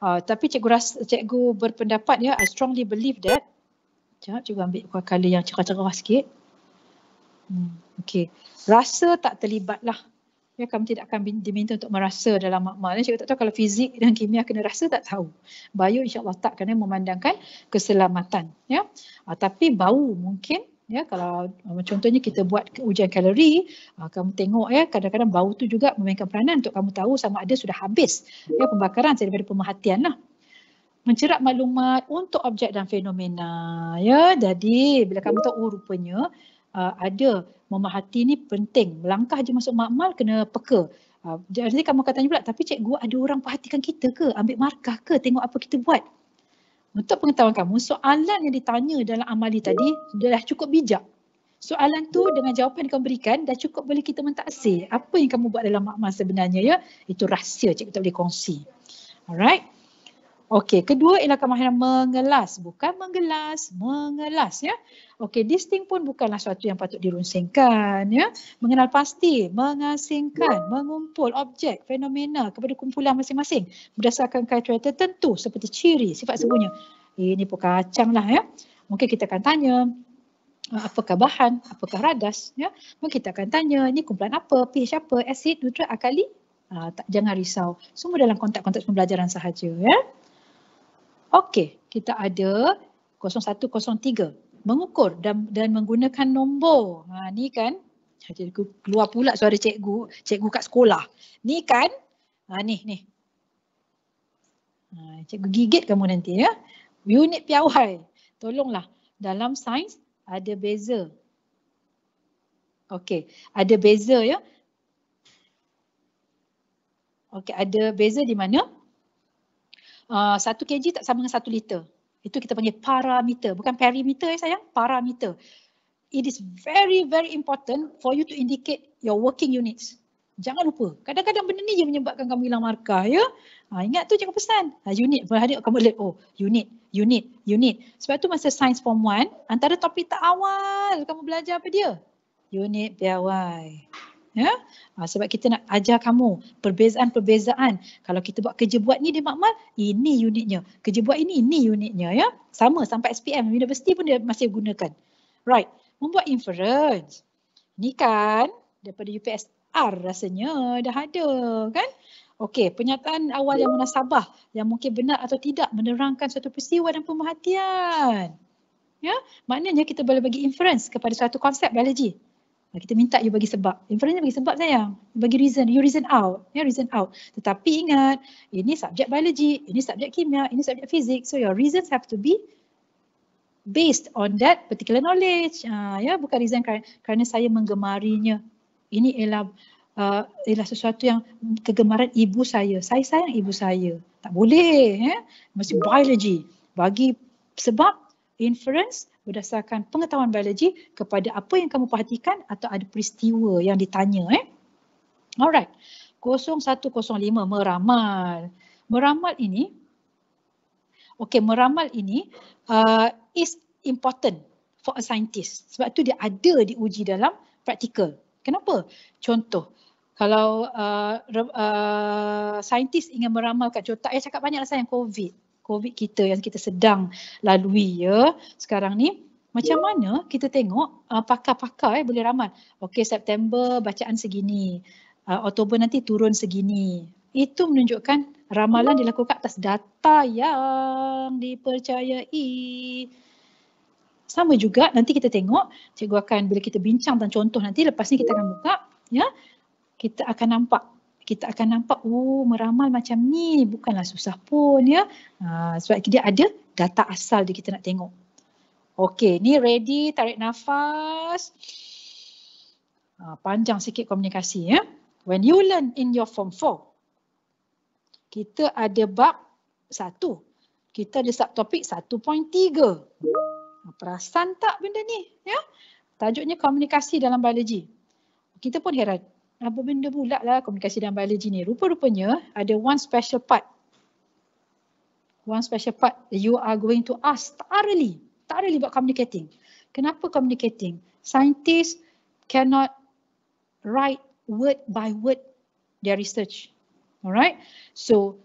Uh, tapi cikgu rasa, cikgu berpendapat ya, I strongly believe that. Sekejap, cikgu ambil kuah kala yang cerah-cerah sikit. Hmm, okay. Rasa tak terlibatlah. Ya, Kamu tidak akan diminta untuk merasa dalam makmal. Ya, cikgu tak tahu kalau fizik dan kimia kena rasa, tak tahu. Bayu insyaAllah tak kena memandangkan keselamatan. Ya. Uh, tapi bau mungkin ya kalau uh, contohnya kita buat ujian kalori uh, kamu tengok ya kadang-kadang bau tu juga memainkan peranan untuk kamu tahu sama ada sudah habis ya pembakaran daripada pemerhatian lah mencerap maklumat untuk objek dan fenomena ya jadi bila kamu tahu oh, rupanya uh, ada memerhati ni penting Langkah je masuk makmal kena peka jadi kamu katanya pula tapi cikgu ada orang perhatikan kita ke ambil markah ke tengok apa kita buat untuk pengetahuan kamu, soalan yang ditanya dalam amali tadi sudah cukup bijak. Soalan tu dengan jawapan yang kamu berikan dah cukup boleh kita mentaksir apa yang kamu buat dalam makmal sebenarnya ya. Itu rahsia cikgu kita boleh kongsi. Alright. Okey, kedua ialah kemahiran mengelas. Bukan menggelas, mengelas ya. Okey, disting pun bukanlah sesuatu yang patut dirunsingkan ya. Mengenal pasti, mengasingkan, mengumpul objek, fenomena kepada kumpulan masing-masing berdasarkan kriteria tertentu seperti ciri, sifat sebenarnya. Eh, ini pun kacang lah ya. Mungkin kita akan tanya, ah, apakah bahan, apakah radas ya. Mungkin kita akan tanya, ini kumpulan apa, pH apa, asid, neutral, akali. Ha, ah, tak, jangan risau. Semua dalam kontak-kontak pembelajaran sahaja ya. Okey, kita ada 0103 mengukur dan dan menggunakan nombor. Ha ni kan. Cikgu ha, keluar pula suara cikgu, cikgu kat sekolah. Ni kan? Ha ni ni. Ha cikgu gigit kamu nanti ya. Unit piawai. Tolonglah dalam sains ada beza. Okey, ada beza ya. Okey, ada beza di mana? Ah, satu kg tak sama dengan satu liter. Itu kita panggil parameter. Bukan perimeter ya sayang, parameter. It is very very important for you to indicate your working units. Jangan lupa, kadang-kadang benda ni yang menyebabkan kamu hilang markah ya. Ha, ingat tu jangan pesan. Ha, unit, berhari kamu alert, oh unit, unit, unit. Sebab tu masa science form 1, antara topik tak awal kamu belajar apa dia? Unit why? ya ha, sebab kita nak ajar kamu perbezaan-perbezaan kalau kita buat kerja buat ni di makmal ini unitnya kerja buat ini ini unitnya ya sama sampai SPM universiti pun dia masih gunakan right membuat inference ni kan daripada UPSR rasanya dah ada kan Okey, penyataan awal yang munasabah yang mungkin benar atau tidak menerangkan suatu peristiwa dan pemerhatian. Ya, maknanya kita boleh bagi inference kepada suatu konsep biologi kita minta you bagi sebab. Inference bagi sebab saya, Bagi reason. You reason out. Yeah, reason out. Tetapi ingat, ini subjek biologi, ini subjek kimia, ini subjek fizik. So your reasons have to be based on that particular knowledge. Uh, ha, yeah, bukan reason ker kerana saya menggemarinya. Ini ialah, uh, ialah sesuatu yang kegemaran ibu saya. Saya sayang ibu saya. Tak boleh. Yeah? Mesti biologi. Bagi sebab, inference, berdasarkan pengetahuan biologi kepada apa yang kamu perhatikan atau ada peristiwa yang ditanya. Eh? Alright, 0105 meramal. Meramal ini, okay, meramal ini uh, is important for a scientist. Sebab tu dia ada diuji dalam praktikal. Kenapa? Contoh, kalau uh, uh, saintis ingin meramalkan, contoh, saya cakap banyaklah sayang COVID. COVID kita yang kita sedang lalui ya sekarang ni macam ya. mana kita tengok uh, pakar-pakar eh boleh ramal. Okey September bacaan segini. Uh, Oktober nanti turun segini. Itu menunjukkan ramalan ya. dilakukan atas data yang dipercayai. Sama juga nanti kita tengok cikgu akan bila kita bincang tentang contoh nanti lepas ni kita akan buka ya kita akan nampak kita akan nampak oh meramal macam ni bukanlah susah pun ya. Ha, sebab dia ada data asal dia kita nak tengok. Okey, ni ready tarik nafas. Ha, panjang sikit komunikasi ya. When you learn in your form 4. Kita ada bab 1. Kita ada subtopik 1.3. Ha, perasan tak benda ni ya? Tajuknya komunikasi dalam biologi. Kita pun heran apa benda pula lah komunikasi dalam biologi ni. Rupa-rupanya ada one special part. One special part you are going to ask thoroughly. Thoroughly about communicating. Kenapa communicating? Scientists cannot write word by word their research. Alright? So,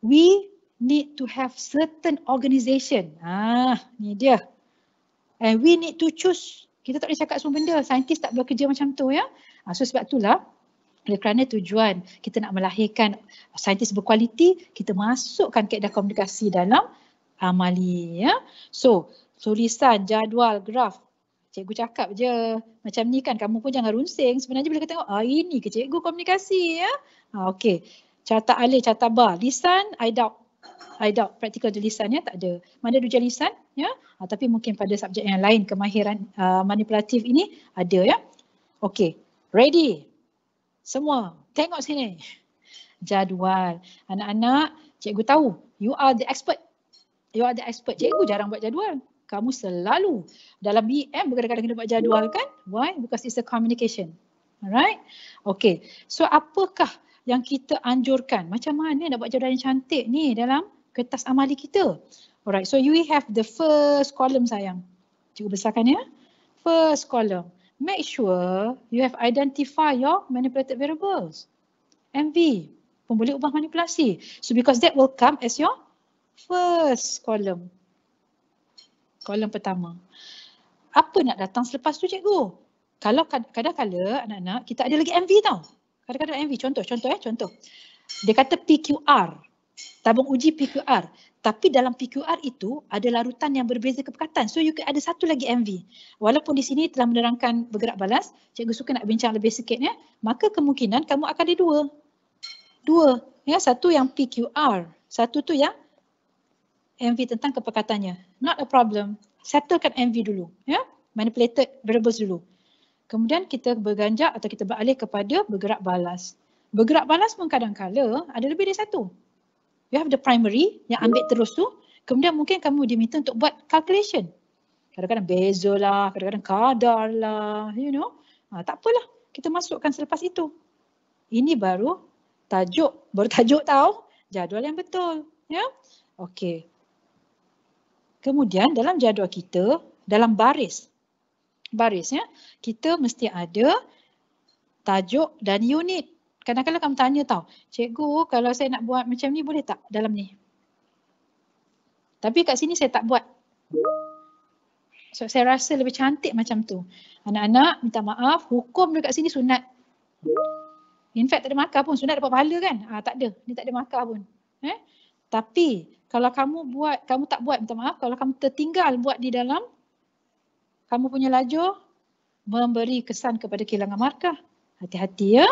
we need to have certain organisation. Ah, ni dia. And we need to choose. Kita tak boleh cakap semua benda. Scientist tak boleh kerja macam tu ya. Ha, so sebab itulah oleh kerana tujuan kita nak melahirkan saintis berkualiti, kita masukkan kaedah komunikasi dalam amali. Ya. So, tulisan, jadual, graf, cikgu cakap je macam ni kan kamu pun jangan runsing sebenarnya bila kita tengok ah ini ke cikgu komunikasi ya ha, ah, okay, carta alih carta ba lisan i doubt i doubt practical di lisan ya tak ada mana dua lisan ya ha, tapi mungkin pada subjek yang lain kemahiran uh, manipulatif ini ada ya Okay. Ready? Semua. Tengok sini. Jadual. Anak-anak, cikgu tahu. You are the expert. You are the expert. Cikgu jarang buat jadual. Kamu selalu dalam BM berkadang-kadang kena buat jadual kan? Why? Because it's a communication. Alright? Okay. So apakah yang kita anjurkan? Macam mana nak buat jadual yang cantik ni dalam kertas amali kita? Alright. So you have the first column sayang. Cikgu besarkan ya. First column make sure you have identify your manipulated variables. MV, pembuli ubah manipulasi. So because that will come as your first column. Column pertama. Apa nak datang selepas tu cikgu? Kalau kadang-kadang anak-anak kita ada lagi MV tau. Kadang-kadang MV contoh, contoh ya, contoh. Dia kata PQR. Tabung uji PQR. Tapi dalam PQR itu ada larutan yang berbeza kepekatan. So you can, ada satu lagi MV. Walaupun di sini telah menerangkan bergerak balas, cikgu suka nak bincang lebih sikit ya. Maka kemungkinan kamu akan ada dua. Dua. Ya, satu yang PQR, satu tu yang MV tentang kepekatannya. Not a problem. Settlekan MV dulu, ya. Manipulated variables dulu. Kemudian kita berganjak atau kita beralih kepada bergerak balas. Bergerak balas pun kadang-kadang ada lebih dari satu you have the primary yang ambil terus tu, kemudian mungkin kamu diminta untuk buat calculation. Kadang-kadang bezel lah, kadang-kadang kadar lah, you know. Ha, tak apalah, kita masukkan selepas itu. Ini baru tajuk, baru tajuk tau, jadual yang betul. Ya, yeah? okay. Kemudian dalam jadual kita, dalam baris, baris ya, yeah, kita mesti ada tajuk dan unit kadang-kadang kamu tanya tau, cikgu kalau saya nak buat macam ni boleh tak dalam ni? Tapi kat sini saya tak buat. So saya rasa lebih cantik macam tu. Anak-anak minta maaf, hukum dekat sini sunat. In fact tak ada makar pun, sunat dapat pahala kan? Ah, tak ada, ni tak ada makar pun. Eh? Tapi kalau kamu buat, kamu tak buat minta maaf, kalau kamu tertinggal buat di dalam, kamu punya lajur, memberi kesan kepada kehilangan markah. Hati-hati ya.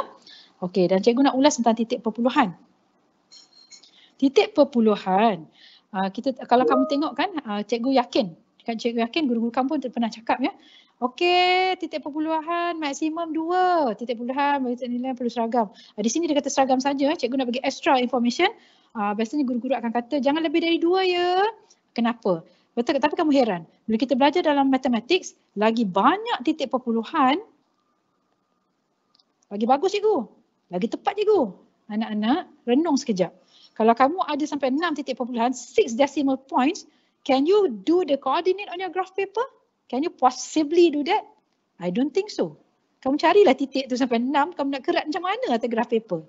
Okey, dan cikgu nak ulas tentang titik perpuluhan. Titik perpuluhan, ah, kita kalau kamu tengok kan, ah, cikgu yakin. Kan cikgu yakin, guru-guru kamu pun pernah cakap ya. Okey, titik perpuluhan maksimum 2. Titik perpuluhan maksimum nilai perlu seragam. Ah, di sini dia kata seragam saja. Cikgu nak bagi extra information. Biasanya guru-guru akan kata, jangan lebih dari 2 ya. Kenapa? Betul Tapi kamu heran. Bila kita belajar dalam matematik, lagi banyak titik perpuluhan, lagi bagus cikgu. Lagi tepat cikgu. Anak-anak renung sekejap. Kalau kamu ada sampai 6 titik perpuluhan, 6 decimal points, can you do the coordinate on your graph paper? Can you possibly do that? I don't think so. Kamu carilah titik tu sampai 6, kamu nak kerat macam mana atas graph paper.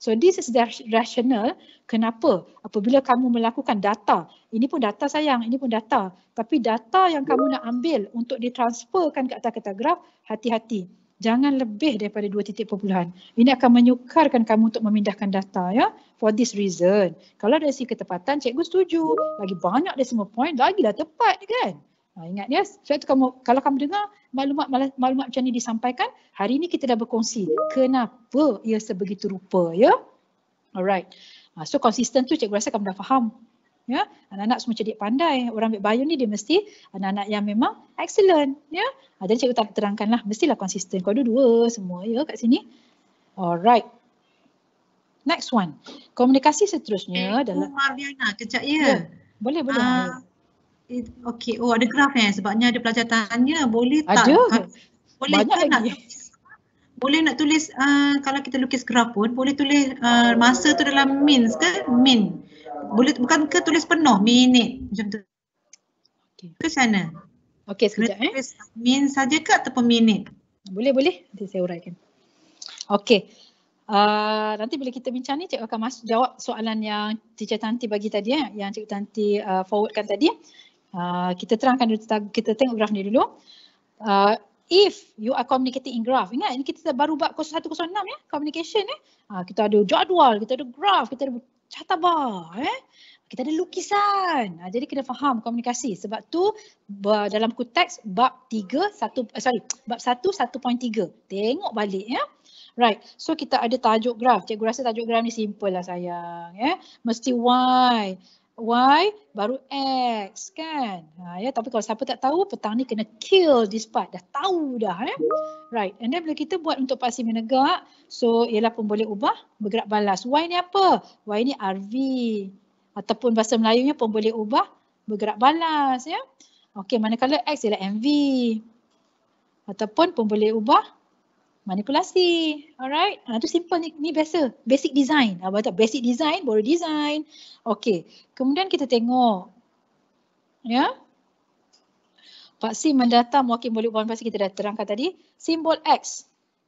So this is the rational kenapa apabila kamu melakukan data, ini pun data sayang, ini pun data, tapi data yang kamu nak ambil untuk ditransferkan ke atas kertas graf, hati-hati jangan lebih daripada dua titik perpuluhan. Ini akan menyukarkan kamu untuk memindahkan data ya for this reason. Kalau dari segi ketepatan, cikgu setuju. Lagi banyak dari semua point, lagi lah tepat kan. Ha, ingat ya, sebab itu kamu, kalau kamu dengar maklumat maklumat macam ni disampaikan, hari ini kita dah berkongsi kenapa ia sebegitu rupa ya. Alright. Ha, so konsisten tu cikgu rasa kamu dah faham ya anak-anak semua cerdik pandai orang ambil bio ni dia mesti anak-anak yang memang excellent ya ha, jadi cikgu tak terangkanlah mestilah konsisten kau dua-dua semua ya kat sini alright next one komunikasi seterusnya eh, oh, dalam Umar Diana kejap ya. ya boleh boleh uh, ah, okey oh ada graf eh sebabnya ada pelajar tanya boleh tak ada. boleh Banyak tak lagi. Nak? Boleh nak tulis uh, kalau kita lukis graf pun boleh tulis uh, masa tu dalam min ke min bullet bukan ke tulis penuh minit macam tu. Okey. Ke sana. Okey sekejap eh. Tulis min saja ke ataupun minit? Boleh boleh nanti saya uraikan. Okey. Uh, nanti bila kita bincang ni cikgu akan masuk jawab soalan yang teacher Tanti bagi tadi ya, eh, yang cikgu Tanti uh, forwardkan tadi. Uh, kita terangkan dulu kita tengok graf ni dulu. Uh, if you are communicating in graph, ingat ini kita baru bab 106 ya, communication ya. Eh? Uh, kita ada jadual, kita ada graf, kita ada catabah eh kita ada lukisan ah, jadi kena faham komunikasi sebab tu dalam konteks bab 3 satu eh, sorry bab 1 1.3 tengok balik ya right so kita ada tajuk graf cikgu rasa tajuk graf ni simple lah sayang ya mesti why Y baru X kan. Ha, ya? Tapi kalau siapa tak tahu petang ni kena kill this part. Dah tahu dah. Eh? Right. And then bila kita buat untuk pasti menegak. So ialah pun boleh ubah bergerak balas. Y ni apa? Y ni RV. Ataupun bahasa Melayunya pun boleh ubah bergerak balas. ya. Okey manakala X ialah MV. Ataupun pun boleh ubah manipulasi. Alright. Ha, tu simple ni, ni biasa. Basic design. Ha, ah, tak? Basic design, baru design. Okay. Kemudian kita tengok. Ya. Vaksin mendata mewakil molekul bahan vaksin kita dah terangkan tadi. Simbol X.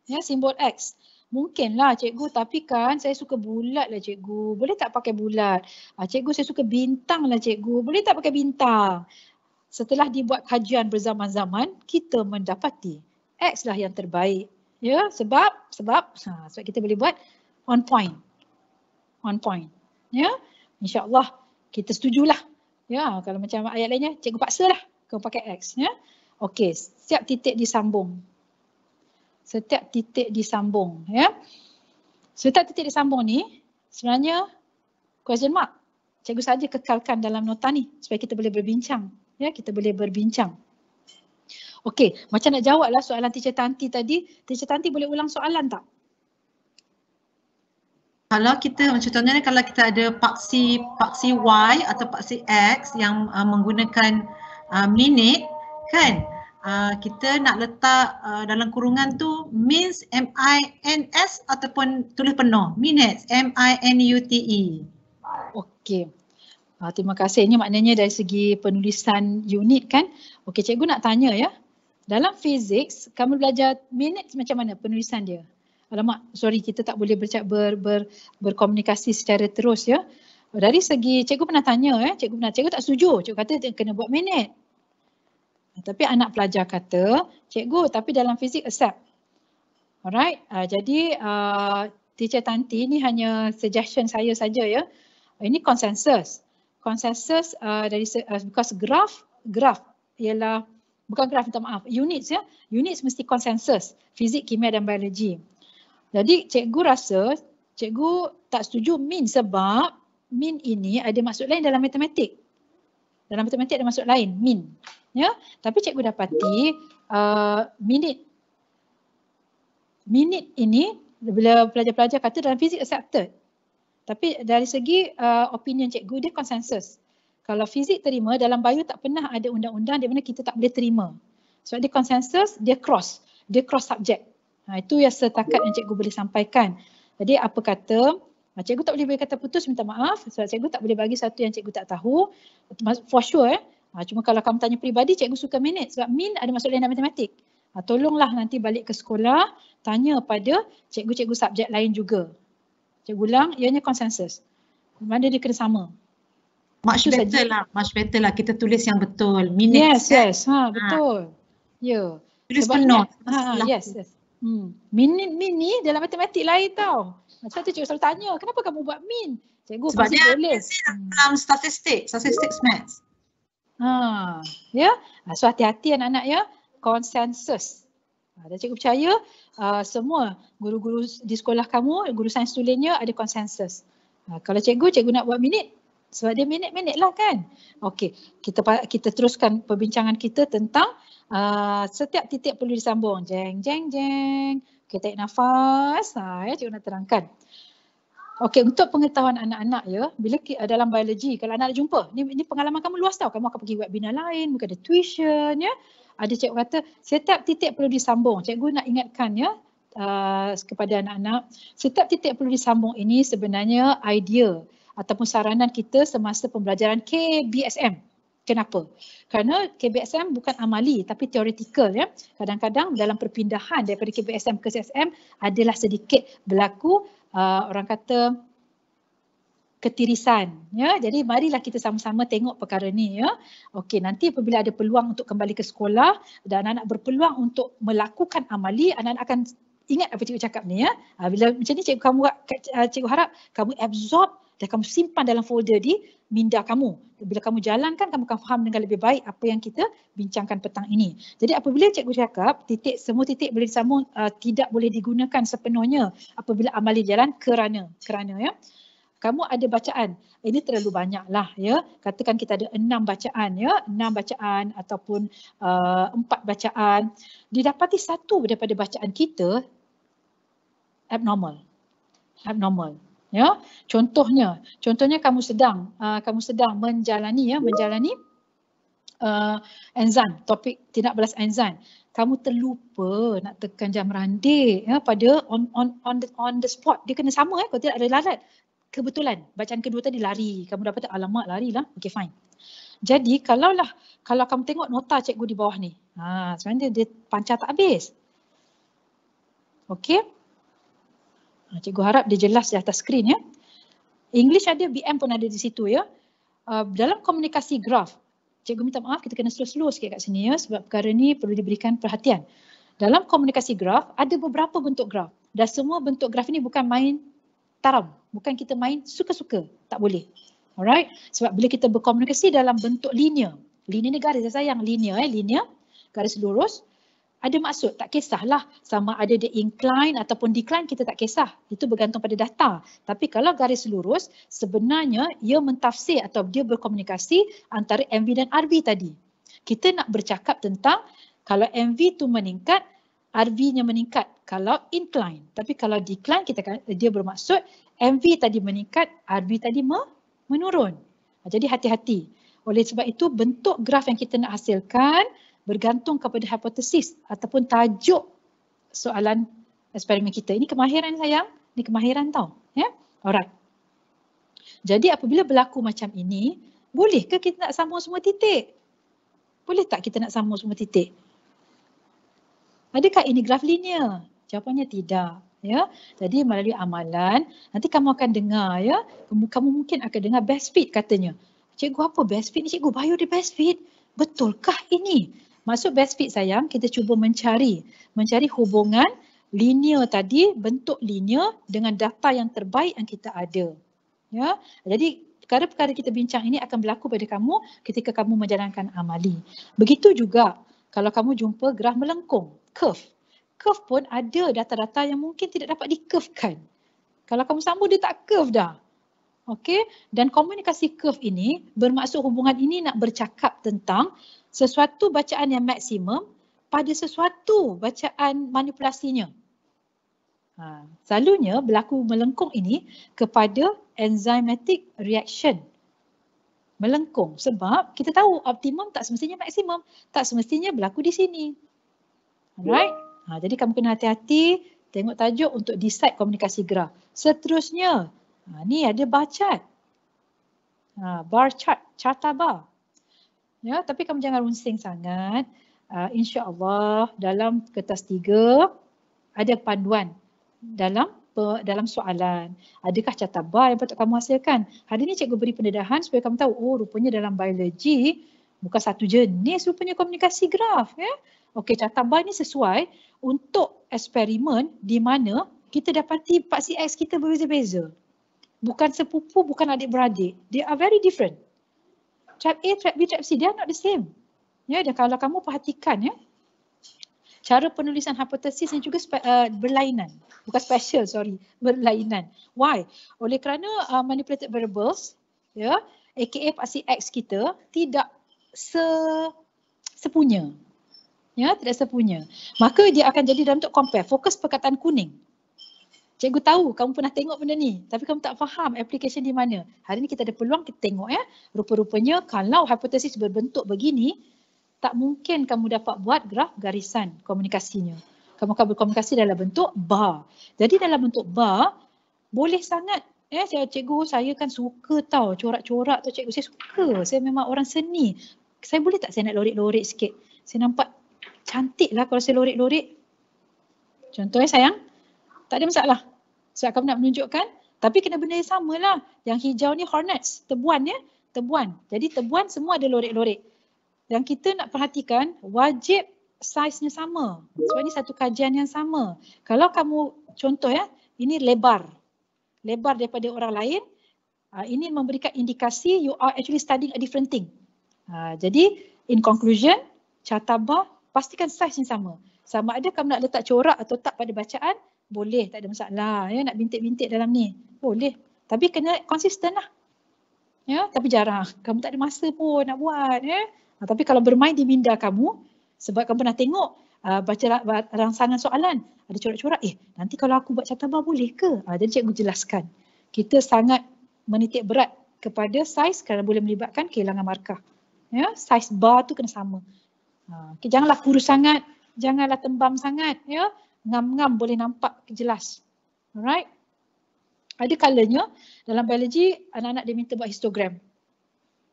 Ya, simbol X. Mungkinlah cikgu tapi kan saya suka bulat lah cikgu. Boleh tak pakai bulat? Ha, cikgu saya suka bintang lah cikgu. Boleh tak pakai bintang? Setelah dibuat kajian berzaman-zaman, kita mendapati X lah yang terbaik. Ya, sebab sebab ha, sebab kita boleh buat on point. On point. Ya. Insya-Allah kita setujulah. Ya, kalau macam ayat lainnya, cikgu paksalah kau pakai X, ya. Okey, setiap titik disambung. Setiap titik disambung, ya. Setiap titik disambung ni sebenarnya question mark. Cikgu saja kekalkan dalam nota ni supaya kita boleh berbincang, ya, kita boleh berbincang. Okey, macam nak jawablah soalan teacher Tanti tadi. Teacher Tanti boleh ulang soalan tak? Kalau kita macam contohnya kalau kita ada paksi paksi Y atau paksi X yang uh, menggunakan uh, minit kan? Uh, kita nak letak uh, dalam kurungan tu means M I N S ataupun tulis penuh minutes M I N U T E. Okey. Uh, terima kasih. Ini maknanya dari segi penulisan unit kan? Okey, cikgu nak tanya ya. Dalam fizik, kamu belajar minit macam mana penulisan dia? Alamak, sorry kita tak boleh bercak ber, ber, berkomunikasi secara terus ya. Dari segi cikgu pernah tanya ya, cikgu pernah cikgu tak setuju. Cikgu kata dia kena buat minit. Tapi anak pelajar kata, cikgu tapi dalam fizik accept. Alright, uh, jadi uh, teacher Tanti ini hanya suggestion saya saja ya. Ini consensus. Consensus uh, dari uh, because graph graph ialah bukan graf minta maaf, units ya. Units mesti konsensus, fizik, kimia dan biologi. Jadi cikgu rasa, cikgu tak setuju min sebab min ini ada maksud lain dalam matematik. Dalam matematik ada maksud lain, min. ya. Tapi cikgu dapati uh, minit. Minit ini, bila pelajar-pelajar kata dalam fizik accepted. Tapi dari segi uh, opinion cikgu, dia konsensus kalau fizik terima dalam bio tak pernah ada undang-undang di mana kita tak boleh terima. Sebab dia consensus, dia cross, dia cross subject. Ha, itu yang setakat yang cikgu boleh sampaikan. Jadi apa kata, ha, cikgu tak boleh bagi kata putus minta maaf sebab cikgu tak boleh bagi satu yang cikgu tak tahu. For sure, eh. ha, cuma kalau kamu tanya peribadi cikgu suka minit sebab min ada masuk dalam matematik. Ha, tolonglah nanti balik ke sekolah tanya pada cikgu-cikgu subjek lain juga. Cikgu ulang, ianya consensus. Mana dia kena sama much better sahaja. lah much better lah kita tulis yang betul minutes yes ya? yes ha, ha. betul ha. ya tulis penuh ha, ha yes yes hmm. minit mini dalam matematik lain tau macam tu cikgu selalu tanya kenapa kamu buat min cikgu Sebab tulis boleh hmm. dalam statistik statistik yeah. maths ha ya yeah. Ha, so hati-hati anak-anak ya consensus ada cikgu percaya uh, semua guru-guru di sekolah kamu guru sains tulennya ada consensus uh, kalau cikgu cikgu nak buat minit sebab dia minit-minit lah kan. Okey, kita kita teruskan perbincangan kita tentang uh, setiap titik perlu disambung. Jeng, jeng, jeng. Okey, tarik nafas. Ha, ya, cikgu nak terangkan. Okey, untuk pengetahuan anak-anak ya, bila uh, dalam biologi, kalau anak nak jumpa, ni, ni pengalaman kamu luas tau. Kamu akan pergi webinar lain, mungkin ada tuition ya. Ada cikgu kata, setiap titik perlu disambung. Cikgu nak ingatkan ya, uh, kepada anak-anak, setiap titik perlu disambung ini sebenarnya idea ataupun saranan kita semasa pembelajaran KBSM. Kenapa? Kerana KBSM bukan amali tapi teoretikal ya. Kadang-kadang dalam perpindahan daripada KBSM ke CSM adalah sedikit berlaku uh, orang kata ketirisan ya. Jadi marilah kita sama-sama tengok perkara ni ya. Okey, nanti apabila ada peluang untuk kembali ke sekolah dan anak-anak berpeluang untuk melakukan amali, anak-anak akan ingat apa cikgu cakap ni ya. Ha, bila macam ni cikgu kamu uh, cikgu harap kamu absorb dia kamu simpan dalam folder di minda kamu. Bila kamu jalankan, kamu akan faham dengan lebih baik apa yang kita bincangkan petang ini. Jadi apabila cikgu cakap, titik semua titik boleh disambung uh, tidak boleh digunakan sepenuhnya apabila amali jalan kerana. Kerana ya. Kamu ada bacaan, eh, ini terlalu banyaklah ya. Katakan kita ada enam bacaan ya, enam bacaan ataupun uh, empat bacaan. Didapati satu daripada bacaan kita, abnormal. Abnormal ya contohnya contohnya kamu sedang uh, kamu sedang menjalani ya menjalani uh, enzim topik tidak belas enzim kamu terlupa nak tekan jam randik ya pada on on on the on the spot dia kena sama eh kalau tidak ada larat kebetulan bacaan kedua tadi lari kamu dapat alamat lari lah. Okay fine jadi kalaulah kalau kamu tengok nota cikgu di bawah ni ha sebenarnya dia pancar tak habis Okay. Ha, cikgu harap dia jelas di atas skrin ya. English ada, BM pun ada di situ ya. Uh, dalam komunikasi graf, cikgu minta maaf kita kena slow-slow sikit kat sini ya sebab perkara ni perlu diberikan perhatian. Dalam komunikasi graf, ada beberapa bentuk graf dan semua bentuk graf ini bukan main taram, bukan kita main suka-suka, tak boleh. Alright, sebab bila kita berkomunikasi dalam bentuk linear, linear ni garis, saya sayang linear eh, linear, garis lurus, ada maksud tak kisahlah sama ada dia incline ataupun decline kita tak kisah itu bergantung pada data tapi kalau garis lurus sebenarnya ia mentafsir atau dia berkomunikasi antara MV dan RV tadi kita nak bercakap tentang kalau MV tu meningkat RV-nya meningkat kalau incline tapi kalau decline kita kan dia bermaksud MV tadi meningkat RV tadi menurun jadi hati-hati oleh sebab itu bentuk graf yang kita nak hasilkan bergantung kepada hipotesis ataupun tajuk soalan eksperimen kita. Ini kemahiran sayang, ini kemahiran tau. Ya? Alright. Jadi apabila berlaku macam ini, boleh ke kita nak sambung semua titik? Boleh tak kita nak sambung semua titik? Adakah ini graf linear? Jawapannya tidak. Ya, jadi melalui amalan nanti kamu akan dengar ya, kamu, kamu mungkin akan dengar best fit katanya. Cikgu apa best fit ni? Cikgu bio di best fit. Betulkah ini? masuk best fit sayang kita cuba mencari mencari hubungan linear tadi bentuk linear dengan data yang terbaik yang kita ada ya jadi perkara-perkara kita bincang ini akan berlaku pada kamu ketika kamu menjalankan amali begitu juga kalau kamu jumpa graf melengkung curve curve pun ada data-data yang mungkin tidak dapat di curvekan. kalau kamu sambung dia tak curve dah Okey, dan komunikasi curve ini bermaksud hubungan ini nak bercakap tentang sesuatu bacaan yang maksimum pada sesuatu bacaan manipulasinya. Ha, selalunya berlaku melengkung ini kepada enzymatic reaction. Melengkung sebab kita tahu optimum tak semestinya maksimum. Tak semestinya berlaku di sini. Alright? Ha, jadi kamu kena hati-hati tengok tajuk untuk decide komunikasi graf. Seterusnya, ha, ni ada bar chart. Ha, bar chart, carta bar ya tapi kamu jangan runsing sangat uh, insyaallah dalam kertas tiga ada panduan dalam dalam soalan adakah catabar yang patut kamu hasilkan hari ini cikgu beri pendedahan supaya kamu tahu oh rupanya dalam biologi bukan satu jenis rupanya komunikasi graf ya okey catabar ini sesuai untuk eksperimen di mana kita dapati paksi X kita berbeza-beza. Bukan sepupu, bukan adik-beradik. They are very different trap A, trap B, trap C, dia are not the same. Ya, yeah, kalau kamu perhatikan ya. Cara penulisan hipotesis ni juga uh, berlainan. Bukan special, sorry, berlainan. Why? Oleh kerana uh, manipulated variables, ya, aka pasti X kita tidak se sepunya. Ya, tidak sepunya. Maka dia akan jadi dalam untuk compare, fokus perkataan kuning. Cikgu tahu kamu pernah tengok benda ni tapi kamu tak faham application di mana. Hari ni kita ada peluang kita tengok ya. Rupa-rupanya kalau hipotesis berbentuk begini tak mungkin kamu dapat buat graf garisan komunikasinya. Kamu akan berkomunikasi dalam bentuk bar. Jadi dalam bentuk bar boleh sangat ya saya cikgu saya kan suka tau corak-corak tu cikgu saya suka. Saya memang orang seni. Saya boleh tak saya nak lorik-lorik sikit. Saya nampak cantiklah kalau saya lorik-lorik. Contohnya sayang tak ada masalah. Sebab kamu nak menunjukkan tapi kena benda yang samalah. Yang hijau ni hornets, tebuan ya. Tebuan. Jadi tebuan semua ada lorik-lorik. Yang kita nak perhatikan wajib saiznya sama. Sebab ni satu kajian yang sama. Kalau kamu contoh ya, ini lebar. Lebar daripada orang lain. Ah, ini memberikan indikasi you are actually studying a different thing. Ah, jadi in conclusion, catabah pastikan saiznya sama. Sama ada kamu nak letak corak atau tak pada bacaan, boleh tak ada masalah ya nak bintik-bintik dalam ni. Boleh. Tapi kena konsisten lah. Ya, tapi jarang. Kamu tak ada masa pun nak buat. Ya? Nah, ha, tapi kalau bermain di minda kamu, sebab kamu pernah tengok uh, baca rangsangan soalan, ada corak-corak, eh nanti kalau aku buat catabah boleh ke? Uh, jadi cikgu jelaskan. Kita sangat menitik berat kepada saiz kerana boleh melibatkan kehilangan markah. Ya, saiz bar tu kena sama. Uh, okay, janganlah kurus sangat, janganlah tembam sangat. Ya, ngam-ngam boleh nampak jelas. Alright. Ada kalanya dalam biologi anak-anak dia minta buat histogram.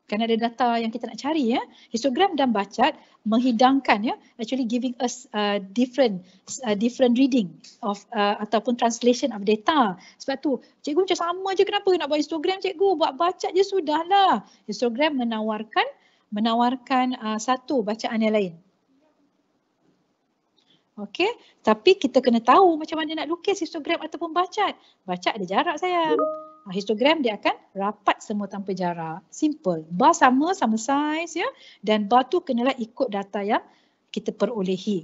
Kan ada data yang kita nak cari ya. Histogram dan bacat menghidangkan ya actually giving us uh, different uh, different reading of uh, ataupun translation of data. Sebab tu cikgu macam sama je kenapa nak buat histogram cikgu buat bacat je sudahlah. Histogram menawarkan menawarkan uh, satu bacaan yang lain. Okay, tapi kita kena tahu macam mana nak lukis histogram ataupun bacat. Bacat ada jarak sayang. Ah, histogram dia akan rapat semua tanpa jarak. Simple. Bar sama, sama size ya. Dan bar tu kenalah ikut data yang kita perolehi.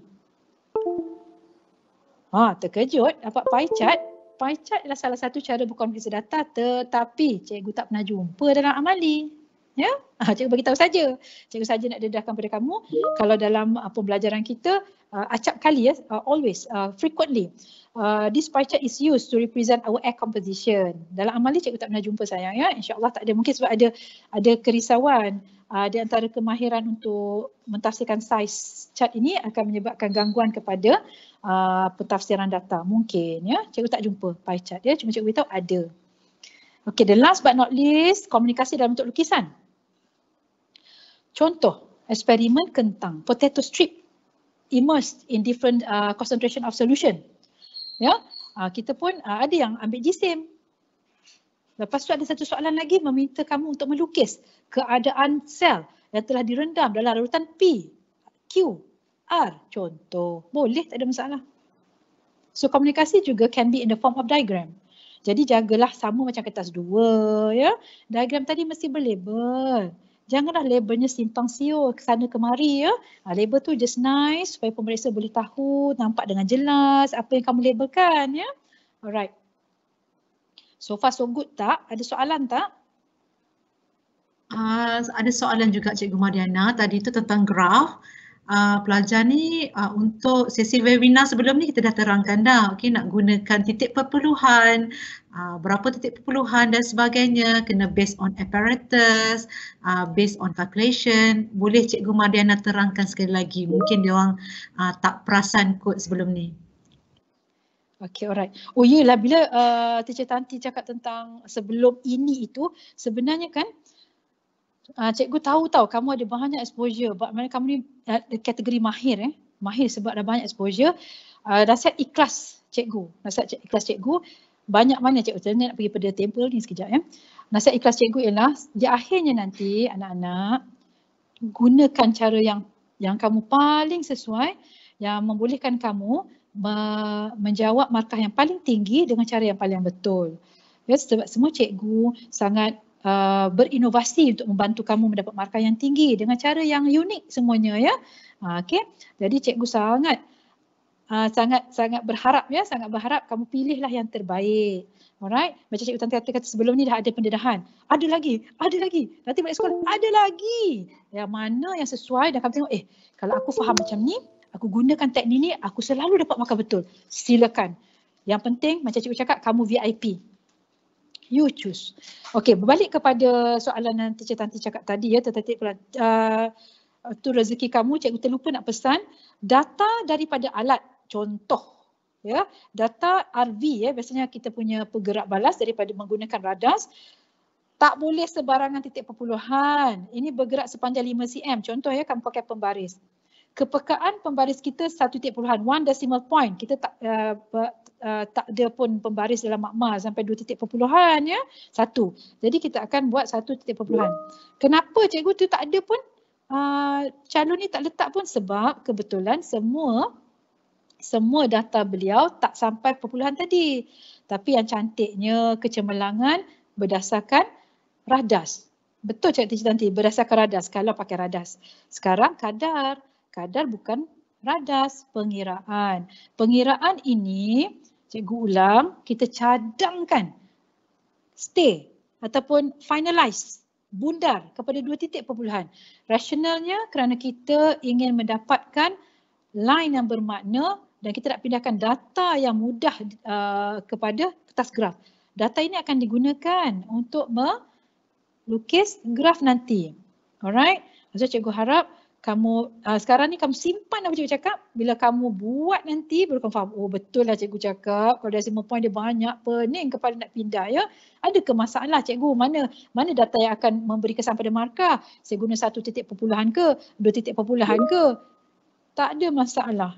Ha, terkejut dapat pie chart. Pie chart adalah salah satu cara berkonfisi data tetapi cikgu tak pernah jumpa dalam amali. Ya, ha, cikgu bagi tahu saja. Cikgu saja nak dedahkan pada kamu kalau dalam ah, pembelajaran kita, uh, acap kali ya, uh, always, uh, frequently. Uh, this pie chart is used to represent our air composition. Dalam amali cikgu tak pernah jumpa sayang ya. InsyaAllah tak ada. Mungkin sebab ada ada kerisauan uh, di antara kemahiran untuk mentafsirkan size chart ini akan menyebabkan gangguan kepada uh, pentafsiran data. Mungkin ya. Cikgu tak jumpa pie chart ya. Cuma cikgu beritahu ada. Okay, the last but not least, komunikasi dalam bentuk lukisan. Contoh, eksperimen kentang, potato strip immersed in different uh, concentration of solution. Ya, yeah? uh, kita pun uh, ada yang ambil jisim. Lepas tu ada satu soalan lagi meminta kamu untuk melukis keadaan sel yang telah direndam dalam larutan P, Q, R contoh. Boleh tak ada masalah. So komunikasi juga can be in the form of diagram. Jadi jagalah sama macam kertas dua ya. Diagram tadi mesti berlabel janganlah labelnya simpang siur ke sana kemari ya. Ha, label tu just nice supaya pemeriksa boleh tahu, nampak dengan jelas apa yang kamu labelkan ya. Alright. So far so good tak? Ada soalan tak? Uh, ada soalan juga Cikgu Mariana tadi tu tentang graf uh, pelajar ni uh, untuk sesi webinar sebelum ni kita dah terangkan dah okay, nak gunakan titik perpuluhan, uh, berapa titik perpuluhan dan sebagainya, kena based on apparatus, uh, based on calculation. Boleh Cikgu Mariana terangkan sekali lagi, mungkin dia orang uh, tak perasan kod sebelum ni. Okay, alright. Oh, yelah bila uh, Teacher Tanti cakap tentang sebelum ini itu, sebenarnya kan uh, cikgu tahu tahu kamu ada banyak exposure buat mana kamu ni uh, kategori mahir eh mahir sebab ada banyak exposure uh, nasihat ikhlas cikgu nasihat cik, ikhlas cikgu banyak mana cikgu saya nak pergi pada temple ni sekejap ya eh. nasihat ikhlas cikgu ialah di akhirnya nanti anak-anak gunakan cara yang yang kamu paling sesuai yang membolehkan kamu menjawab markah yang paling tinggi dengan cara yang paling betul. Ya, sebab semua cikgu sangat uh, berinovasi untuk membantu kamu mendapat markah yang tinggi dengan cara yang unik semuanya ya. Uh, ah, okay. Jadi cikgu sangat sangat-sangat ah, berharap ya, sangat berharap kamu pilihlah yang terbaik. Alright, macam cikgu Tanti kata, sebelum ni dah ada pendedahan. Ada lagi, ada lagi. Nanti balik sekolah, ada lagi. Yang mana yang sesuai Dan kamu tengok, eh kalau aku faham macam ni, aku gunakan teknik ni, aku selalu dapat makan betul. Silakan. Yang penting macam cikgu cakap, kamu VIP you choose. Okay, berbalik kepada soalan yang Teacher Tanti cakap tadi ya, tertentu pula. Itu ah, uh, rezeki kamu, cikgu terlupa nak pesan. Data daripada alat, contoh. ya Data RV, ya, biasanya kita punya pergerak balas daripada menggunakan radas Tak boleh sebarangan titik perpuluhan. Ini bergerak sepanjang 5 cm. Contoh ya, kamu pakai pembaris kepekaan pembaris kita satu titik puluhan, one decimal point. Kita tak uh, uh, tak ada pun pembaris dalam makma sampai dua titik perpuluhan ya, satu. Jadi kita akan buat satu titik perpuluhan. Kenapa cikgu tu tak ada pun uh, calon ni tak letak pun sebab kebetulan semua semua data beliau tak sampai perpuluhan tadi. Tapi yang cantiknya kecemerlangan berdasarkan radas. Betul cikgu nanti berdasarkan radas kalau pakai radas. Sekarang kadar kadar bukan radas pengiraan. Pengiraan ini, cikgu ulang, kita cadangkan stay ataupun finalize bundar kepada dua titik perpuluhan. Rasionalnya kerana kita ingin mendapatkan line yang bermakna dan kita nak pindahkan data yang mudah uh, kepada kertas graf. Data ini akan digunakan untuk melukis graf nanti. Alright, jadi cikgu harap kamu uh, sekarang ni kamu simpan apa cikgu cakap bila kamu buat nanti baru kamu faham oh betul lah cikgu cakap kalau dia semua point dia banyak pening kepala nak pindah ya ada ke masalah cikgu mana mana data yang akan memberi kesan pada markah saya guna satu titik perpuluhan ke dua titik perpuluhan ke tak ada masalah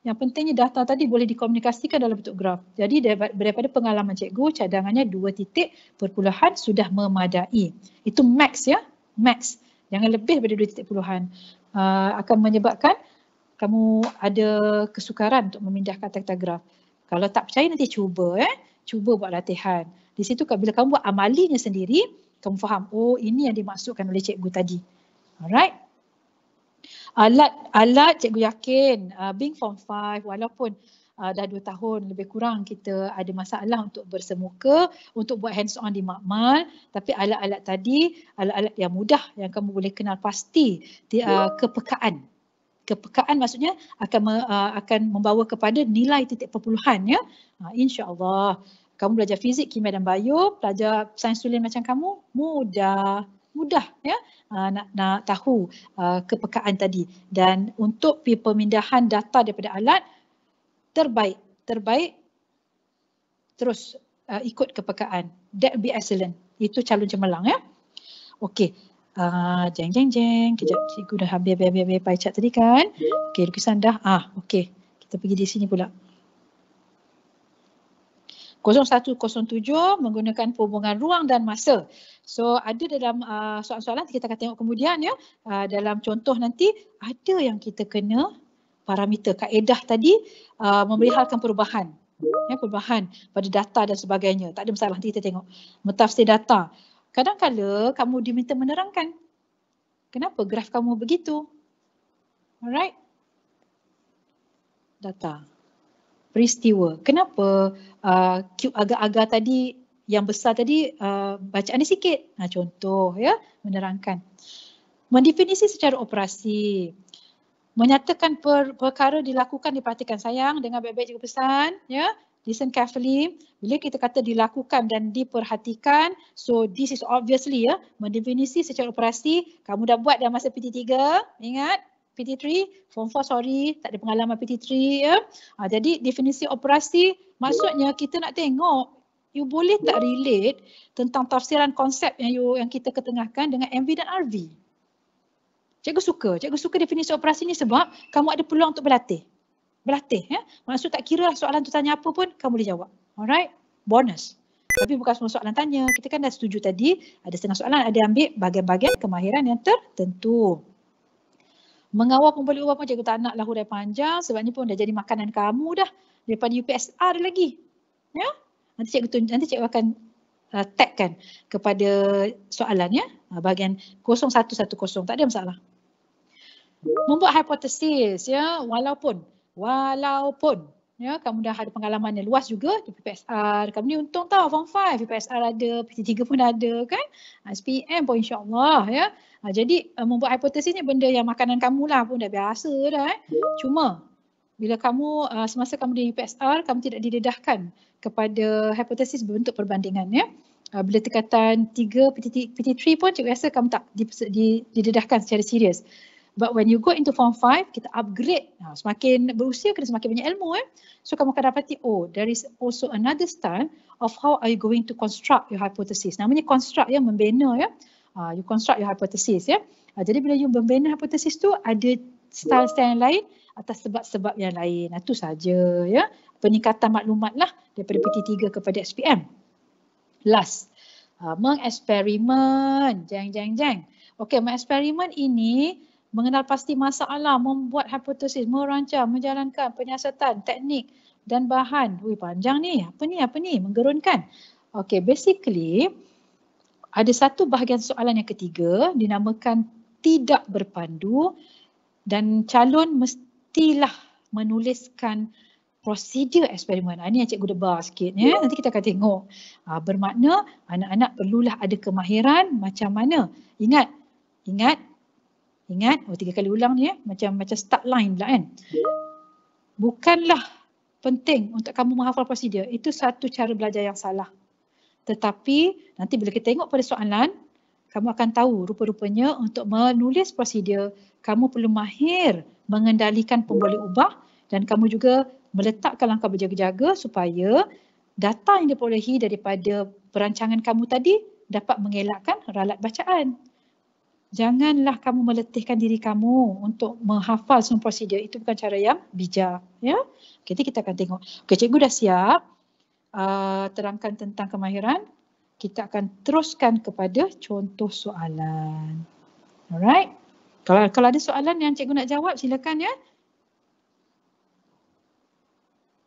yang pentingnya data tadi boleh dikomunikasikan dalam bentuk graf. Jadi daripada pengalaman cikgu, cadangannya dua titik perpuluhan sudah memadai. Itu max ya, max jangan lebih pada dua titik puluhan uh, akan menyebabkan kamu ada kesukaran untuk memindahkan tekta graf. Kalau tak percaya nanti cuba eh, cuba buat latihan. Di situ bila kamu buat amalinya sendiri, kamu faham, oh ini yang dimasukkan oleh cikgu tadi. Alright. Alat alat cikgu yakin uh, ah, being form 5 walaupun Uh, dah dua tahun lebih kurang kita ada masalah untuk bersemuka, untuk buat hands on di makmal. Tapi alat-alat tadi, alat-alat yang mudah yang kamu boleh kenal pasti di, uh, kepekaan. Kepekaan maksudnya akan me, uh, akan membawa kepada nilai titik perpuluhan. Ya? Uh, InsyaAllah kamu belajar fizik, kimia dan bio, belajar sains tulen macam kamu, mudah mudah ya uh, nak nak tahu uh, kepekaan tadi dan untuk pemindahan data daripada alat terbaik, terbaik terus uh, ikut kepekaan. That be excellent. Itu calon cemerlang ya. Okey. Uh, jeng jeng jeng. Kejap cikgu dah habis habis habis, habis pie chart tadi kan. Okey lukisan dah. Ah okey. Kita pergi di sini pula. 0107 menggunakan perhubungan ruang dan masa. So ada dalam uh, soalan-soalan uh, kita akan tengok kemudian ya. Uh, dalam contoh nanti ada yang kita kena parameter kaedah tadi uh, memerihalkan perubahan ya perubahan pada data dan sebagainya tak ada masalah nanti kita tengok mentafsir data kadangkala kamu diminta menerangkan kenapa graf kamu begitu alright data peristiwa kenapa uh, cube agak-agak tadi yang besar tadi uh, bacaan dia sikit nah contoh ya menerangkan mendefinisi secara operasi menyatakan per, perkara dilakukan diperhatikan sayang dengan baik-baik juga pesan ya listen carefully bila kita kata dilakukan dan diperhatikan so this is obviously ya mendefinisi secara operasi kamu dah buat dalam masa PT3 ingat PT3, form 4 sorry, tak ada pengalaman PT3 ya. Ha, jadi definisi operasi maksudnya kita nak tengok you boleh tak relate tentang tafsiran konsep yang you yang kita ketengahkan dengan MV dan RV. Cikgu suka. Cikgu suka definisi operasi ni sebab kamu ada peluang untuk berlatih. Berlatih. Ya? Maksud tak kira lah soalan tu tanya apa pun, kamu boleh jawab. Alright? Bonus. Tapi bukan semua soalan tanya. Kita kan dah setuju tadi, ada setengah soalan, ada ambil bagian-bagian kemahiran yang tertentu. Mengawal pun boleh ubah pun cikgu tak nak lah hurai panjang sebab ni pun dah jadi makanan kamu dah. Daripada UPSR lagi. Ya? Nanti cikgu, tunjuk, nanti cikgu akan uh, tagkan kepada soalan ya uh, bahagian 0110 tak ada masalah membuat hipotesis ya walaupun walaupun ya kamu dah ada pengalaman yang luas juga di PPSR kamu ni untung tau form 5 PPSR ada PT3 pun ada kan uh, SPM pun insyaallah ya uh, jadi membuat hipotesis ni benda yang makanan kamu lah pun dah biasa dah eh. cuma bila kamu uh, semasa kamu di PSR, kamu tidak didedahkan kepada hipotesis berbentuk perbandingan ya. Uh, bila tekatan 3 PT3 pun cikgu rasa kamu tak didedahkan secara serius. But when you go into form 5, kita upgrade. Nah, semakin berusia, kena semakin banyak ilmu. Eh. So, kamu akan dapati, oh, there is also another style of how are you going to construct your hypothesis. Namanya construct, ya, membina. ya. Uh, you construct your hypothesis. ya. Uh, jadi, bila you membina hypothesis tu, ada style-style lain atas sebab-sebab yang lain. Itu saja ya. Peningkatan maklumat lah daripada PT3 kepada SPM. Last, uh, mengeksperimen. Jeng, jeng, jeng. Okey, mengeksperimen ini mengenal pasti masalah, membuat hipotesis, merancang, menjalankan penyiasatan, teknik dan bahan. Wih, panjang ni. Apa ni, apa ni? Menggerunkan. Okey, basically, ada satu bahagian soalan yang ketiga dinamakan tidak berpandu dan calon mesti pastilah menuliskan prosedur eksperimen. Ini ah, yang cikgu debar sikit. Ya. ya? Nanti kita akan tengok. Ah, bermakna anak-anak perlulah ada kemahiran macam mana. Ingat. Ingat. Ingat. Oh, tiga kali ulang ni ya. Macam, macam start line pula kan. Bukanlah penting untuk kamu menghafal prosedur. Itu satu cara belajar yang salah. Tetapi nanti bila kita tengok pada soalan, kamu akan tahu rupa-rupanya untuk menulis prosedur, kamu perlu mahir mengendalikan pembeli ubah dan kamu juga meletakkan langkah berjaga-jaga supaya data yang diperolehi daripada perancangan kamu tadi dapat mengelakkan ralat bacaan. Janganlah kamu meletihkan diri kamu untuk menghafal semua prosedur. Itu bukan cara yang bijak. Ya? Okay, jadi kita akan tengok. Okay, cikgu dah siap uh, terangkan tentang kemahiran. Kita akan teruskan kepada contoh soalan. Alright. Kalau kalau ada soalan yang cikgu nak jawab silakan ya.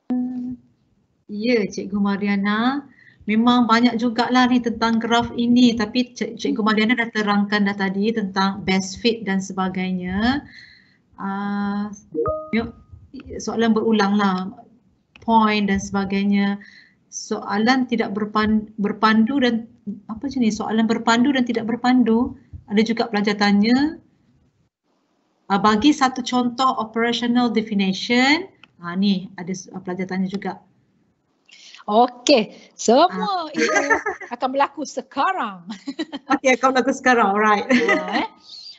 Hmm. Ya cikgu Mariana. Memang banyak jugalah ni tentang graf ini tapi cikgu Mariana dah terangkan dah tadi tentang best fit dan sebagainya. Uh, soalan berulang lah. Point dan sebagainya. Soalan tidak berpandu, berpandu dan apa jenis soalan berpandu dan tidak berpandu. Ada juga pelajar tanya uh, bagi satu contoh operational definition. Ha, ni ada pelajar tanya juga. Okey, semua ah. itu akan berlaku sekarang. Okey, akan berlaku sekarang. Alright.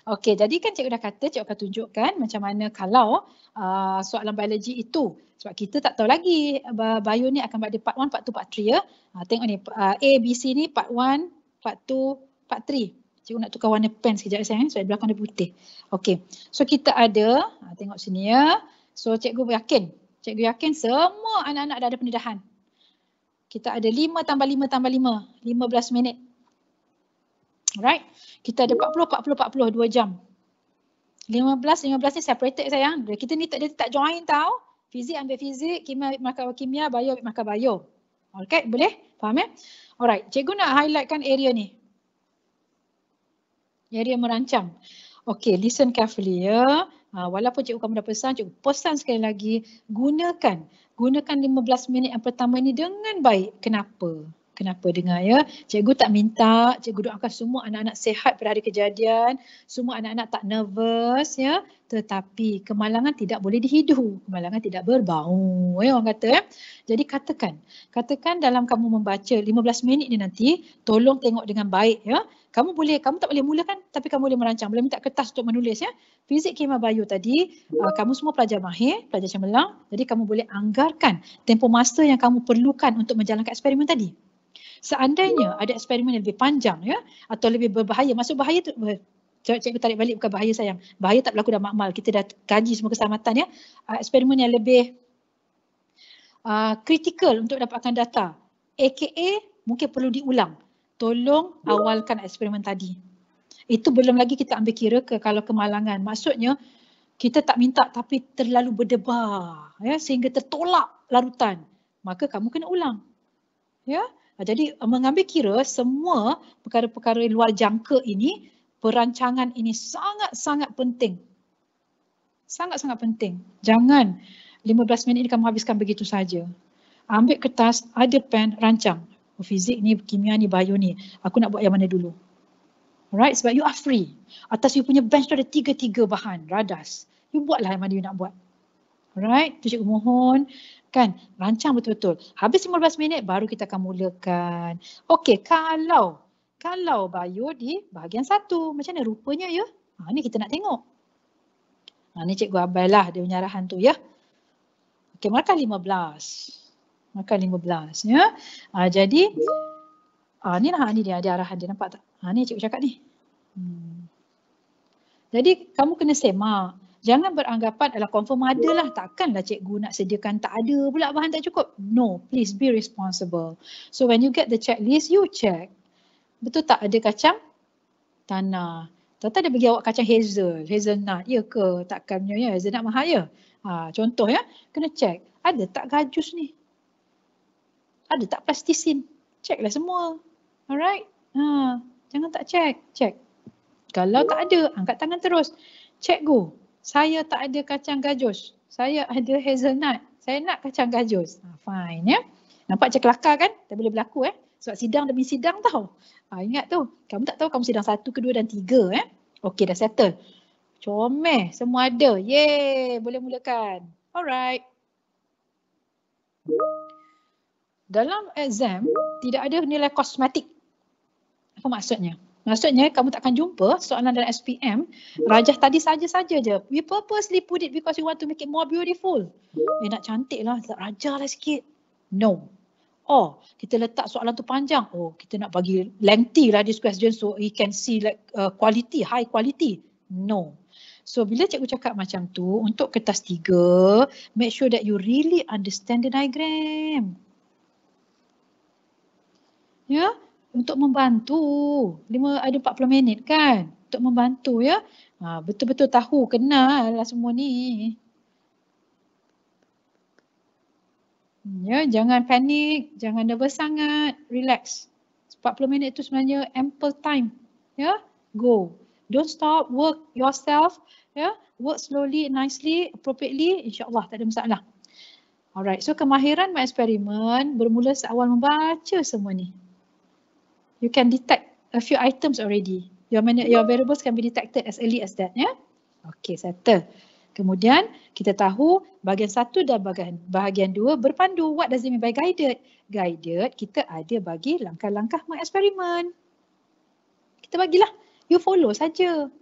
Okey, jadi kan cikgu dah kata, cikgu akan tunjukkan macam mana kalau uh, soalan biologi itu. Sebab kita tak tahu lagi bio ni akan berada part 1, part 2, part 3 ya. Uh, tengok ni, uh, A, B, C ni part 1, part 2, part 3. Cikgu nak tukar warna pen sekejap saya eh. Sebab belakang dia putih. Okey. So kita ada, ha, tengok sini ya. So cikgu yakin. Cikgu yakin semua anak-anak dah ada pendedahan. Kita ada 5 tambah 5 tambah 5. 15 minit. Alright. Kita ada 40, 40, 40. 2 jam. 15, 15 ni separated sayang. Kita ni tak, dia tak join tau. Fizik ambil fizik, kimia ambil makan kimia, bio ambil makan bio. Okay, boleh? Faham ya? Alright, cikgu nak highlightkan area ni dia merancang. Okay, listen carefully ya. Uh, walaupun cikgu kamu dah pesan, cikgu pesan sekali lagi. Gunakan, gunakan 15 minit yang pertama ini dengan baik. Kenapa? kenapa dengar ya. Cikgu tak minta, cikgu doakan semua anak-anak sehat pada hari kejadian, semua anak-anak tak nervous ya. Tetapi kemalangan tidak boleh dihidu, kemalangan tidak berbau ya orang kata ya. Jadi katakan, katakan dalam kamu membaca 15 minit ni nanti, tolong tengok dengan baik ya. Kamu boleh, kamu tak boleh mulakan tapi kamu boleh merancang, boleh minta kertas untuk menulis ya. Fizik, kimia, bio tadi, uh, kamu semua pelajar mahir, pelajar cemerlang, jadi kamu boleh anggarkan tempoh masa yang kamu perlukan untuk menjalankan eksperimen tadi seandainya ada eksperimen yang lebih panjang ya atau lebih berbahaya masuk bahaya tu cikgu tarik balik bukan bahaya sayang bahaya tak berlaku dah makmal kita dah kaji semua keselamatan ya ah, eksperimen yang lebih ah, kritikal uh, untuk dapatkan data aka mungkin perlu diulang tolong awalkan eksperimen tadi itu belum lagi kita ambil kira ke kalau kemalangan maksudnya kita tak minta tapi terlalu berdebar ya sehingga tertolak larutan maka kamu kena ulang ya Ah, jadi ah, mengambil kira semua perkara-perkara luar jangka ini, perancangan ini sangat-sangat penting. Sangat-sangat penting. Jangan 15 minit ini kamu habiskan begitu saja. Ambil kertas, ada pen, rancang. Oh, fizik ni, kimia ni, bio ni. Aku nak buat yang mana dulu. Alright, sebab you are free. Atas you punya bench tu ada tiga-tiga bahan, radas. You buatlah yang mana you nak buat. Alright, tu cikgu mohon kan rancang betul-betul. Habis 15 minit baru kita akan mulakan. Okey, kalau kalau bio di bahagian satu, macam mana rupanya ya? Ha, ni kita nak tengok. Ha, ni cikgu abailah dia punya arahan tu ya. Okey, markah 15. Markah 15 ya. Ha, jadi, ha, ni lah ha, ni dia, dia arahan dia nampak tak? Ha, ni cikgu cakap ni. Hmm. Jadi kamu kena semak. Jangan beranggapan adalah confirm ada Takkanlah cikgu nak sediakan tak ada pula bahan tak cukup. No, please be responsible. So when you get the checklist, you check. Betul tak ada kacang? Tanah. Tak ada bagi awak kacang hazel. Hazelnut, ya ke? Takkan punya ya? Hazelnut mahal ya? Ha, contoh ya, kena check. Ada tak gajus ni? Ada tak plastisin? Check semua. Alright? Ha, jangan tak check. Check. Kalau tak ada, angkat tangan terus. Check go saya tak ada kacang gajus. Saya ada hazelnut. Saya nak kacang gajus. Ha, fine ya. Nampak macam kelakar kan? Tak boleh berlaku eh. Sebab sidang demi sidang tau. Ha, ingat tu. Kamu tak tahu kamu sidang satu, kedua dan tiga eh. Okey dah settle. Comel. Semua ada. Yeay. Boleh mulakan. Alright. Dalam exam, tidak ada nilai kosmetik. Apa maksudnya? Maksudnya kamu tak akan jumpa soalan dalam SPM rajah tadi saja-saja je. We purposely put it because we want to make it more beautiful. Eh nak cantik lah, rajah lah sikit. No. Oh, kita letak soalan tu panjang. Oh, kita nak bagi lengthy lah this question so he can see like uh, quality, high quality. No. So bila cikgu cakap macam tu, untuk kertas tiga, make sure that you really understand the diagram. Ya, yeah? untuk membantu. Lima ada 40 minit kan? Untuk membantu ya. Ha, betul-betul tahu, kenal lah semua ni. Hmm, ya, jangan panik, jangan nervous sangat, relax. 40 minit tu sebenarnya ample time. Ya, go. Don't stop, work yourself. Ya, work slowly, nicely, appropriately. InsyaAllah tak ada masalah. Alright, so kemahiran mereksperimen bermula seawal membaca semua ni you can detect a few items already. Your man your variables can be detected as early as that, Yeah? Okay, settle. Kemudian kita tahu bahagian satu dan bahagian, bahagian dua berpandu. What does it mean by guided? Guided, kita ada bagi langkah-langkah mengeksperimen. Kita bagilah. You follow saja.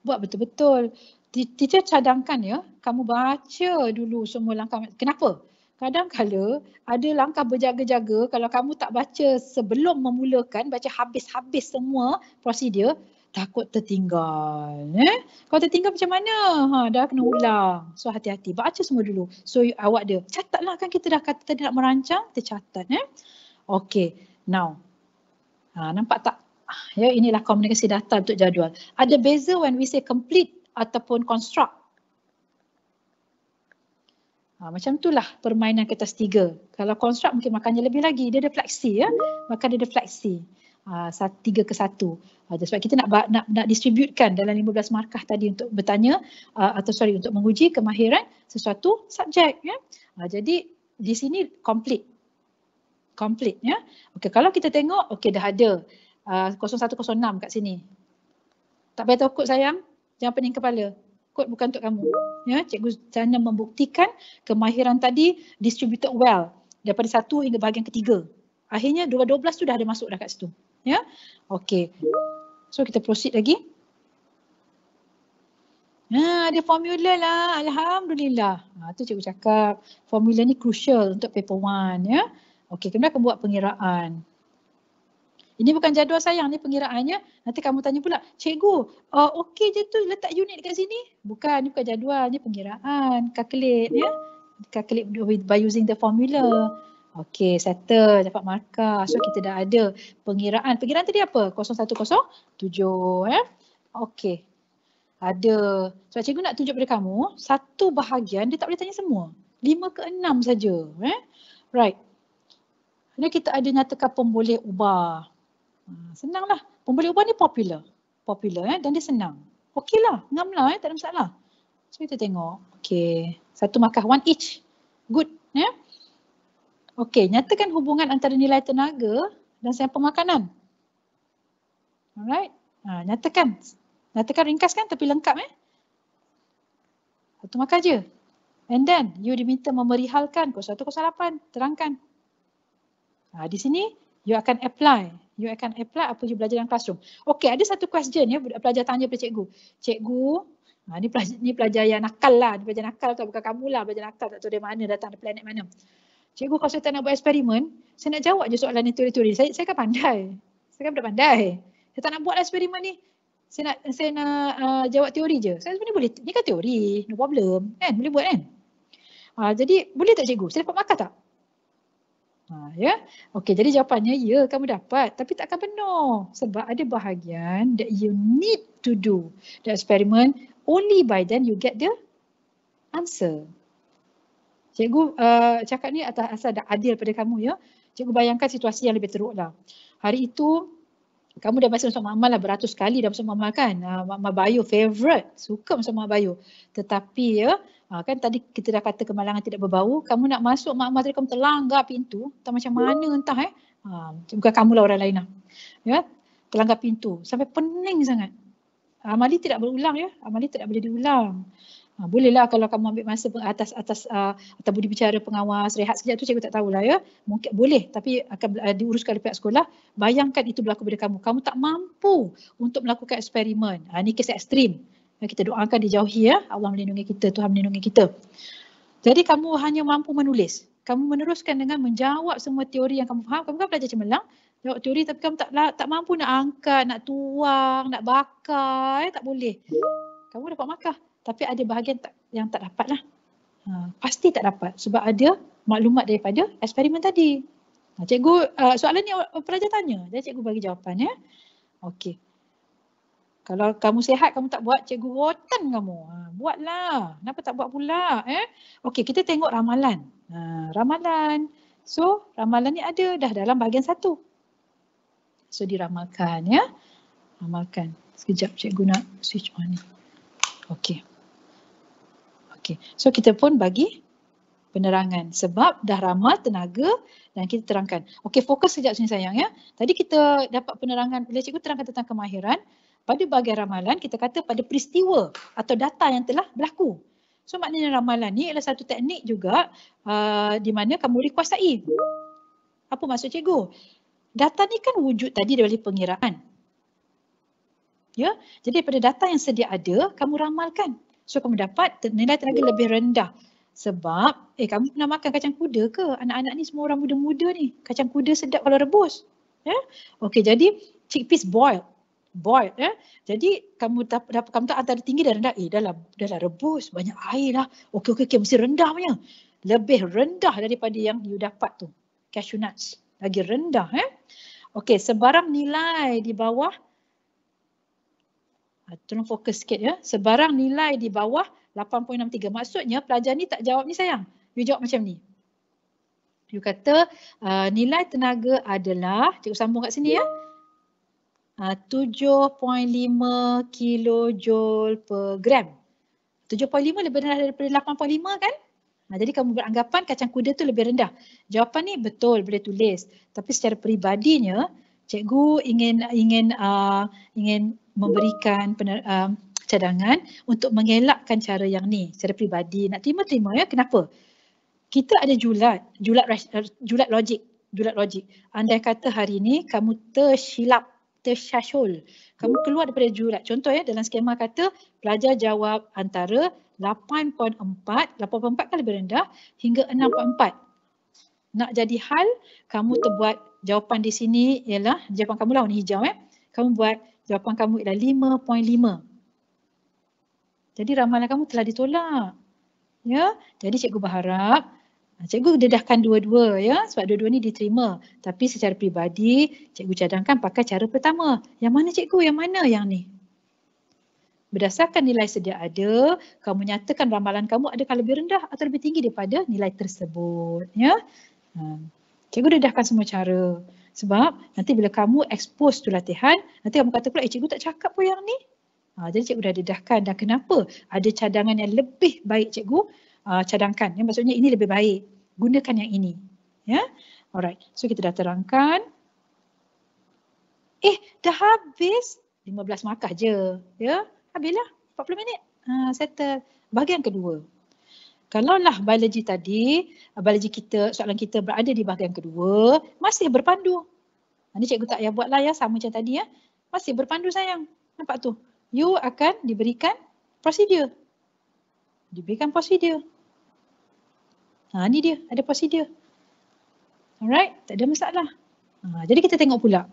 Buat betul-betul. Teacher cadangkan ya, kamu baca dulu semua langkah. Kenapa? kadang-kadang ada langkah berjaga-jaga kalau kamu tak baca sebelum memulakan, baca habis-habis semua prosedur, takut tertinggal. Eh? Kalau tertinggal macam mana? Ha, dah kena ulang. So hati-hati. Baca semua dulu. So you, awak dia catatlah kan kita dah kata tadi nak merancang, kita catat. Eh? Okay. Now. Ha, nampak tak? Ya, inilah komunikasi data untuk jadual. Ada beza when we say complete ataupun construct. Ha, macam itulah permainan kertas tiga. Kalau konstrukt mungkin makannya lebih lagi. Dia ada fleksi ya. maka dia ada fleksi. Ha, tiga ke satu. Ha, sebab kita nak, nak, nak distributkan dalam 15 markah tadi untuk bertanya uh, atau sorry untuk menguji kemahiran sesuatu subjek. Ya. Ha, jadi di sini complete. Complete ya. Okay, kalau kita tengok, okay dah ada ha, uh, 0106 kat sini. Tak payah takut sayang. Jangan pening kepala kod bukan untuk kamu. Ya, cikgu sana membuktikan kemahiran tadi distributed well daripada satu hingga bahagian ketiga. Akhirnya 12 tu dah ada masuk dah kat situ. Ya. Okey. So kita proceed lagi. Ha, ada formula lah. Alhamdulillah. Ha, tu cikgu cakap. Formula ni crucial untuk paper one. Ya. Okey, kemudian akan buat pengiraan. Ini bukan jadual sayang ni pengiraannya. Nanti kamu tanya pula, cikgu, uh, okey je tu letak unit dekat sini? Bukan, ni bukan jadual, ni pengiraan, calculate ya. Calculate by using the formula. Okey, settle, dapat markah. So kita dah ada pengiraan. Pengiraan tadi apa? 0107 ya. Eh? Okey. Ada. So cikgu nak tunjuk pada kamu, satu bahagian dia tak boleh tanya semua. 5 ke 6 saja, eh. Right. Ini kita ada nyatakan pemboleh ubah. Ha, senanglah. Pembeli ubah ni popular. Popular eh? dan dia senang. Okey Okeylah, ngamlah eh, tak ada masalah. So kita tengok. Okey, satu markah one each. Good, Yeah? Okey, nyatakan hubungan antara nilai tenaga dan sampel pemakanan. Alright. Ha, nyatakan. Nyatakan ringkas kan tapi lengkap eh. Satu markah je. And then you diminta memerihalkan 0108. Terangkan. Ha, di sini you akan apply you akan apply apa you belajar dalam classroom. Okay, ada satu question ya pelajar tanya pada cikgu. Cikgu, ha, ni, pelajar, ni pelajar yang nakal lah. Ni pelajar nakal tak bukan kamu lah. Pelajar nakal tak tahu dari mana datang dari planet mana. Cikgu kalau saya tak nak buat eksperimen, saya nak jawab je soalan ni turi-turi. Saya, saya kan pandai. Saya kan budak pandai. Saya tak nak buat eksperimen ni. Saya nak, saya nak uh, jawab teori je. Saya sebenarnya boleh. Ni kan teori. No problem. Kan? Boleh buat kan? Uh, jadi boleh tak cikgu? Saya dapat markah tak? Ha, ya. okay, jadi jawapannya ya kamu dapat tapi takkan benar sebab ada bahagian that you need to do the experiment only by then you get the answer. Cikgu uh, cakap ni atas asal dah adil pada kamu ya. Cikgu bayangkan situasi yang lebih teruk lah. Hari itu kamu dah masuk masuk mamal lah beratus kali dah masuk mamal kan. Uh, ah, mamal bio favorite. Suka masuk mamal bio. Tetapi ya Ha, kan tadi kita dah kata kemalangan tidak berbau. Kamu nak masuk mak tadi kamu terlanggar pintu. Entah macam mana entah eh. Ha, bukan kamu lah orang lain lah. Ya? Terlanggar pintu. Sampai pening sangat. Amali tidak berulang ya. Amali tidak boleh diulang. Ha, bolehlah kalau kamu ambil masa atas atas uh, atau budi bicara pengawas rehat sekejap tu cikgu tak tahulah ya. Mungkin boleh tapi akan uh, diuruskan oleh pihak sekolah. Bayangkan itu berlaku pada kamu. Kamu tak mampu untuk melakukan eksperimen. Ha, ini kes ekstrim kita doakan dijauhi ya. Allah melindungi kita, Tuhan melindungi kita. Jadi kamu hanya mampu menulis. Kamu meneruskan dengan menjawab semua teori yang kamu faham. Kamu kan belajar cemerlang. Jawab teori tapi kamu tak tak mampu nak angkat, nak tuang, nak bakar. Eh? Tak boleh. Kamu dapat markah. Tapi ada bahagian tak, yang tak dapat lah. Ha, pasti tak dapat. Sebab ada maklumat daripada eksperimen tadi. Ha, cikgu, uh, soalan ni uh, pelajar tanya. Jadi cikgu bagi jawapan ya. Okey. Kalau kamu sihat, kamu tak buat, cikgu rotan kamu. Ha, buatlah. Kenapa tak buat pula? Eh? Okey, kita tengok ramalan. Ha, ramalan. So, ramalan ni ada dah dalam bahagian satu. So, diramalkan ya. Ramalkan. Sekejap cikgu nak switch on ni. Okey. Okey. So, kita pun bagi penerangan sebab dah ramal tenaga dan kita terangkan. Okey, fokus sekejap sini sayang ya. Tadi kita dapat penerangan, bila cikgu terangkan tentang kemahiran, pada bahagian ramalan kita kata pada peristiwa atau data yang telah berlaku. So maknanya ramalan ni ialah satu teknik juga uh, di mana kamu rekuasai. Apa maksud cikgu? Data ni kan wujud tadi dari pengiraan. Ya, jadi pada data yang sedia ada, kamu ramalkan. So kamu dapat nilai tenaga lebih rendah. Sebab, eh kamu pernah makan kacang kuda ke? Anak-anak ni semua orang muda-muda ni. Kacang kuda sedap kalau rebus. Ya? Okey, jadi chickpeas boil boil eh. Jadi kamu dapat kamu tak antara tinggi dan rendah. Eh dalam dalam rebus banyak air lah. Okey okey okey mesti rendah punya. Lebih rendah daripada yang you dapat tu. Cashew nuts. Lagi rendah eh. Okey sebarang nilai di bawah ah, Tolong fokus sikit ya. Sebarang nilai di bawah 8.63. Maksudnya pelajar ni tak jawab ni sayang. You jawab macam ni. You kata uh, nilai tenaga adalah, cikgu sambung kat sini ya. 7.5 ah, kilojoule per gram. 7.5 lebih rendah daripada 8.5 kan? Ha, jadi kamu beranggapan kacang kuda tu lebih rendah. Jawapan ni betul boleh tulis. Tapi secara peribadinya, cikgu ingin ingin uh, ingin memberikan pener, uh, cadangan untuk mengelakkan cara yang ni secara peribadi. Nak terima-terima ya. Kenapa? Kita ada julat, julat, julat logik. Julat logik. Andai kata hari ini kamu tersilap tersyashul. Kamu keluar daripada jurat. Contoh ya, dalam skema kata pelajar jawab antara 8.4, 8.4 kan lebih rendah hingga 6.4. Nak jadi hal, kamu terbuat jawapan di sini ialah, jawapan kamu lah warna hijau eh. Kamu buat jawapan kamu ialah 5.5. Jadi ramalan kamu telah ditolak. Ya, jadi cikgu berharap Ha, cikgu dedahkan dua-dua ya sebab dua-dua ni diterima. Tapi secara peribadi cikgu cadangkan pakai cara pertama. Yang mana cikgu? Yang mana yang ni? Berdasarkan nilai sedia ada, kamu nyatakan ramalan kamu ada adakah lebih rendah atau lebih tinggi daripada nilai tersebut. Ya? Ha, cikgu dedahkan semua cara. Sebab nanti bila kamu expose tu latihan, nanti kamu kata pula, eh cikgu tak cakap pun yang ni. Ha, jadi cikgu dah dedahkan dan kenapa ada cadangan yang lebih baik cikgu uh, cadangkan. Ya, maksudnya ini lebih baik. Gunakan yang ini. Ya, alright. So kita dah terangkan. Eh, dah habis 15 markah je. Ya, habislah 40 minit. Uh, settle. Bahagian kedua. Kalaulah biologi tadi, uh, biologi kita, soalan kita berada di bahagian kedua, masih berpandu. Ini ah, cikgu tak payah buat lah ya, sama macam tadi ya. Masih berpandu sayang. Nampak tu? You akan diberikan prosedur. Diberikan prosedur. Ha, ni dia, ada dia. Alright, tak ada masalah. Ha, jadi kita tengok pula.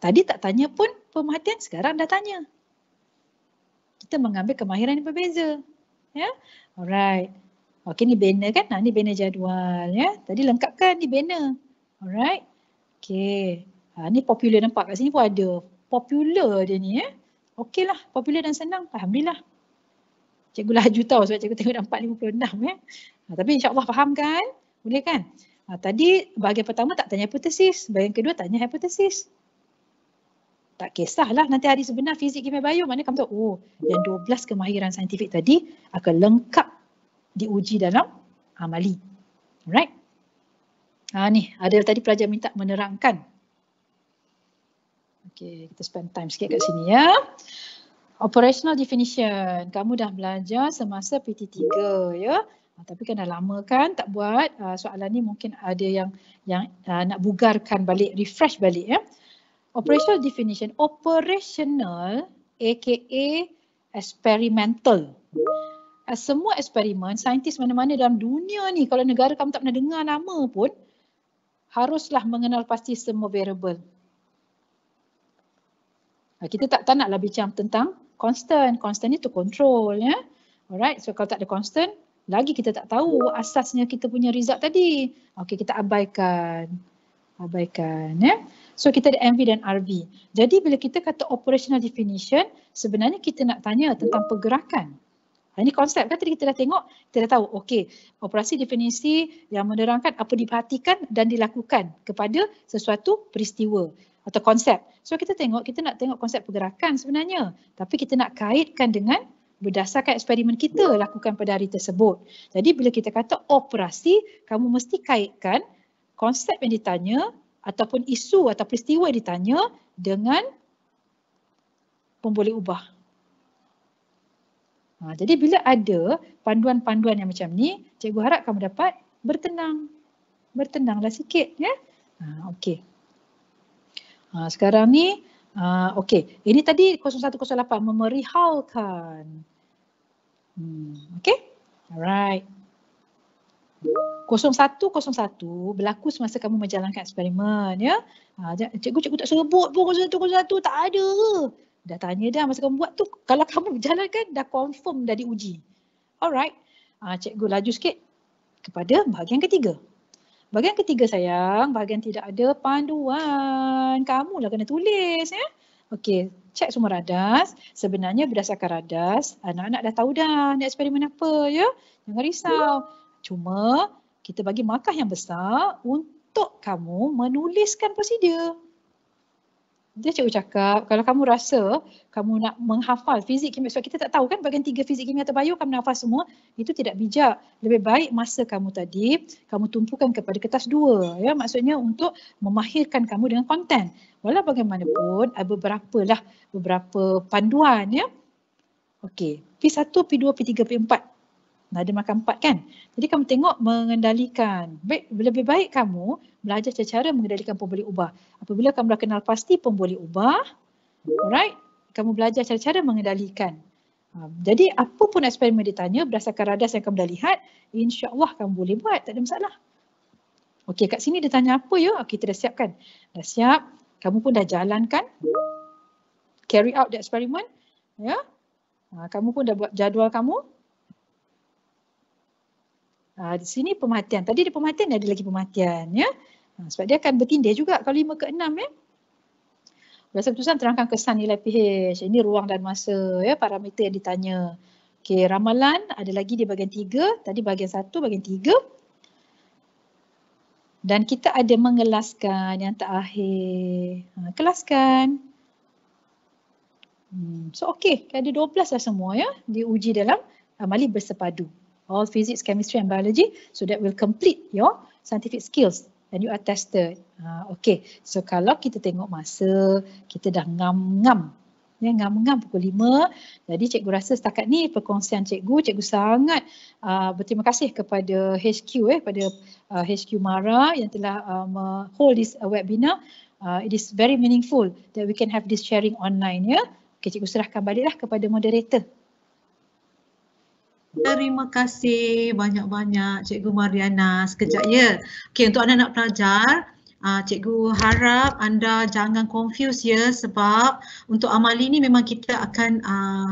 Tadi tak tanya pun pemerhatian, sekarang dah tanya. Kita mengambil kemahiran yang berbeza. Ya? Alright. Okey, ni banner kan? Ha, ni banner jadual. Ya? Tadi lengkapkan, ni banner. Alright. Okey. Ha, ni popular nampak kat sini pun ada. Popular dia ni. Ya? Okeylah, popular dan senang. Alhamdulillah cikgu laju tau sebab cikgu tengok dah 4.56 eh. Ha, tapi insyaAllah faham kan? Boleh kan? Ha, tadi bahagian pertama tak tanya hipotesis. Bahagian kedua tanya hipotesis. Tak kisahlah nanti hari sebenar fizik kimia bio mana kamu tahu. Oh yang 12 kemahiran saintifik tadi akan lengkap diuji dalam amali. Alright? Ha, ni ada tadi pelajar minta menerangkan. Okay kita spend time sikit kat sini Ya. Operational definition. Kamu dah belajar semasa PT3 ya. Ah, tapi kena lama kan tak buat. Ah, soalan ni mungkin ada yang yang ah, nak bugarkan balik, refresh balik ya. Operational definition. Operational aka experimental. Semua eksperimen, saintis mana-mana dalam dunia ni kalau negara kamu tak pernah dengar nama pun haruslah mengenal pasti semua variable. Kita tak, tak naklah bincang tentang constant. Constant ni to control ya. Yeah? Alright, so kalau tak ada constant, lagi kita tak tahu asasnya kita punya result tadi. Okay, kita abaikan. Abaikan Yeah? So kita ada MV dan RV. Jadi bila kita kata operational definition, sebenarnya kita nak tanya tentang pergerakan. Ini ha, konsep kan tadi kita dah tengok, kita dah tahu. Okay, operasi definisi yang menerangkan apa diperhatikan dan dilakukan kepada sesuatu peristiwa atau konsep. So kita tengok, kita nak tengok konsep pergerakan sebenarnya. Tapi kita nak kaitkan dengan berdasarkan eksperimen kita ya. lakukan pada hari tersebut. Jadi bila kita kata operasi, kamu mesti kaitkan konsep yang ditanya ataupun isu atau peristiwa yang ditanya dengan pemboleh ubah. Ha, jadi bila ada panduan-panduan yang macam ni, cikgu harap kamu dapat bertenang. Bertenanglah sikit. ya. Ha, Okey. Ha, sekarang ni, ha, okey. Ini tadi 0108, memerihalkan. Hmm, okey, alright. 0101 berlaku semasa kamu menjalankan eksperimen ya. Cikgu-cikgu ha, tak sebut pun 0101 tak ada. Dah tanya dah masa kamu buat tu. Kalau kamu menjalankan dah confirm dah diuji. Alright. Ha, cikgu laju sikit kepada bahagian ketiga. Bahagian ketiga sayang, bahagian tidak ada panduan. Kamulah kena tulis ya. Okey, cek semua radas. Sebenarnya berdasarkan radas, anak-anak dah tahu dah nak eksperimen apa ya. Jangan risau. Cuma kita bagi markah yang besar untuk kamu menuliskan prosedur dia cikgu cakap kalau kamu rasa kamu nak menghafal fizik kimia sebab kita tak tahu kan bagian tiga fizik kimia atau bio kamu hafal semua itu tidak bijak lebih baik masa kamu tadi kamu tumpukan kepada kertas dua ya maksudnya untuk memahirkan kamu dengan konten walau bagaimanapun ada beberapa lah beberapa panduan ya okey P1 P2 P3 P4 Nada makan empat kan? Jadi kamu tengok mengendalikan. Baik, lebih baik kamu belajar cara-cara mengendalikan pembuli ubah. Apabila kamu dah kenal pasti pembuli ubah, alright? Kamu belajar cara-cara mengendalikan. Ha, jadi apa pun eksperimen tanya, berdasarkan radas yang kamu dah lihat, insyaAllah kamu boleh buat, tak ada masalah. Okey, kat sini dia tanya apa ya? Okey, kita dah siapkan. Dah siap. Kamu pun dah jalankan. Carry out the experiment. Ya. Yeah. Ha, kamu pun dah buat jadual kamu. Uh, di sini pematian. Tadi ada pematian, ada lagi pematian. Ya? Uh, sebab dia akan bertindih juga kalau lima ke enam. Ya? Berdasarkan putusan terangkan kesan nilai pH. Ini ruang dan masa, ya? parameter yang ditanya. Okey, ramalan ada lagi di bahagian tiga. Tadi bahagian satu, bahagian tiga. Dan kita ada mengelaskan yang terakhir. Ha, kelaskan. Hmm, so, okey. Ada 12 lah semua ya. Diuji dalam amali bersepadu all physics, chemistry and biology. So that will complete your scientific skills and you are tested. Uh, okay, so kalau kita tengok masa, kita dah ngam-ngam. Ya, ngam-ngam pukul 5. Jadi cikgu rasa setakat ni perkongsian cikgu, cikgu sangat uh, berterima kasih kepada HQ, eh, pada uh, ah, HQ Mara yang telah uh, hold this uh, webinar. Uh, it is very meaningful that we can have this sharing online. Ya. Okay, cikgu serahkan baliklah kepada moderator. Terima kasih banyak-banyak Cikgu Mariana sekejap ya. Okey untuk anak-anak pelajar, uh, Cikgu harap anda jangan confuse ya sebab untuk amali ni memang kita akan uh,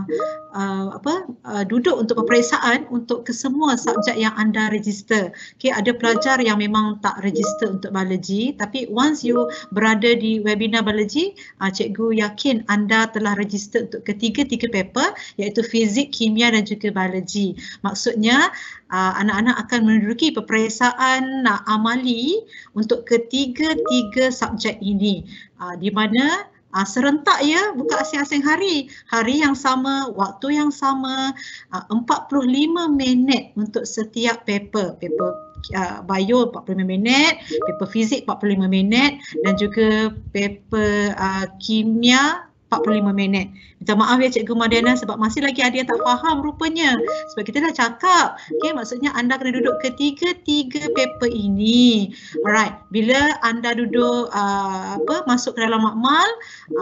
uh, apa uh, duduk untuk peperiksaan untuk kesemua subjek yang anda register. Okey ada pelajar yang memang tak register untuk biology tapi once you berada di webinar biology uh, cikgu yakin anda telah register untuk ketiga-tiga paper iaitu fizik, kimia dan juga biology. Maksudnya uh, anak-anak akan menduduki peperiksaan uh, amali untuk ketiga-tiga subjek ini. Uh, di mana Ha, serentak ya, buka asing-asing hari. Hari yang sama, waktu yang sama, ha, ah, 45 minit untuk setiap paper. Paper uh, bio 45 minit, paper fizik 45 minit dan juga paper uh, kimia 45 minit. Minta maaf ya Cikgu Madiana sebab masih lagi ada yang tak faham rupanya. Sebab kita dah cakap. Okay, maksudnya anda kena duduk ketiga-tiga paper ini. Alright, bila anda duduk uh, apa masuk ke dalam makmal,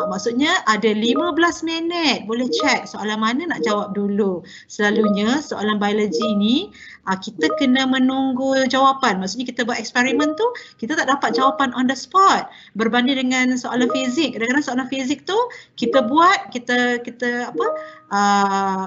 uh, maksudnya ada 15 minit. Boleh check soalan mana nak jawab dulu. Selalunya soalan biologi ni uh, kita kena menunggu jawapan. Maksudnya kita buat eksperimen tu, kita tak dapat jawapan on the spot. Berbanding dengan soalan fizik. Kadang-kadang soalan fizik tu kita buat kita kita apa uh,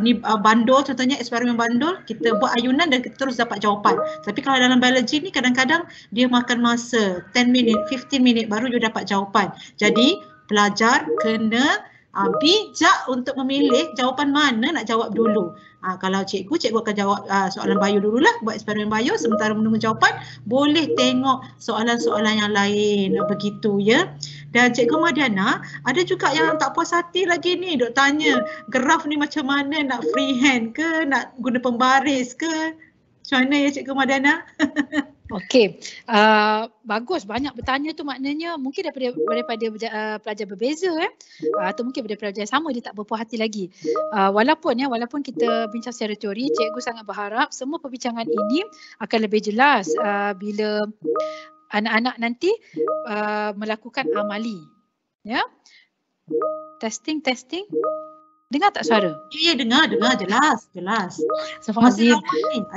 ni uh, bandul contohnya eksperimen bandul kita buat ayunan dan kita terus dapat jawapan tapi kalau dalam biologi ni kadang-kadang dia makan masa 10 minit 15 minit baru dia dapat jawapan jadi pelajar kena uh, bijak untuk memilih jawapan mana nak jawab dulu Ha, kalau cikgu, cikgu akan jawab ha, soalan bio dululah, buat eksperimen bio sementara menunggu jawapan, boleh tengok soalan-soalan yang lain begitu ya. Dan cikgu Madiana, ada juga yang tak puas hati lagi ni, dok tanya graf ni macam mana nak freehand ke, nak guna pembaris ke? Macam mana ya cikgu Madiana? Okey. Uh, bagus banyak bertanya tu maknanya mungkin daripada daripada uh, pelajar berbeza eh uh, atau mungkin daripada pelajar sama dia tak berpuas hati lagi. Uh, walaupun ya walaupun kita bincang secara teori cikgu sangat berharap semua perbincangan ini akan lebih jelas uh, bila anak-anak nanti uh, melakukan amali. Ya. Testing testing. Dengar tak suara? Ya, ya dengar, dengar jelas, jelas. Masih Safazi.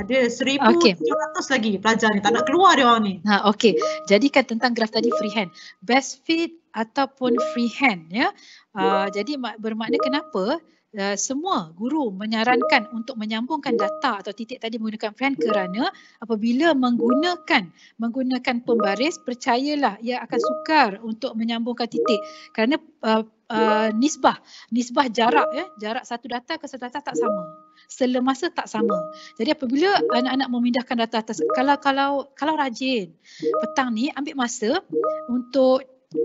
Ada seribu tujuh okay. lagi pelajar ni tak nak keluar dia orang ni. Ha okey. kan tentang graf tadi freehand. Best fit ataupun freehand ya. Uh, jadi bermakna kenapa Uh, semua guru menyarankan untuk menyambungkan data atau titik tadi menggunakan freehand kerana apabila menggunakan menggunakan pembaris percayalah ia akan sukar untuk menyambungkan titik kerana uh, uh, nisbah nisbah jarak ya jarak satu data ke satu data tak sama selemasa tak sama. Jadi apabila anak-anak memindahkan data atas kalau kalau kalau rajin petang ni ambil masa untuk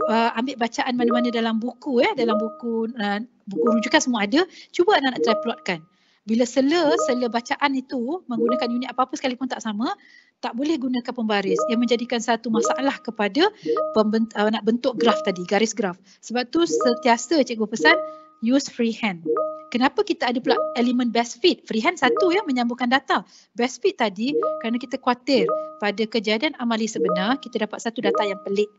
uh, ambil bacaan mana-mana dalam buku ya dalam buku uh, buku rujukan semua ada cuba anak-anak try plotkan bila sela sela bacaan itu menggunakan unit apa-apa sekalipun tak sama tak boleh gunakan pembaris yang menjadikan satu masalah kepada pembent- uh, nak bentuk graf tadi garis graf sebab tu sentiasa cikgu pesan use freehand kenapa kita ada pula elemen best fit freehand satu ya menyambungkan data best fit tadi kerana kita khuatir pada kejadian amali sebenar kita dapat satu data yang pelik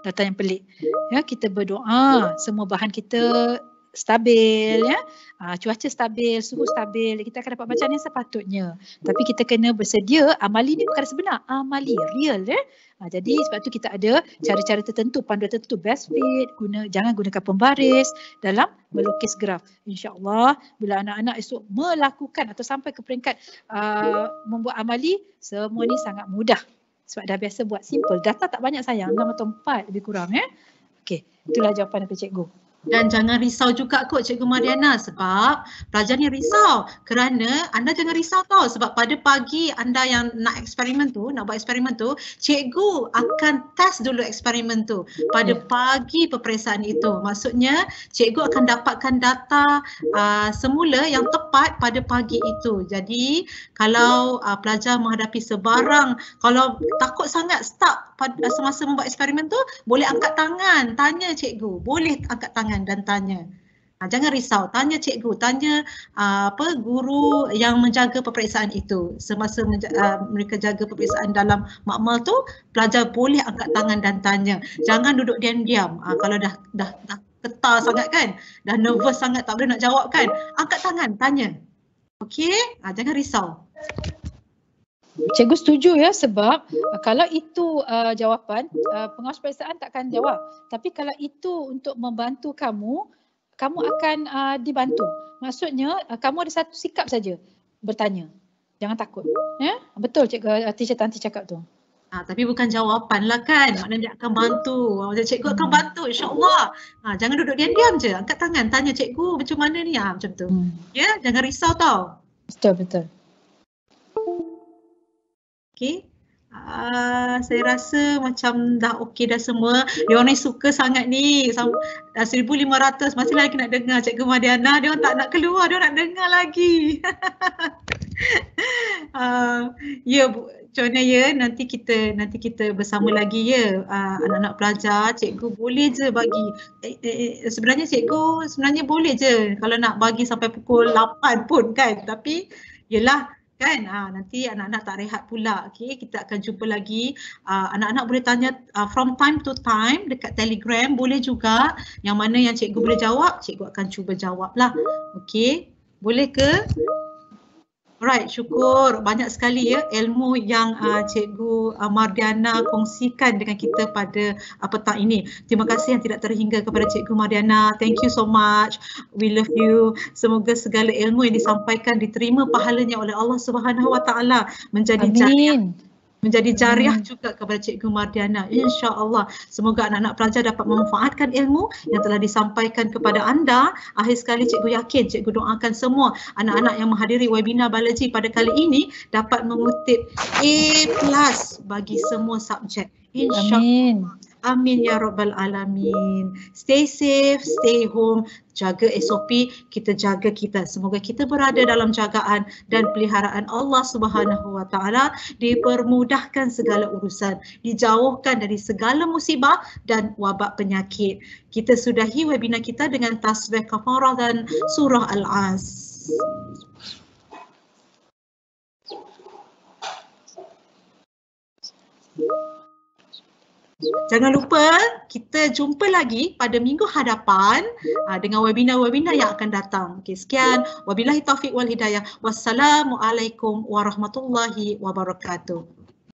data yang pelik ya kita berdoa semua bahan kita stabil ya. Ha, cuaca stabil, suhu ya. stabil, kita akan dapat macam ni sepatutnya. Tapi ya. kita kena bersedia amali ni perkara sebenar, amali real ya. Ha, jadi sebab tu kita ada cara-cara tertentu, panduan tertentu, best fit, guna jangan gunakan pembaris dalam melukis graf. Insya-Allah bila anak-anak esok melakukan atau sampai ke peringkat uh, membuat amali, semua ni sangat mudah. Sebab dah biasa buat simple. Data tak banyak sayang, 6 atau 4 lebih kurang ya. Okey, itulah jawapan daripada cikgu dan jangan risau juga kot Cikgu Mariana sebab pelajar ni risau kerana anda jangan risau tau sebab pada pagi anda yang nak eksperimen tu, nak buat eksperimen tu, Cikgu akan test dulu eksperimen tu pada pagi peperiksaan itu. Maksudnya Cikgu akan dapatkan data uh, semula yang tepat pada pagi itu. Jadi kalau uh, pelajar menghadapi sebarang, kalau takut sangat stop pada, semasa membuat eksperimen tu, boleh angkat tangan, tanya Cikgu. Boleh angkat tangan kan dan tanya. Ha, jangan risau, tanya cikgu, tanya ah, apa guru yang menjaga peperiksaan itu. Semasa menjaga, ah, mereka jaga peperiksaan dalam makmal tu, pelajar boleh angkat tangan dan tanya. Jangan duduk diam-diam. Ha, kalau dah dah dah ketar sangat kan, dah nervous sangat tak boleh nak jawab kan, angkat tangan, tanya. Okey, jangan risau. Cikgu setuju ya sebab uh, kalau itu uh, jawapan, uh, pengawas periksaan takkan jawab. Tapi kalau itu untuk membantu kamu, kamu akan uh, dibantu. Maksudnya uh, kamu ada satu sikap saja bertanya. Jangan takut. Ya? Betul cikgu uh, teacher Tanti cakap tu. Ha, tapi bukan jawapan lah kan. Maknanya dia akan bantu. Macam cikgu akan bantu insyaAllah. Ha, jangan duduk diam-diam je. Angkat tangan tanya cikgu macam mana ni. Ha, macam tu. Hmm. Ya, jangan risau tau. Betul, betul. Okay. Uh, ah, saya rasa macam dah okey dah semua. Dia orang ni suka sangat ni. Sam- dah 1500 masih lagi nak dengar Cikgu Madiana. Dia orang tak nak keluar, dia orang nak dengar lagi. uh, ya Bu Jonya ya, nanti kita nanti kita bersama lagi ya. Ah, anak-anak pelajar, cikgu boleh je bagi. Eh, eh, eh, sebenarnya cikgu sebenarnya boleh je kalau nak bagi sampai pukul 8 pun kan. Tapi yalah kan ha, nanti anak-anak tak rehat pula okey kita akan jumpa lagi uh, anak-anak boleh tanya uh, from time to time dekat telegram boleh juga yang mana yang cikgu boleh jawab cikgu akan cuba jawablah okey boleh ke Alright, syukur banyak sekali ya ilmu yang uh, Cikgu uh, Mardiana kongsikan dengan kita pada uh, petang ini. Terima kasih yang tidak terhingga kepada Cikgu Mardiana. Thank you so much. We love you. Semoga segala ilmu yang disampaikan diterima pahalanya oleh Allah Subhanahu Wa Taala menjadi jannah menjadi jariah hmm. juga kepada Cikgu Mardiana. Allah, Semoga anak-anak pelajar dapat memanfaatkan ilmu yang telah disampaikan kepada anda. Akhir sekali Cikgu yakin, Cikgu doakan semua anak-anak yang menghadiri webinar Balaji pada kali ini dapat mengutip A plus bagi semua subjek. Insya InsyaAllah. Amin ya Rabbal Alamin. Stay safe, stay home, jaga SOP, kita jaga kita. Semoga kita berada dalam jagaan dan peliharaan Allah Subhanahu Wa Dipermudahkan segala urusan, dijauhkan dari segala musibah dan wabak penyakit. Kita sudahi webinar kita dengan tasbih kafarah dan surah Al-As. Yeah. Jangan lupa kita jumpa lagi pada minggu hadapan uh, dengan webinar-webinar yang akan datang. Okay, sekian. Wabillahi taufiq wal hidayah. Wassalamualaikum warahmatullahi wabarakatuh.